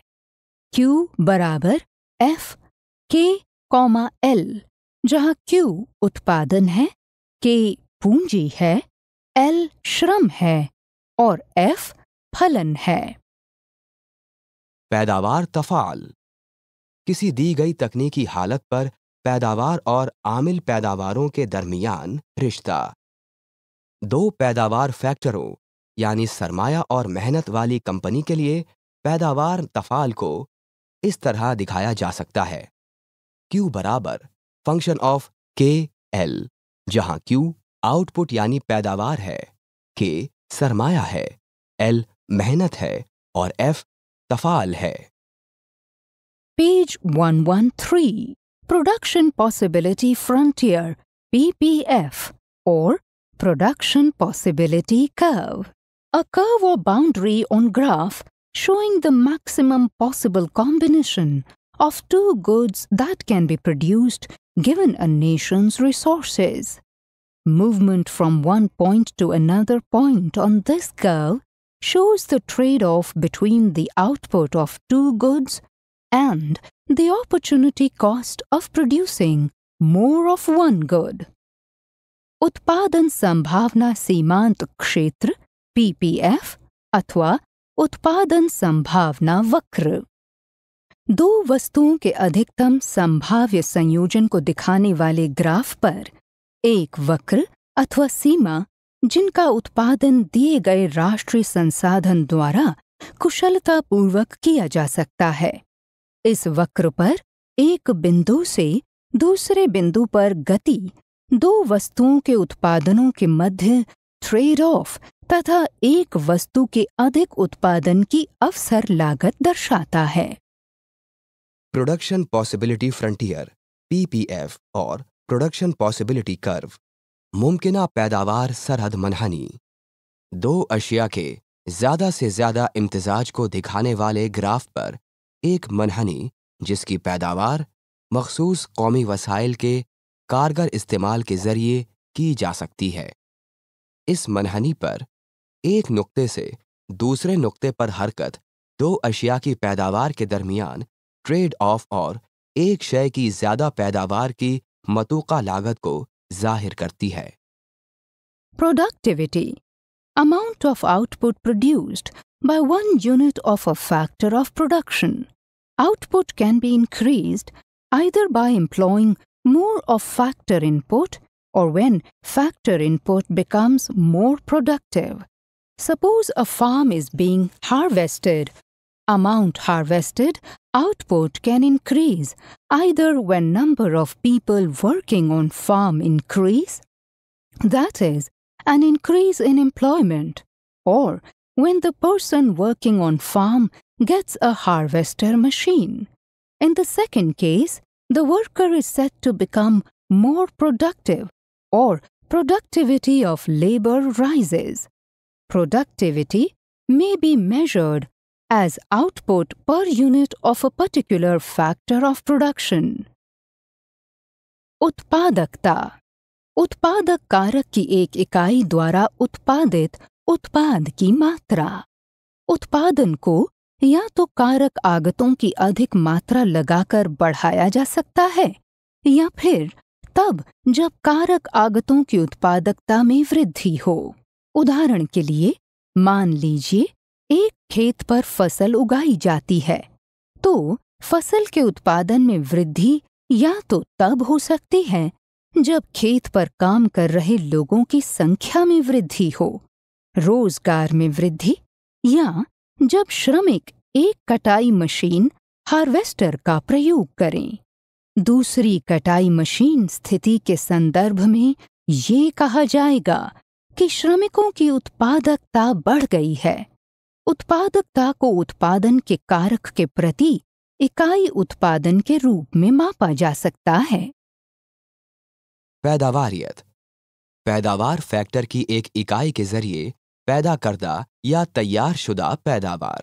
Q बराबर F K, एल जहाँ Q उत्पादन है K पूंजी है एल श्रम है और एफ फलन है पैदावार तफाल किसी दी गई तकनीकी हालत पर पैदावार और आमिल पैदावारों के दरमियान रिश्ता दो पैदावार फैक्टरों यानी सरमाया और मेहनत वाली कंपनी के लिए पैदावार तफाल को इस तरह दिखाया जा सकता है क्यू बराबर फंक्शन ऑफ के एल जहां क्यू आउटपुट यानी पैदावार है के सरमाया है एल मेहनत है और एफ तफाल है page one one three production possibility frontier PPF or production possibility curve a curve or boundary on graph showing the maximum possible combination of two goods that can be produced given a nation's resources Movement from one point to another point on this curve shows the trade-off between the output of two goods and the opportunity cost of producing more of one good. उत्पादन संभावना सीमांत क्षेत्र PPF अथवा उत्पादन संभावना वक्र दो वस्तुओं के अधिकतम संभाव्य संयोजन को दिखाने वाले ग्राफ पर एक वक्र अथवा सीमा जिनका उत्पादन दिए गए राष्ट्रीय संसाधन द्वारा कुशलतापूर्वक किया जा सकता है इस वक्र पर एक बिंदु से दूसरे बिंदु पर गति दो वस्तुओं के उत्पादनों के मध्य ट्रेड ऑफ तथा एक वस्तु के अधिक उत्पादन की अवसर लागत दर्शाता है production possibility frontier PPF or production possibility curve मुमकिन पैदावार सरहद मनहानी दो अशिया के ज़्यादा से ज़्यादा इम्तजाज को दिखाने वाले ग्राफ पर एक मनहनी जिसकी पैदावार मखसूस कौमी वसाइल के कारगर इस्तेमाल के ज़रिए की जा सकती है इस मनहनी पर एक नुक्ते से दूसरे नुक्ते पर हरकत दो अशिया की पैदावार के दरमियान ट्रेड ऑफ और एक शय की ज़्यादा पैदावार की मतूका लागत को जाहिर करती है productivity amount by one unit of a factor of production. Output can be increased either by employing more of factor input or when factor input becomes more productive. Suppose a farm is being harvested. Amount harvested Output can increase either when number of people working on farm increase, that is, an increase in employment, or when the person working on farm gets a harvester machine. In the second case, the worker is said to become more productive or productivity of labor rises. Productivity may be measured as output per unit of a particular factor of production. उत्पादकता उत्पादक कारक की एक इकाई द्वारा उत्पादित उत्पाद की मात्रा उत्पादन को या तो कारक आगतों की अधिक मात्रा लगाकर बढ़ाया जा सकता है या फिर तब जब कारक आगतों की उत्पादकता में वृद्धि हो उदाहरण के लिए मान लीजिए एक खेत पर फसल उगाई जाती है तो फसल के उत्पादन में वृद्धि या तो तब हो सकती है जब खेत पर काम कर रहे लोगों की संख्या में वृद्धि हो रोजगार में वृद्धि या जब श्रमिक एक कटाई मशीन हार्वेस्टर का प्रयोग करें दूसरी कटाई मशीन स्थिति के संदर्भ में ये कहा जाएगा कि श्रमिकों की उत्पादकता बढ़ गई है उत्पादकता को उत्पादन के कारक के प्रति इकाई उत्पादन के रूप में मापा जा सकता है पैदावारियत पैदावार फैक्टर की एक इकाई के जरिए पैदा करदा या तैयार शुदा पैदावार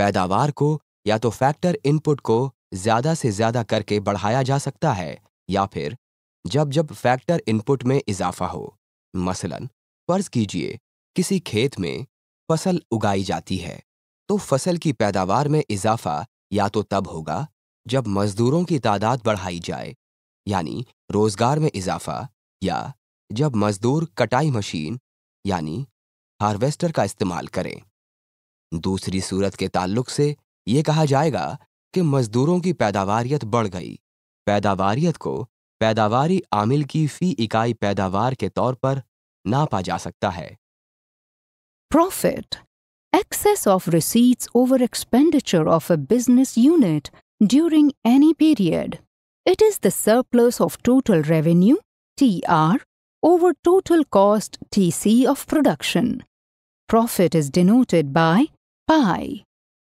पैदावार को या तो फैक्टर इनपुट को ज्यादा से ज्यादा करके बढ़ाया जा सकता है या फिर जब जब फैक्टर इनपुट में इजाफा हो मसलन फर्ज कीजिए किसी खेत में फसल उगाई जाती है तो फसल की पैदावार में इजाफा या तो तब होगा जब मजदूरों की तादाद बढ़ाई जाए यानी रोजगार में इजाफा या जब मजदूर कटाई मशीन यानी हार्वेस्टर का इस्तेमाल करें दूसरी सूरत के ताल्लुक से ये कहा जाएगा कि मजदूरों की पैदावारियत बढ़ गई पैदावारियत को पैदावारी आमिल की फी इकाई पैदावार के तौर पर नापा जा सकता है Profit excess of receipts over expenditure of a business unit during any period. It is the surplus of total revenue, TR, over total cost, TC, of production. Profit is denoted by pi.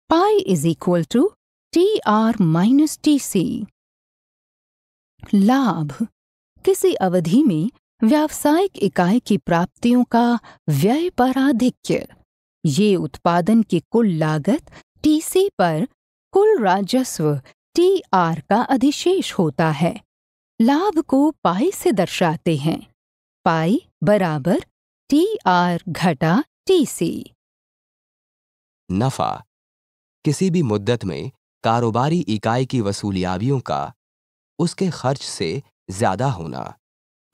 Pi is equal to TR minus TC. लाभ किसी अवधि में व्यावसायिक इकाई की प्राप्तियों का व्यय पर आधिक्य ये उत्पादन की कुल लागत टीसी पर कुल राजस्व टी आर का अधिशेष होता है लाभ को पाई से दर्शाते हैं पाई बराबर टी आर घटा टी सी नफा किसी भी मुद्दत में कारोबारी इकाई की वसूलियाबियों का उसके खर्च से ज्यादा होना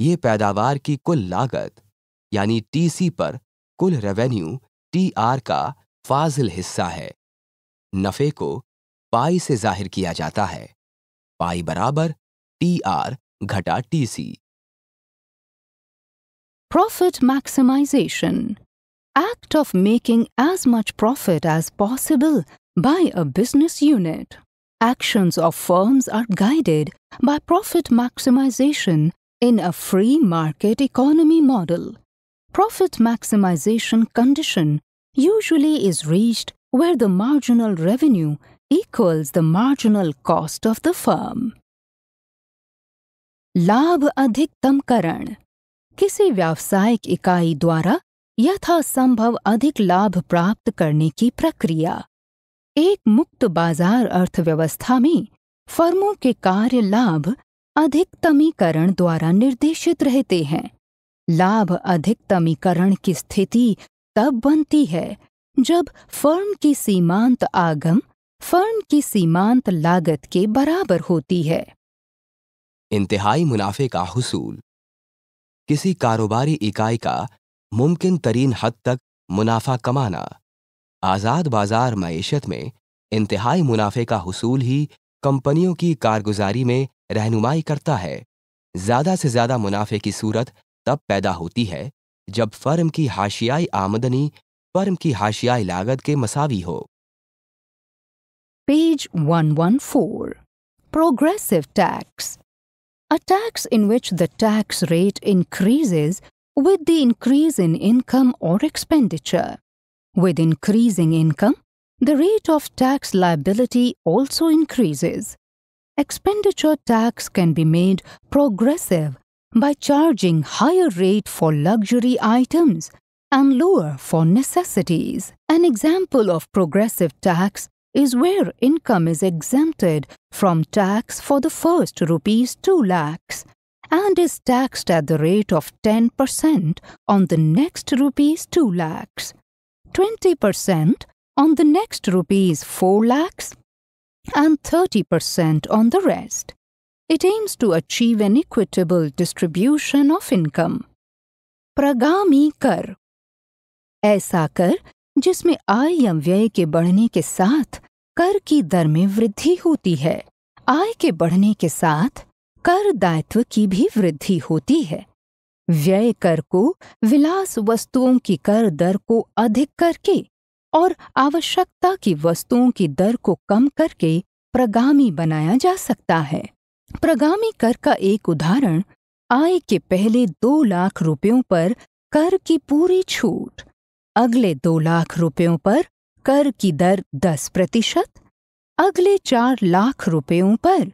ये पैदावार की कुल लागत यानी टीसी पर कुल रेवेन्यू टी आर का फाजिल हिस्सा है नफे को पाई से जाहिर किया जाता है पाई बराबर टी आर घटा T C profit maximisation act of making as much profit as possible by a business unit actions of firms are guided by profit maximisation In a free market economy model, profit maximization condition usually is reached where the marginal revenue equals the marginal cost of the firm. लाभ अधिकतमकरण किसी व्यावसायिक इकाई द्वारा यथासंभव अधिक लाभ प्राप्त करने की प्रक्रिया एक मुक्त बाजार अर्थव्यवस्था में फर्मों के कार्य लाभ अधिकतमीकरण द्वारा निर्देशित रहते हैं लाभ अधिकतमीकरण की स्थिति तब बनती है जब फर्म की सीमांत आगम फर्म की सीमांत लागत के बराबर होती है इंतहाई मुनाफे का हसूल किसी कारोबारी इकाई का मुमकिन तरीन हद तक मुनाफा कमाना आज़ाद बाजार मीशत में इंतहाई मुनाफे का हसूल ही कंपनियों की कारगुजारी में रहनुमाई करता है ज्यादा से ज्यादा मुनाफे की सूरत तब पैदा होती है जब फर्म की हाशियाई आमदनी फर्म की हाशियाई लागत के मसावी हो page one one four progressive tax a tax in which the tax rate increases with the increase in income और expenditure with increasing income the rate of tax liability also increases Expenditure tax can be made progressive by charging higher rate for luxury items and lower for necessities. An example of progressive tax is where income is exempted from tax for the first rupees 2 lakhs and is taxed at the rate of 10% on the next rupees 2 lakhs, 20% on the next rupees 4 lakhs, and 30% on the rest. It aims to achieve an equitable distribution of income. प्रगामी कर ऐसा कर जिसमें आय या व्यय के बढ़ने के साथ कर की दर में वृद्धि होती है आय के बढ़ने के साथ कर दायित्व की भी वृद्धि होती है व्यय कर को विलास वस्तुओं की कर दर को अधिक करके और आवश्यकता की वस्तुओं की दर को कम करके प्रगामी बनाया जा सकता है प्रगामी कर का एक उदाहरण आय के पहले दो लाख रुपयों पर कर की पूरी छूट अगले दो लाख रुपयों पर कर की दर दस प्रतिशत अगले चार लाख रुपयों पर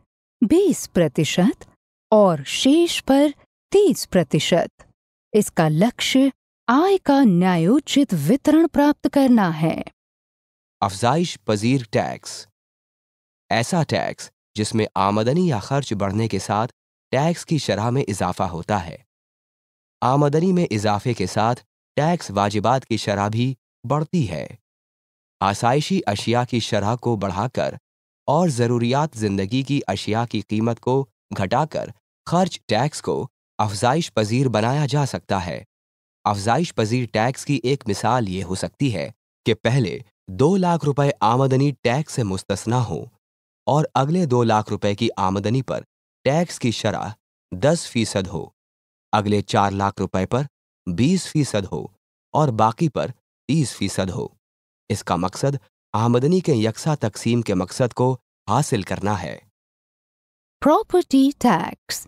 बीस प्रतिशत और शेष पर तीस प्रतिशत इसका लक्ष्य आय का न्यायोचित वितरण प्राप्त करना है अफजाइश पजीर टैक्स ऐसा टैक्स जिसमें आमदनी या खर्च बढ़ने के साथ टैक्स की शरह में इजाफा होता है आमदनी में इजाफे के साथ टैक्स वाजिबात की शरह भी बढ़ती है आसाइशी अशिया की शरह को बढ़ाकर और ज़रूरियात ज़िंदगी की अशिया की कीमत को घटाकर खर्च टैक्स को अफजाइश पजीर बनाया जा सकता है अफजाइश पजीर टैक्स की एक मिसाल ये हो सकती है कि पहले दो लाख रुपए आमदनी टैक्स से मुस्तना हो और अगले दो लाख रुपए की आमदनी पर टैक्स की शरह दस फीसद हो अगले चार लाख रुपए पर बीस फीसद हो और बाकी पर तीस फीसद हो इसका मकसद आमदनी के यकसा तकसीम के मकसद को हासिल करना है property tax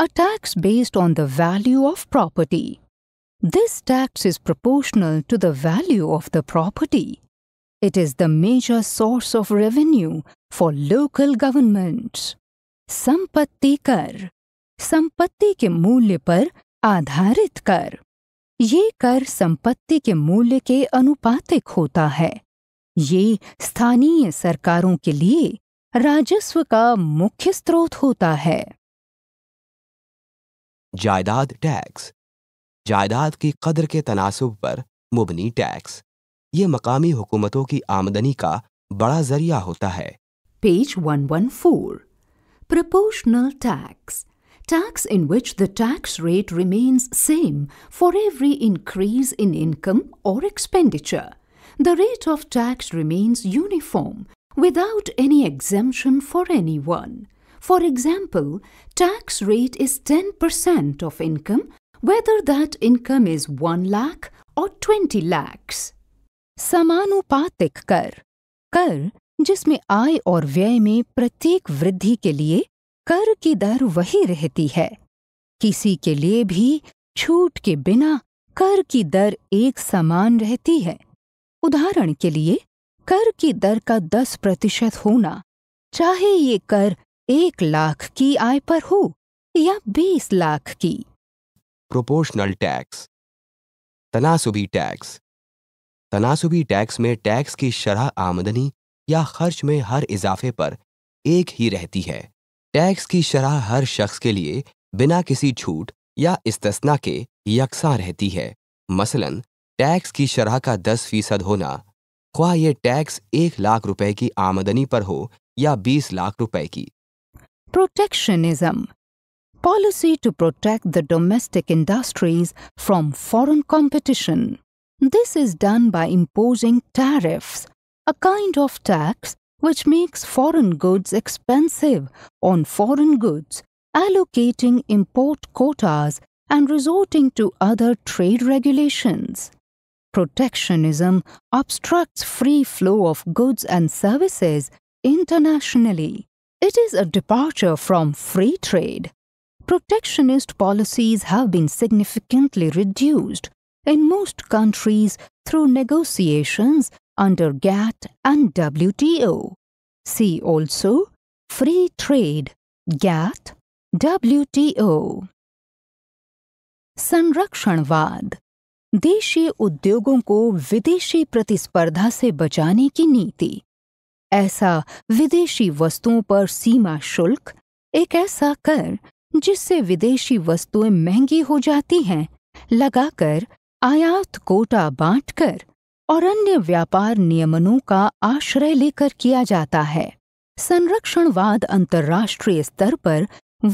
a tax based on the value of property This tax is proportional to the value of the property. It is the major source of revenue for local governments. संपत्ति कर संपत्ति के मूल्य पर आधारित कर ये कर संपत्ति के मूल्य के अनुपातिक होता है ये स्थानीय सरकारों के लिए राजस्व का मुख्य स्रोत होता है जायदाद टैक्स जायदाद की कदर के तनासब पर मुबनी टैक्स ये मकामी हुकूमतों की आमदनी का बड़ा जरिया होता है page 114 proportional tax tax in which the tax rate remains same for every increase in income और expenditure the rate of tax remains uniform without any exemption for any one for example tax rate is ten percent of income whether that income is 1 lakh or 20 lakhs. समानुपातिक कर कर जिसमें आय और व्यय में प्रत्येक वृद्धि के लिए कर की दर वही रहती है किसी के लिए भी छूट के बिना कर की दर एक समान रहती है उदाहरण के लिए कर की दर का दस प्रतिशत होना चाहे ये कर एक लाख की आय पर हो या बीस लाख की प्रोपोर्शनल टैक्स तनासुबी टैक्स तनासुबी टैक्स में टैक्स की शरह आमदनी या खर्च में हर इजाफे पर एक ही रहती है टैक्स की शरह हर शख्स के लिए बिना किसी छूट या इस्तना के यकसा रहती है मसलन टैक्स की शरह का 10 फीसद होना ख्वा ये टैक्स एक लाख रुपए की आमदनी पर हो या 20 लाख रुपए की protectionism policy to protect the domestic industries from foreign competition. This is done by imposing tariffs, a kind of tax which makes foreign goods expensive on foreign goods, allocating import quotas and resorting to other trade regulations. Protectionism obstructs free flow of goods and services internationally. It is a departure from free trade protectionist policies have been significantly reduced in most countries through negotiations under GATT and WTO. See also Free Trade, GATT, WTO. संरक्षणवाद देशीय उद्योगों को विदेशी प्रतिस्पर्धा से बचाने की नीति ऐसा विदेशी वस्तुओं पर सीमा शुल्क एक ऐसा कर जिससे विदेशी वस्तुएं महंगी हो जाती हैं लगाकर आयात कोटा बांटकर और अन्य व्यापार नियमनों का आश्रय लेकर किया जाता है संरक्षणवाद अंतर्राष्ट्रीय स्तर पर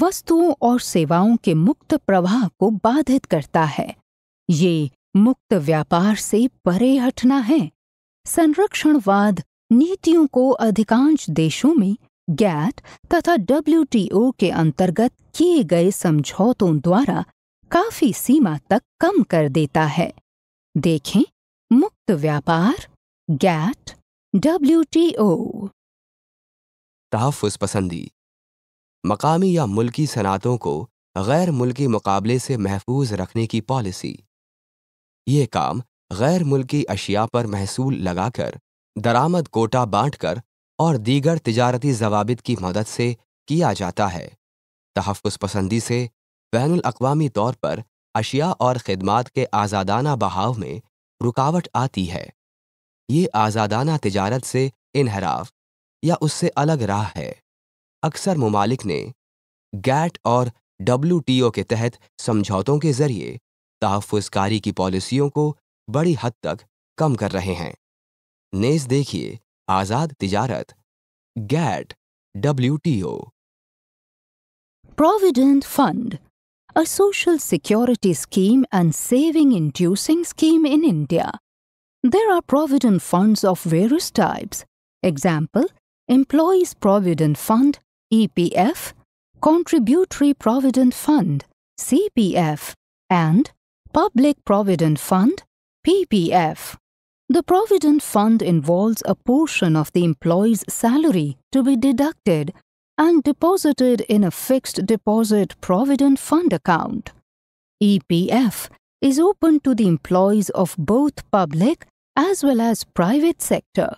वस्तुओं और सेवाओं के मुक्त प्रवाह को बाधित करता है ये मुक्त व्यापार से परे हटना है संरक्षणवाद नीतियों को अधिकांश देशों में गैट तथा डब्ल्यू के अंतर्गत किए गए समझौतों द्वारा काफी सीमा तक कम कर देता है देखें मुक्त व्यापार गैट डब्ल्यू टी ओ तहफ़ पसंदी मकामी या मुल्की सनातों को गैर मुल्की मुकाबले से महफूज रखने की पॉलिसी ये काम गैर मुल्की अशिया पर महसूल लगाकर दरामद कोटा बांटकर और दीगर तजारती जवाबित की मदद से किया जाता है तहफ़ पसंदी से बैन अवी तौर पर अशिया और ख़दमात के आज़ादाना बहाव में रुकावट आती है ये आज़ादाना तजारत से इनहराफ या उससे अलग राह है अक्सर ममालिक ने गैट और डब्ल्यू के तहत समझौतों के ज़रिए तहफ़कारी की पॉलिसियों को बड़ी हद तक कम कर रहे हैं नेज देखिए Azad तिजारत GATT, WTO. Provident Fund, a social security scheme and saving inducing scheme in India. There are provident funds of various types. Example, Employees Provident Fund, EPF, Contributory Provident Fund, CPF, and Public Provident Fund, PPF. The Provident Fund involves a portion of the employee's salary to be deducted and deposited in a fixed deposit Provident Fund account. EPF is open to the employees of both public as well as private sector.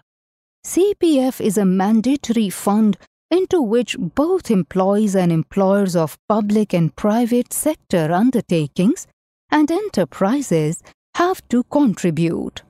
CPF is a mandatory fund into which both employees and employers of public and private sector undertakings and enterprises have to contribute.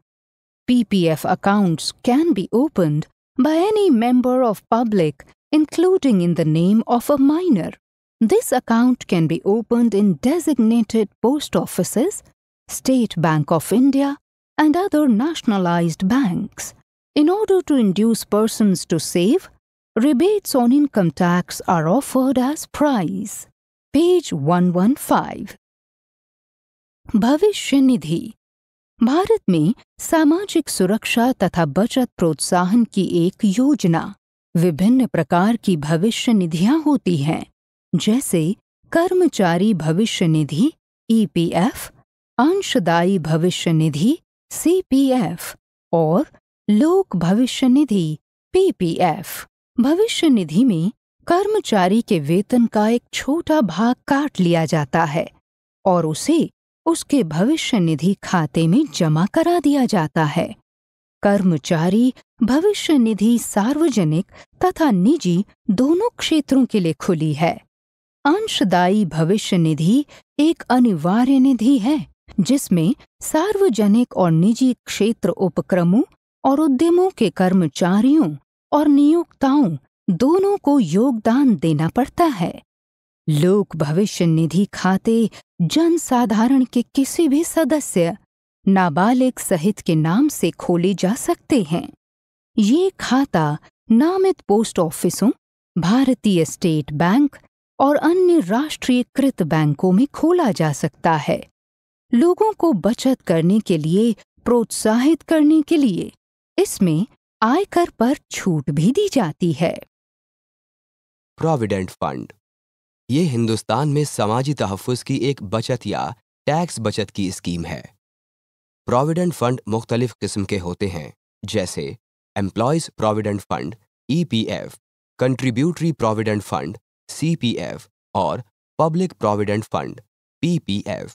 PPF accounts can be opened by any member of public including in the name of a minor. This account can be opened in designated post offices, State Bank of India and other nationalized banks. In order to induce persons to save, rebates on income tax are offered as prize. Page 115. Nidhi. Bharat में सामाजिक सुरक्षा तथा बचत प्रोत्साहन की एक योजना विभिन्न प्रकार की भविष्य निधियां होती हैं जैसे कर्मचारी भविष्य निधि ईपीएफ e अंशदायी भविष्य निधि सीपीएफ और लोक भविष्य निधि पीपीएफ भविष्य निधि में कर्मचारी के वेतन का एक छोटा भाग काट लिया जाता है और उसे उसके भविष्य निधि खाते में जमा करा दिया जाता है कर्मचारी भविष्य निधि सार्वजनिक तथा निजी दोनों क्षेत्रों के लिए खुली है अंशदायी भविष्य निधि एक अनिवार्य निधि है जिसमें सार्वजनिक और निजी क्षेत्र उपक्रमों और उद्यमों के कर्मचारियों और नियोक्ताओं दोनों को योगदान देना पड़ता है लोक भविष्य निधि खाते जन साधारण के किसी भी सदस्य नाबालिग सहित के नाम से खोले जा सकते हैं ये खाता नामित पोस्ट ऑफिसों भारतीय स्टेट बैंक और अन्य राष्ट्रीयकृत बैंकों में खोला जा सकता है लोगों को बचत करने के लिए प्रोत्साहित करने के लिए इसमें आयकर पर छूट भी दी जाती है प्रोविडेंट फंड ये हिंदुस्तान में समाजी तहफ़ की एक बचत या टैक्स बचत की स्कीम है प्रोविडेंट फंड मुख्तलिफ किस्म के होते हैं जैसे employees provident fund EPF, contributory provident fund CPF और public provident fund PPF.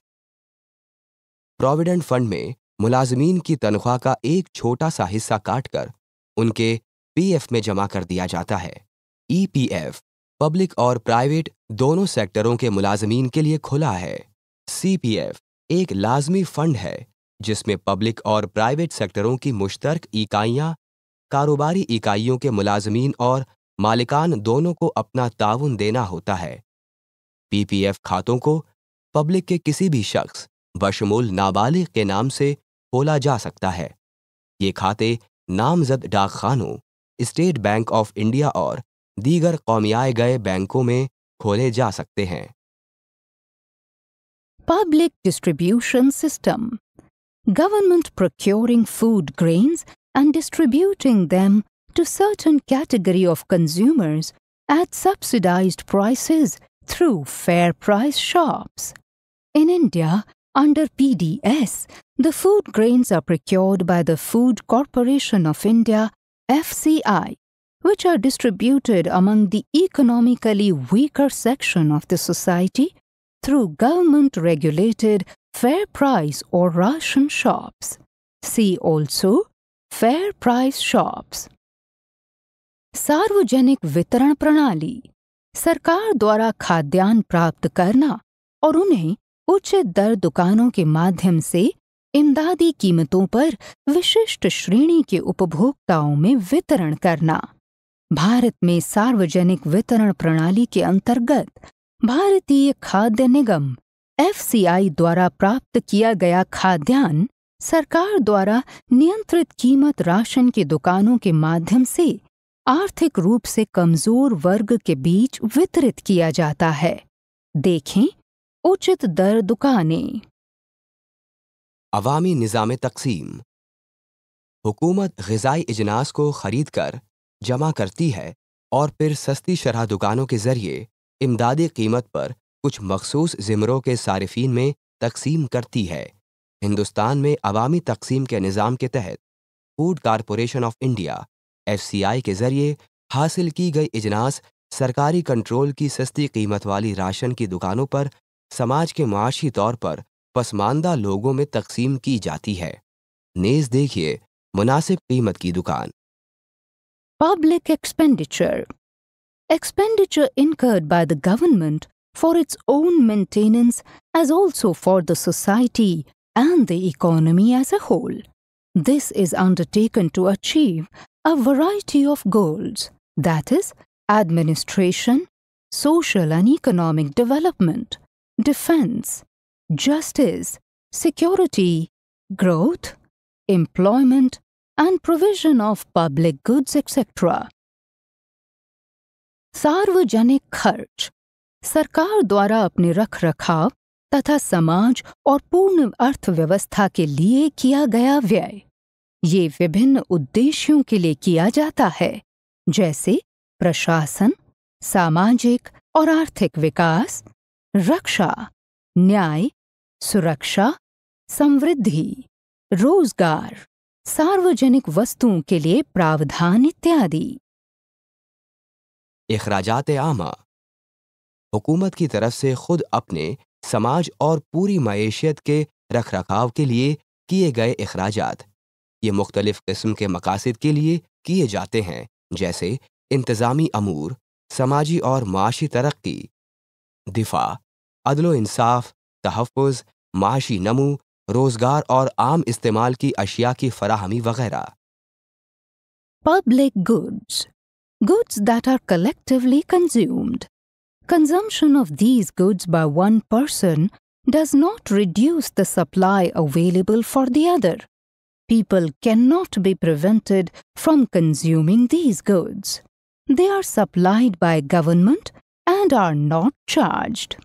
Provident fund में मुलाजमीन की तनख्वाह का एक छोटा सा हिस्सा काटकर उनके पीएफ में जमा कर दिया जाता है ईपीएफ e पब्लिक और प्राइवेट दोनों सेक्टरों के मुलाजमीन के लिए खुला है सीपीएफ एक लाजमी फंड है जिसमें पब्लिक और प्राइवेट सेक्टरों की मुश्तरक इकाइयाँ कारोबारी इकाइयों के मुलाजमीन और मालिकान दोनों को अपना ताउन देना होता है पीपीएफ खातों को पब्लिक के किसी भी शख्स बशमूल नाबालिग के नाम से खोला जा सकता है ये खाते नामजद डाकखानों स्टेट बैंक ऑफ इंडिया और दीगर कौमियाए गए बैंकों में खोले जा सकते हैं Public distribution system. Government procuring food grains and distributing them to certain category of consumers at subsidized prices through fair price shops. In India, under PDS, the food grains are procured by the Food Corporation of India, FCI, which are distributed among the economically weaker section of the society through government regulated fair price or ration shops. See also fair price shops. सार्वजनिक वितरण प्रणाली सरकार द्वारा खाद्यान्न प्राप्त करना और उन्हें उचित दर दुकानों के माध्यम से इमदादी कीमतों पर विशिष्ट श्रेणी के उपभोक्ताओं में वितरण करना भारत में सार्वजनिक वितरण प्रणाली के अंतर्गत भारतीय खाद्य निगम एफ द्वारा प्राप्त किया गया खाद्यान्न सरकार द्वारा नियंत्रित कीमत राशन की दुकानों के माध्यम से आर्थिक रूप से कमजोर वर्ग के बीच वितरित किया जाता है देखें उचित दर दुकानें अवामी निज़ाम तकसीम हुकूमत गजाई इजनास को खरीद कर जमा करती है और फिर सस्ती शराह दुकानों के जरिए इमदादी कीमत पर कुछ मखसूस ज़िमरों के सार्फिन में तकसीम करती है हिंदुस्तान में अवामी तकसीम के निज़ाम के तहत Food Corporation of India F के ज़रिए हासिल की गई इजनास सरकारी कंट्रोल की सस्ती कीमत वाली राशन की दुकानों पर समाज के माशी तौर पर पसमानदा लोगों में तकसीम की जाती है नेज देखिए मुनासिब कीमत की दुकान Public expenditure. Expenditure incurred by the government for its own maintenance as also for the society and the economy as a whole. This is undertaken to achieve a variety of goals, that is, administration, social and economic development, defense, justice, security, growth, employment, and provision of public goods, etc. सार्वजनिक खर्च सरकार द्वारा अपने रख रखाव तथा समाज और पूर्ण अर्थव्यवस्था के लिए किया गया व्यय ये विभिन्न उद्देश्यों के लिए किया जाता है जैसे प्रशासन सामाजिक और आर्थिक विकास रक्षा न्याय सुरक्षा समृद्धि रोजगार सार्वजनिक वस्तुओं के लिए प्रावधान इत्यादि अखराजात आमा हुकूमत की तरफ से खुद अपने समाज और पूरी मैशियत के रखरखाव के लिए किए गए अखराज ये मुख्तलिफ किस्म के मकासद के लिए किए जाते हैं जैसे इंतज़ामी अमूर समाजी और माशी तरक्की दिफा अदलो इंसाफ तहफ़ माशी नमू रोजगार और आम इस्तेमाल की अशिया की फराहमी वगैरह Public goods. Goods that are collectively consumed. Consumption of these goods by one person does not reduce the supply available for the other. People cannot be prevented from consuming these goods. They are supplied by government and are not charged.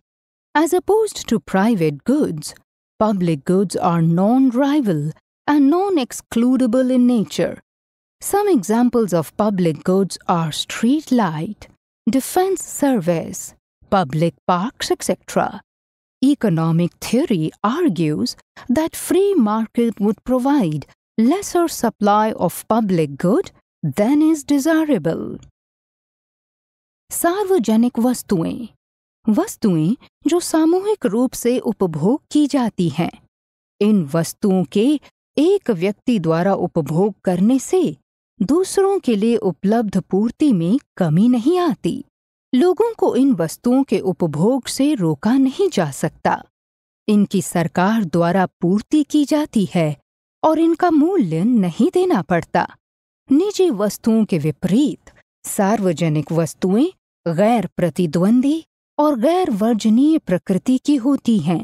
As opposed to private goods, Public goods are non rival and non excludable in nature. Some examples of public goods are street light, defense service, public parks, etc. Economic theory argues that free market would provide lesser supply of public good than is desirable. सार्वजनिक वस्तुएं वस्तुएं जो सामूहिक रूप से उपभोग की जाती हैं इन वस्तुओं के एक व्यक्ति द्वारा उपभोग करने से दूसरों के लिए उपलब्ध पूर्ति में कमी नहीं आती लोगों को इन वस्तुओं के उपभोग से रोका नहीं जा सकता इनकी सरकार द्वारा पूर्ति की जाती है और इनका मूल्य नहीं देना पड़ता निजी वस्तुओं के विपरीत सार्वजनिक वस्तुएं गैर प्रतिद्वंदी और गैर वर्जनीय प्रकृति की होती हैं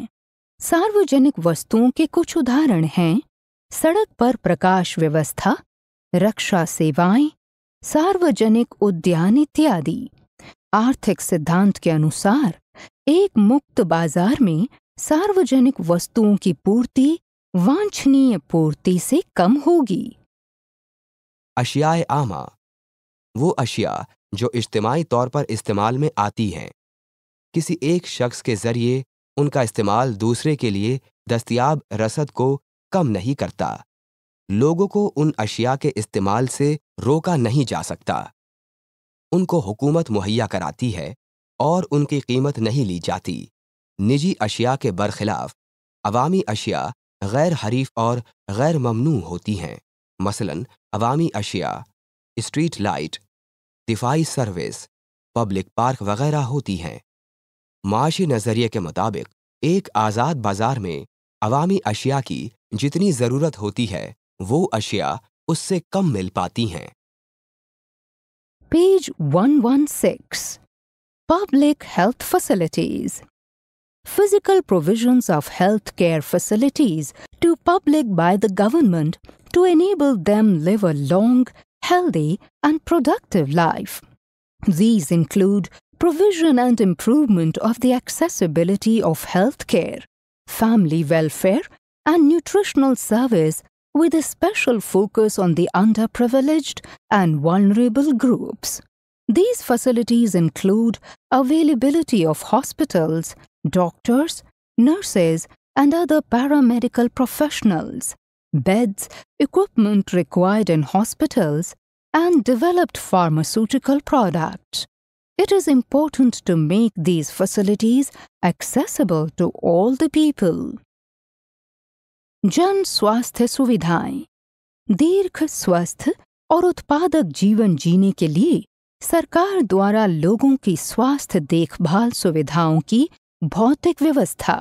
सार्वजनिक वस्तुओं के कुछ उदाहरण हैं सड़क पर प्रकाश व्यवस्था रक्षा सेवाएं सार्वजनिक उद्यान इत्यादि आर्थिक सिद्धांत के अनुसार एक मुक्त बाजार में सार्वजनिक वस्तुओं की पूर्ति वांछनीय पूर्ति से कम होगी अशियाए आमा वो अशिया जो इज्तमाही तौर पर इस्तेमाल में आती हैं किसी एक शख्स के जरिए उनका इस्तेमाल दूसरे के लिए दस्तियाब रसद को कम नहीं करता लोगों को उन अशिया के इस्तेमाल से रोका नहीं जा सकता उनको हुकूमत मुहैया कराती है और उनकी कीमत नहीं ली जाती निजी अशिया के बरखिलाफ अवामी अशिया गैर हरीफ और गैर ममनू होती हैं मसलन अवामी अशिया स्ट्रीट लाइट दिफाई सर्विस पब्लिक पार्क वगैरह होती हैं माशी नज़रिए के मुताबिक एक आज़ाद बाजार में अवामी अशिया की जितनी ज़रूरत होती है वो अशिया उससे कम मिल पाती हैं page 116 public health facilities physical provisions of health care facilities to public by the government to enable them live a long healthy and productive life these include provision and improvement of the accessibility of healthcare, family welfare, and nutritional service with a special focus on the underprivileged and vulnerable groups. These facilities include availability of hospitals, doctors, nurses, and other paramedical professionals, beds, equipment required in hospitals, and developed pharmaceutical products. It is important to make these facilities accessible to all the people. जन स्वास्थ्य सुविधाएं दीर्घ स्वस्थ और उत्पादक जीवन जीने के लिए सरकार द्वारा लोगों की स्वास्थ्य देखभाल सुविधाओं की भौतिक व्यवस्था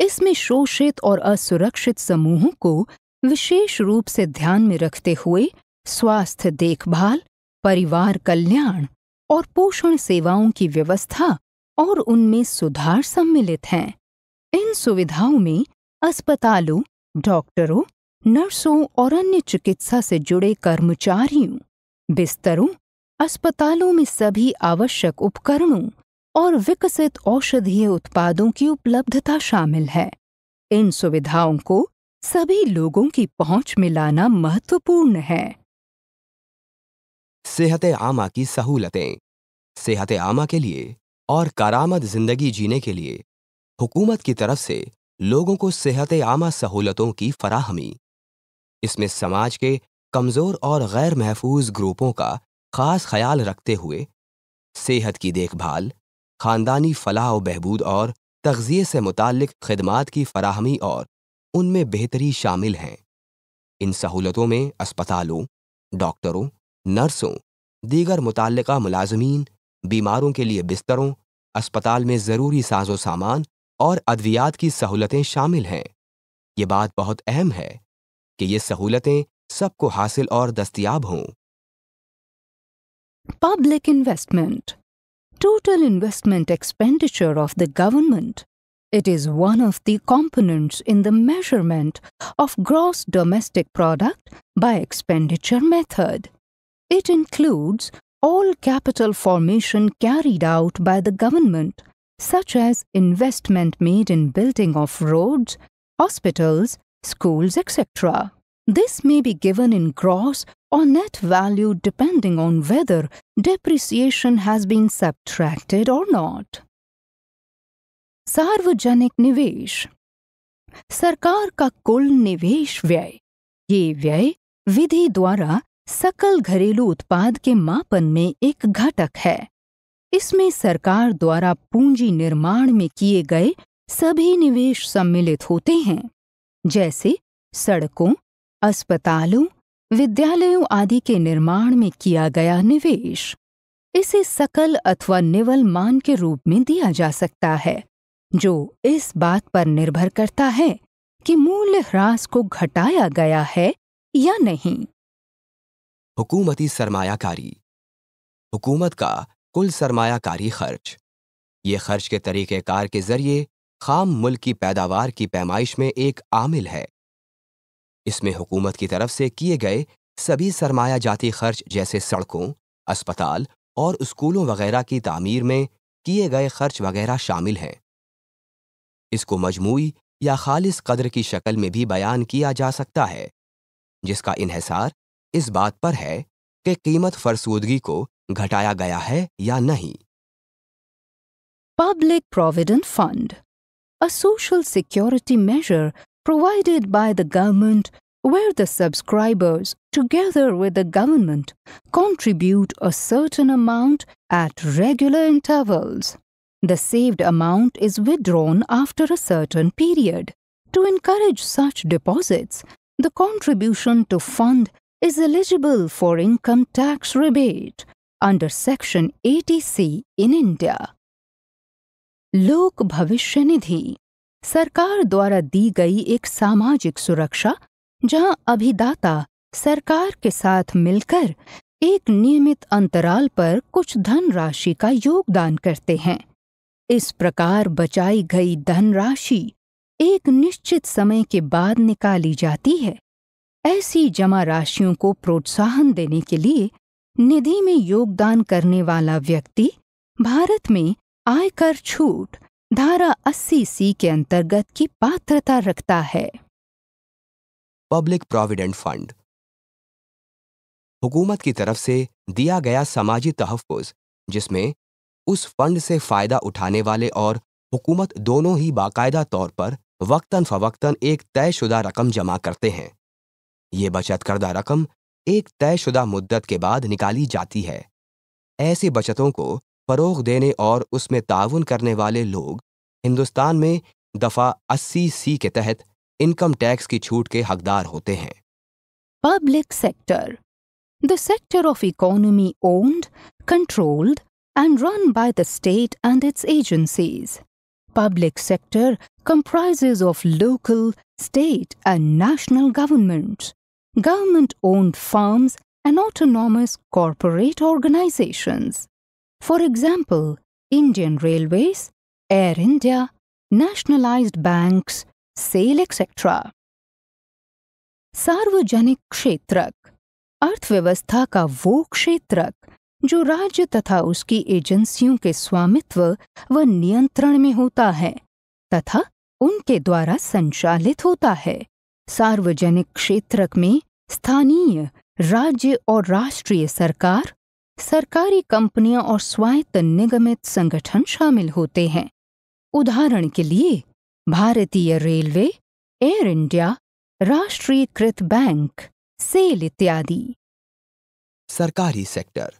इसमें शोषित और असुरक्षित समूहों को विशेष रूप से ध्यान में रखते हुए स्वास्थ्य देखभाल परिवार कल्याण और पोषण सेवाओं की व्यवस्था और उनमें सुधार सम्मिलित हैं इन सुविधाओं में अस्पतालों डॉक्टरों नर्सों और अन्य चिकित्सा से जुड़े कर्मचारियों बिस्तरों अस्पतालों में सभी आवश्यक उपकरणों और विकसित औषधीय उत्पादों की उपलब्धता शामिल है इन सुविधाओं को सभी लोगों की पहुंच में लाना महत्वपूर्ण है सेहत आमा की सहूलतें सेहत आमा के लिए और कारामद जिंदगी जीने के लिए हुकूमत की तरफ से लोगों को सेहत आमा सहूलतों की फराहमी इसमें समाज के कमज़ोर और गैर महफूज ग्रुपों का खास ख्याल रखते हुए सेहत की देखभाल खानदानी फलाह व बहबूद और तगज़िए से मुतक खदमात की फराहमी और उनमें बेहतरी शामिल हैं इन सहूलतों में अस्पतालों डॉक्टरों नर्सों दीगर मुतल मुलाजमीन बीमारों के लिए बिस्तरों अस्पताल में ज़रूरी साजो सामान और अद्वियात की सहूलतें शामिल हैं ये बात बहुत अहम है कि ये सहूलतें सबको हासिल और दस्तियाब हों public investment total investment expenditure of the government it is one of the components in the measurement of gross domestic product by expenditure method It includes all capital formation carried out by the government, such as investment made in building of roads, hospitals, schools, etc. This may be given in gross or net value depending on whether depreciation has been subtracted or not. सार्वजनिक निवेश सरकार का कुल निवेश व्यय ये व्यय विधि द्वारा सकल घरेलू उत्पाद के मापन में एक घटक है इसमें सरकार द्वारा पूंजी निर्माण में किए गए सभी निवेश सम्मिलित होते हैं जैसे सड़कों अस्पतालों विद्यालयों आदि के निर्माण में किया गया निवेश इसे सकल अथवा निवल मान के रूप में दिया जा सकता है जो इस बात पर निर्भर करता है कि मूल्य ह्रास को घटाया गया है या नहीं हुकूमती सरमायाकारी हुकूमत का कुल सरमायाकारी खर्च ये खर्च के तरीक़ेकार के जरिए खाम मुल्क की पैदावार की पैमाइश में एक आमिल है इसमें हुकूमत की तरफ से किए गए सभी सरमाया जाती खर्च जैसे सड़कों अस्पताल और स्कूलों वगैरह की तामीर में किए गए खर्च वगैरह शामिल हैं इसको मजमू या खालिस कदर की शक्ल में भी बयान किया जा सकता है जिसका इन्हसार इस बात पर है कि कीमत फरसूदगी को घटाया गया है या नहीं public provident fund a social security measure provided by the government where the subscribers together with the government contribute a certain amount at regular intervals the saved amount is withdrawn after a certain period to encourage such deposits the contribution to fund is eligible for income tax rebate under Section 80C in India. लोक भविष्य निधि सरकार द्वारा दी गई एक सामाजिक सुरक्षा जहां अभिदाता सरकार के साथ मिलकर एक नियमित अंतराल पर कुछ धनराशि का योगदान करते हैं इस प्रकार बचाई गई धनराशि एक निश्चित समय के बाद निकाली जाती है ऐसी जमा राशियों को प्रोत्साहन देने के लिए निधि में योगदान करने वाला व्यक्ति भारत में आयकर छूट धारा अस्सी सी के अंतर्गत की पात्रता रखता है पब्लिक प्रोविडेंट फंड हुकूमत की तरफ से दिया गया समाजी तहफुज जिसमें उस फंड से फ़ायदा उठाने वाले और हुकूमत दोनों ही बाकायदा तौर पर वक्तन फवक्तन एक तयशुदा रकम जमा करते हैं ये बचत करदा रकम एक तयशुदा मुद्दत के बाद निकाली जाती है ऐसी बचतों को फरोग देने और उसमें ताउन करने वाले लोग हिंदुस्तान में दफा अस्सी सी के तहत इनकम टैक्स की छूट के हकदार होते हैं public sector the sector of economy owned controlled and run by the state and its agencies public sector comprises of local state and national governments government owned firms, and autonomous corporate organizations. For example, Indian Railways, Air India, nationalized banks, sale, etc. सार्वजनिक क्षेत्रक अर्थव्यवस्था का वो क्षेत्रक जो राज्य तथा उसकी एजेंसियों के स्वामित्व व नियंत्रण में होता है तथा उनके द्वारा संचालित होता है सार्वजनिक क्षेत्रक में स्थानीय राज्य और राष्ट्रीय सरकार सरकारी कंपनियां और स्वायत्त निगमित संगठन शामिल होते हैं उदाहरण के लिए भारतीय रेलवे एयर इंडिया राष्ट्रीयकृत बैंक सेल इत्यादि सरकारी सेक्टर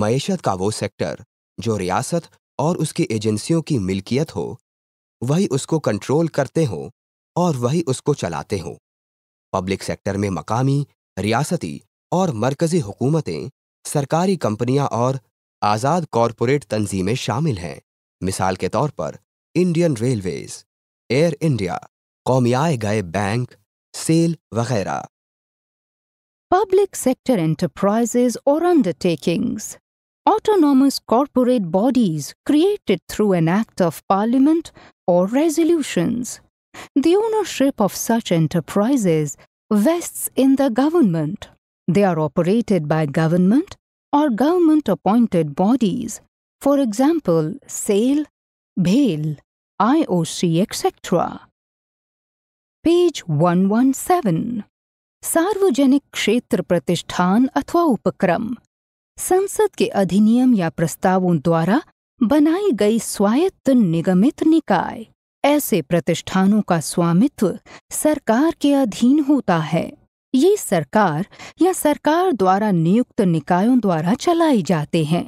मैशत का वो सेक्टर जो रियासत और उसकी एजेंसियों की मिल्कियत हो वही उसको कंट्रोल करते हो और वही उसको चलाते हों पब्लिक सेक्टर में मकामी रियासती और मरकजी हुकूमतें सरकारी कंपनियां और आज़ाद कॉरपोरेट तंजीमें शामिल हैं मिसाल के तौर पर इंडियन रेलवेज एयर इंडिया कौमियाए गए बैंक सेल वगैरह पब्लिक सेक्टर एंटरप्राइजेज और undertakings autonomous corporate bodies created through an act of Parliament और resolutions The ownership of such enterprises vests in the government. They are operated by government or government appointed bodies, for example, SAIL, BAIL, IOC, etc. Page 117 Sarvajanik क्षेत्र Pratishthan Atwa Upakram, संसद के अधिनियम या प्रस्तावों द्वारा बनाई गई स्वायत्त निगमित निकाय ऐसे प्रतिष्ठानों का स्वामित्व सरकार के अधीन होता है ये सरकार या सरकार द्वारा नियुक्त निकायों द्वारा चलाई जाते हैं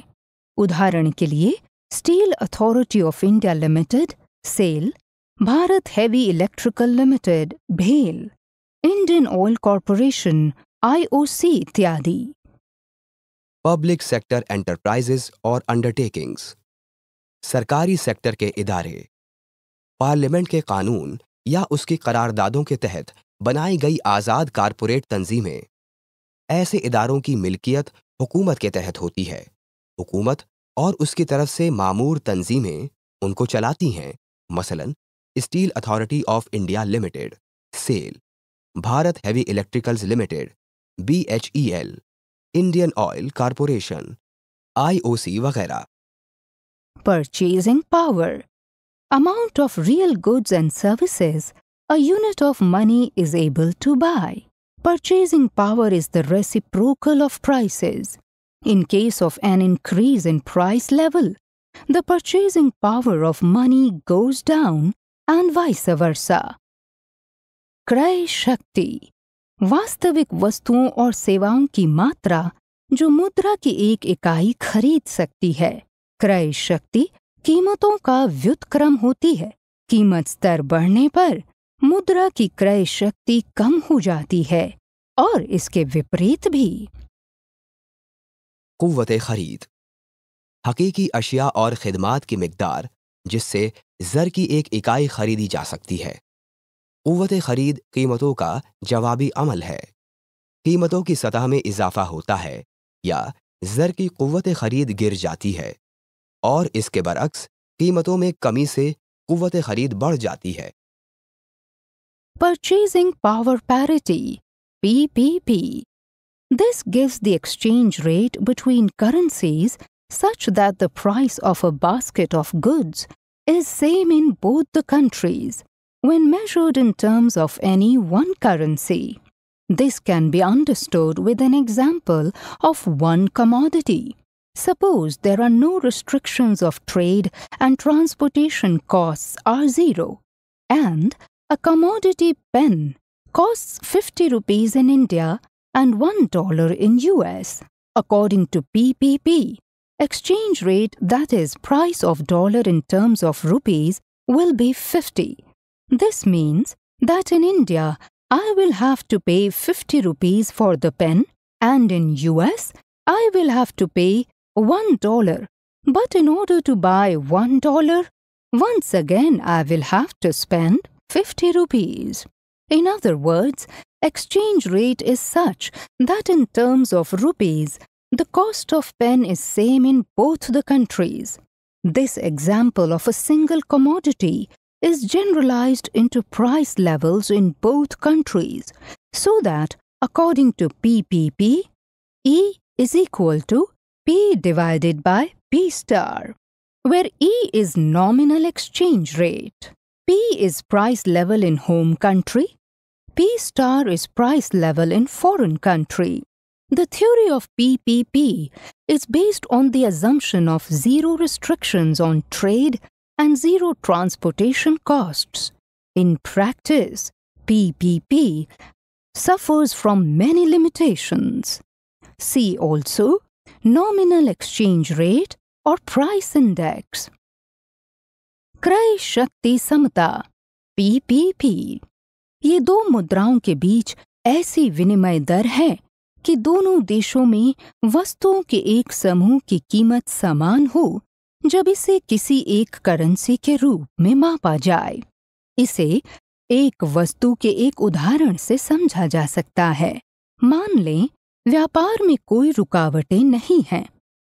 उदाहरण के लिए Steel Authority of India Limited SAIL Bharat Heavy Electrical Limited भेल इंडियन ऑयल कॉरपोरेशन आईओसी इत्यादि पब्लिक सेक्टर एंटरप्राइजेस और अंडरटेकिंग्स सरकारी सेक्टर के इदारे पार्लियामेंट के कानून या उसकी करारदादों के तहत बनाई गई आज़ाद कारपोरेट तंजीमें ऐसे इदारों की मिल्कियत हुकूमत के तहत होती है हुकूमत और उसकी तरफ से मामूर तंजीमें उनको चलाती हैं मसलन Steel Authority of India Limited SAIL Bharat Heavy Electricals Limited B H E L Indian Oil Corporation IOC वगैरह purchasing power amount of real goods and services a unit of money is able to buy. Purchasing power is the reciprocal of prices. In case of an increase in price level, the purchasing power of money goes down and vice versa. Kray shakti, वास्तविक vastuon aur सेवाओं ki matra jo मुद्रा ki ek इकाई khareed sakti hai. Kray shakti. कीमतों का व्युतक्रम होती है कीमत स्तर बढ़ने पर मुद्रा की क्रय शक्ति कम हो जाती है और इसके विपरीत भी कुत खरीद हकीकी अशिया और खिदमात की मकदार जिससे जर की एक इकाई खरीदी जा सकती है कुत खरीद कीमतों का जवाबी अमल है कीमतों की सतह में इजाफा होता है या जर की कुत खरीद गिर जाती है और इसके बरक्स कीमतों में कमी से कुत खरीद बढ़ जाती है purchasing power parity PPP this gives the exchange rate between currencies such that the price of a basket of goods is same in both the countries when measured in terms of any one currency this can be understood with an example of one commodity Suppose there are no restrictions of trade and transportation costs are zero, and a commodity pen costs 50 rupees in India and $1 in US, according to PPP. Exchange rate, that is, price of dollar in terms of rupees, will be 50. This means that in India, I will have to pay 50 rupees for the pen, and in US, I will have to pay one dollar. But in order to buy one dollar, once again I will have to spend 50 rupees. In other words, exchange rate is such that in terms of rupees, the cost of pen is same in both the countries. This example of a single commodity is generalized into price levels in both countries so that according to PPP, E is equal to P divided by P star, where E is nominal exchange rate, P is price level in home country, P star is price level in foreign country. The theory of PPP is based on the assumption of zero restrictions on trade and zero transportation costs. In practice, PPP suffers from many limitations. See also nominal exchange rate or price index. क्रय शक्ति समता PPP ये दो मुद्राओं के बीच ऐसी विनिमय दर है कि दोनों देशों में वस्तुओं के एक समूह की कीमत समान हो जब इसे किसी एक करेंसी के रूप में मापा जाए इसे एक वस्तु के एक उदाहरण से समझा जा सकता है मान लें व्यापार में कोई रुकावटें नहीं हैं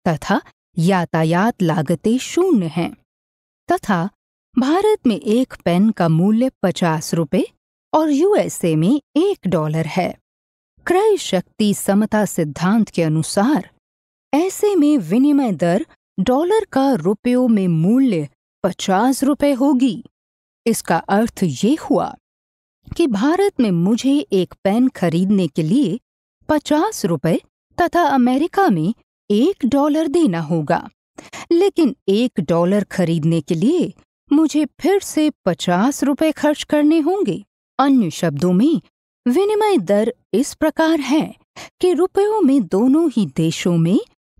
तथा यातायात लागतें शून्य हैं तथा भारत में एक पेन का मूल्य पचास रुपये और यूएसए में एक डॉलर है क्रय शक्ति समता सिद्धांत के अनुसार ऐसे में विनिमय दर डॉलर का रुपयों में मूल्य पचास रुपये होगी इसका अर्थ ये हुआ कि भारत में मुझे एक पेन खरीदने के लिए पचास रुपए तथा अमेरिका में एक डॉलर देना होगा लेकिन एक डॉलर खरीदने के लिए मुझे फिर से पचास रुपए खर्च करने होंगे अन्य शब्दों में विनिमय दर इस प्रकार है कि रुपयों में दोनों ही देशों में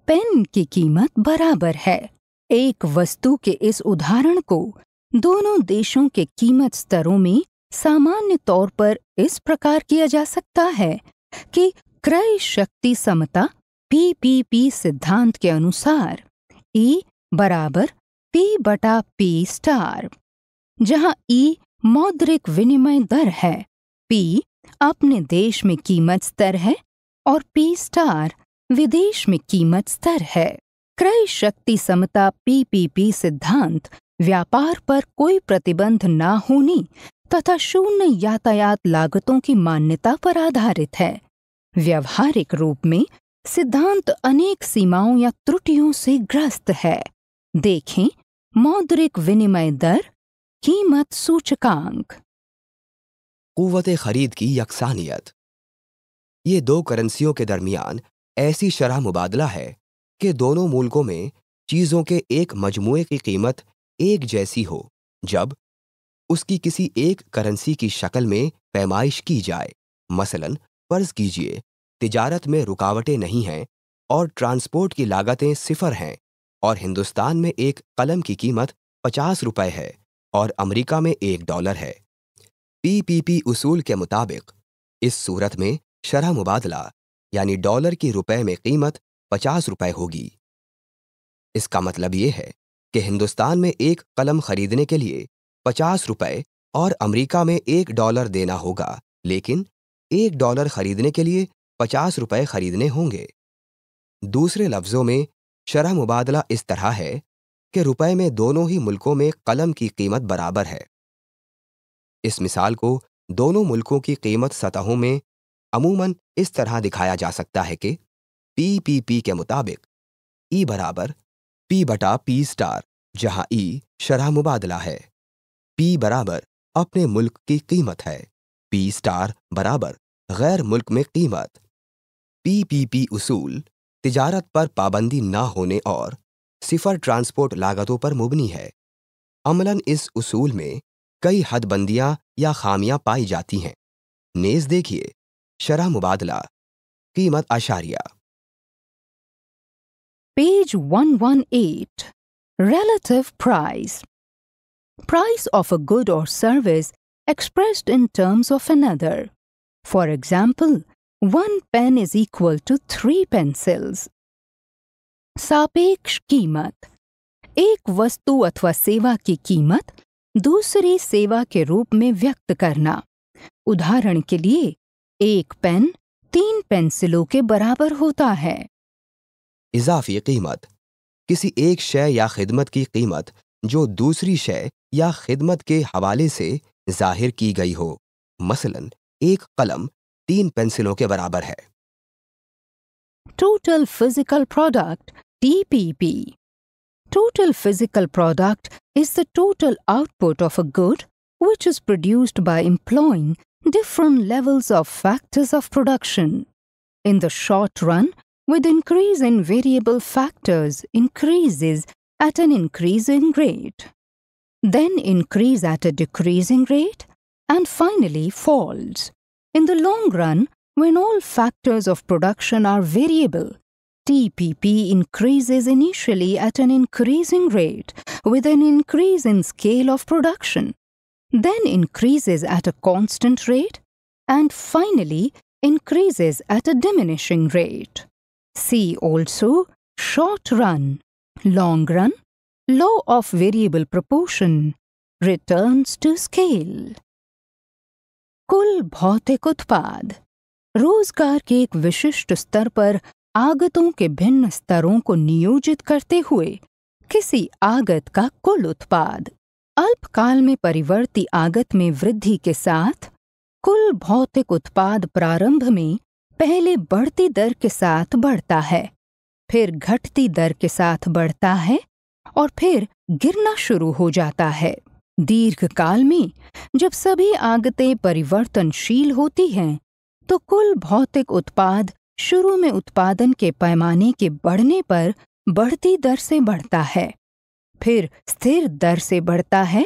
पेन की कीमत बराबर है एक वस्तु के इस उदाहरण को दोनों देशों के कीमत स्तरों में सामान्य तौर पर इस प्रकार किया जा सकता है कि क्रय शक्ति समता पीपीपी सिद्धांत के अनुसार ई e बराबर पी बटा पी स्टार जहां ई मौद्रिक विनिमय दर है पी अपने देश में कीमत स्तर है और पी स्टार विदेश में कीमत स्तर है क्रय शक्ति समता पीपीपी सिद्धांत व्यापार पर कोई प्रतिबंध ना होने तथा शून्य यातायात लागतों की मान्यता पर आधारित है व्यवहारिक रूप में सिद्धांत अनेक सीमाओं या त्रुटियों से ग्रस्त है देखें मौद्रिक विनिमय दर कीमत सूचकांक कुत खरीद की यकसानियत ये दो करेंसियों के दरमियान ऐसी शरह मुबादला है कि दोनों मुल्कों में चीज़ों के एक मजमू की कीमत एक जैसी हो जब उसकी किसी एक करेंसी की शक्ल में पैमाइश की जाए मसलन फर्ज कीजिए तिजारत में रुकावटें नहीं हैं और ट्रांसपोर्ट की लागतें सिफर हैं और हिंदुस्तान में एक कलम की कीमत पचास रुपए है और अमेरिका में एक डॉलर है पीपीपी उसूल के मुताबिक इस सूरत में शरह मुबादला यानी डॉलर की रुपए में कीमत पचास रुपए होगी इसका मतलब ये है कि हिंदुस्तान में एक कलम खरीदने के लिए पचास रुपए और अमेरिका में एक डॉलर देना होगा लेकिन एक डॉलर खरीदने के लिए पचास रुपए खरीदने होंगे दूसरे लफ्जों में शरह मुबादला इस तरह है कि रुपए में दोनों ही मुल्कों में कलम की कीमत बराबर है इस मिसाल को दोनों मुल्कों की कीमत सतहों में अमूमन इस तरह दिखाया जा सकता है कि पी पी पी के मुताबिक ई e बराबर पी बटा पी स्टार जहां ई e शराह मुबादला है पी बराबर अपने मुल्क की कीमत है पी स्टार बराबर गैर मुल्क में कीमत पीपीपी उसूल तिजारत पर पाबंदी ना होने और सिफर ट्रांसपोर्ट लागतों पर मुबनी है अमलन इस उसूल में कई हदबंदियां या खामियां पाई जाती हैं नेज देखिए शरा मुबादला कीमत आशारिया page 118 relative price price of a good और service expressed in terms of another. For example, one pen is equal to three pencils. सापेक्ष कीमत एक वस्तु अथवा सेवा की कीमत दूसरी सेवा के रूप में व्यक्त करना उदाहरण के लिए एक पेन तीन पेंसिलों के बराबर होता है इजाफी कीमत किसी एक शय या खिदमत की कीमत जो दूसरी शय या खिदमत के हवाले से जाहिर की गई हो मसलन एक कलम तीन पेंसिलों के बराबर है total physical product P P total physical product is the total output of a good which is produced by employing different levels of factors of production in the short run with increase in variable factors increase is at an increase in great then increase at a decreasing rate, and finally falls. In the long run, when all factors of production are variable, TPP increases initially at an increasing rate with an increase in scale of production, then increases at a constant rate, and finally increases at a diminishing rate. See also short run, long run, law of variable proportion returns to scale. कुल भौतिक उत्पाद रोजगार के एक विशिष्ट स्तर पर आगतों के भिन्न स्तरों को नियोजित करते हुए किसी आगत का कुल उत्पाद अल्पकाल में परिवर्ती आगत में वृद्धि के साथ कुल भौतिक उत्पाद प्रारंभ में पहले बढ़ती दर के साथ बढ़ता है फिर घटती दर के साथ बढ़ता है और फिर गिरना शुरू हो जाता है दीर्घ काल में जब सभी आगतें परिवर्तनशील होती हैं तो कुल भौतिक उत्पाद शुरू में उत्पादन के पैमाने के बढ़ने पर बढ़ती दर से बढ़ता है फिर स्थिर दर से बढ़ता है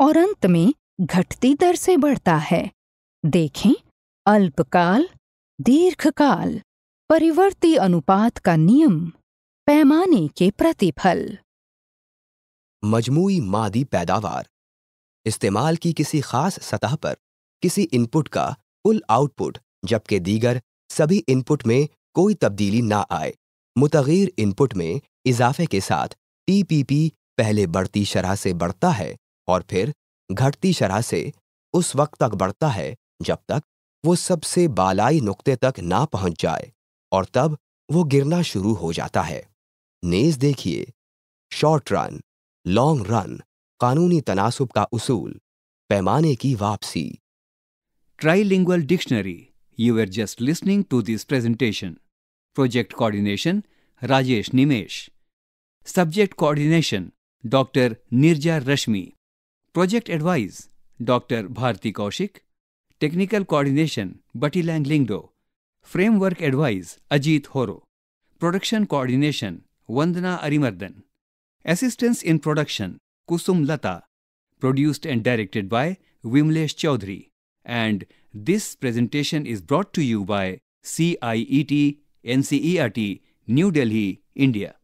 और अंत में घटती दर से बढ़ता है देखें अल्पकाल दीर्घकाल परिवर्ती अनुपात का नियम पैमाने के प्रतिफल मजमू मादी पैदावार इस्तेमाल की किसी खास सतह पर किसी इनपुट का कुल आउटपुट जबकि दीगर सभी इनपुट में कोई तब्दीली ना आए मुतगीर इनपुट में इजाफे के साथ टीपीपी पहले बढ़ती शरह से बढ़ता है और फिर घटती शरह से उस वक्त तक बढ़ता है जब तक वो सबसे बालाई नुक्ते तक ना पहुंच जाए और तब वो गिरना शुरू हो जाता है नेज देखिए शॉर्ट रन लॉन्ग रन कानूनी तनासुब का उसूल पैमाने की वापसी trilingual dictionary you are just listening to this presentation project coordination Rajesh Nimesh subject coordination doctor Nirja Rashmi project advise doctor Bharati Kaushik technical coordination Bati Lang Lingdoh framework advise Ajit Horo production coordination Vandana Arimardan Assistance in production Kusum Lata, produced and directed by Vimlesh Chaudhary. And this presentation is brought to you by CIET NCERT, New Delhi, India.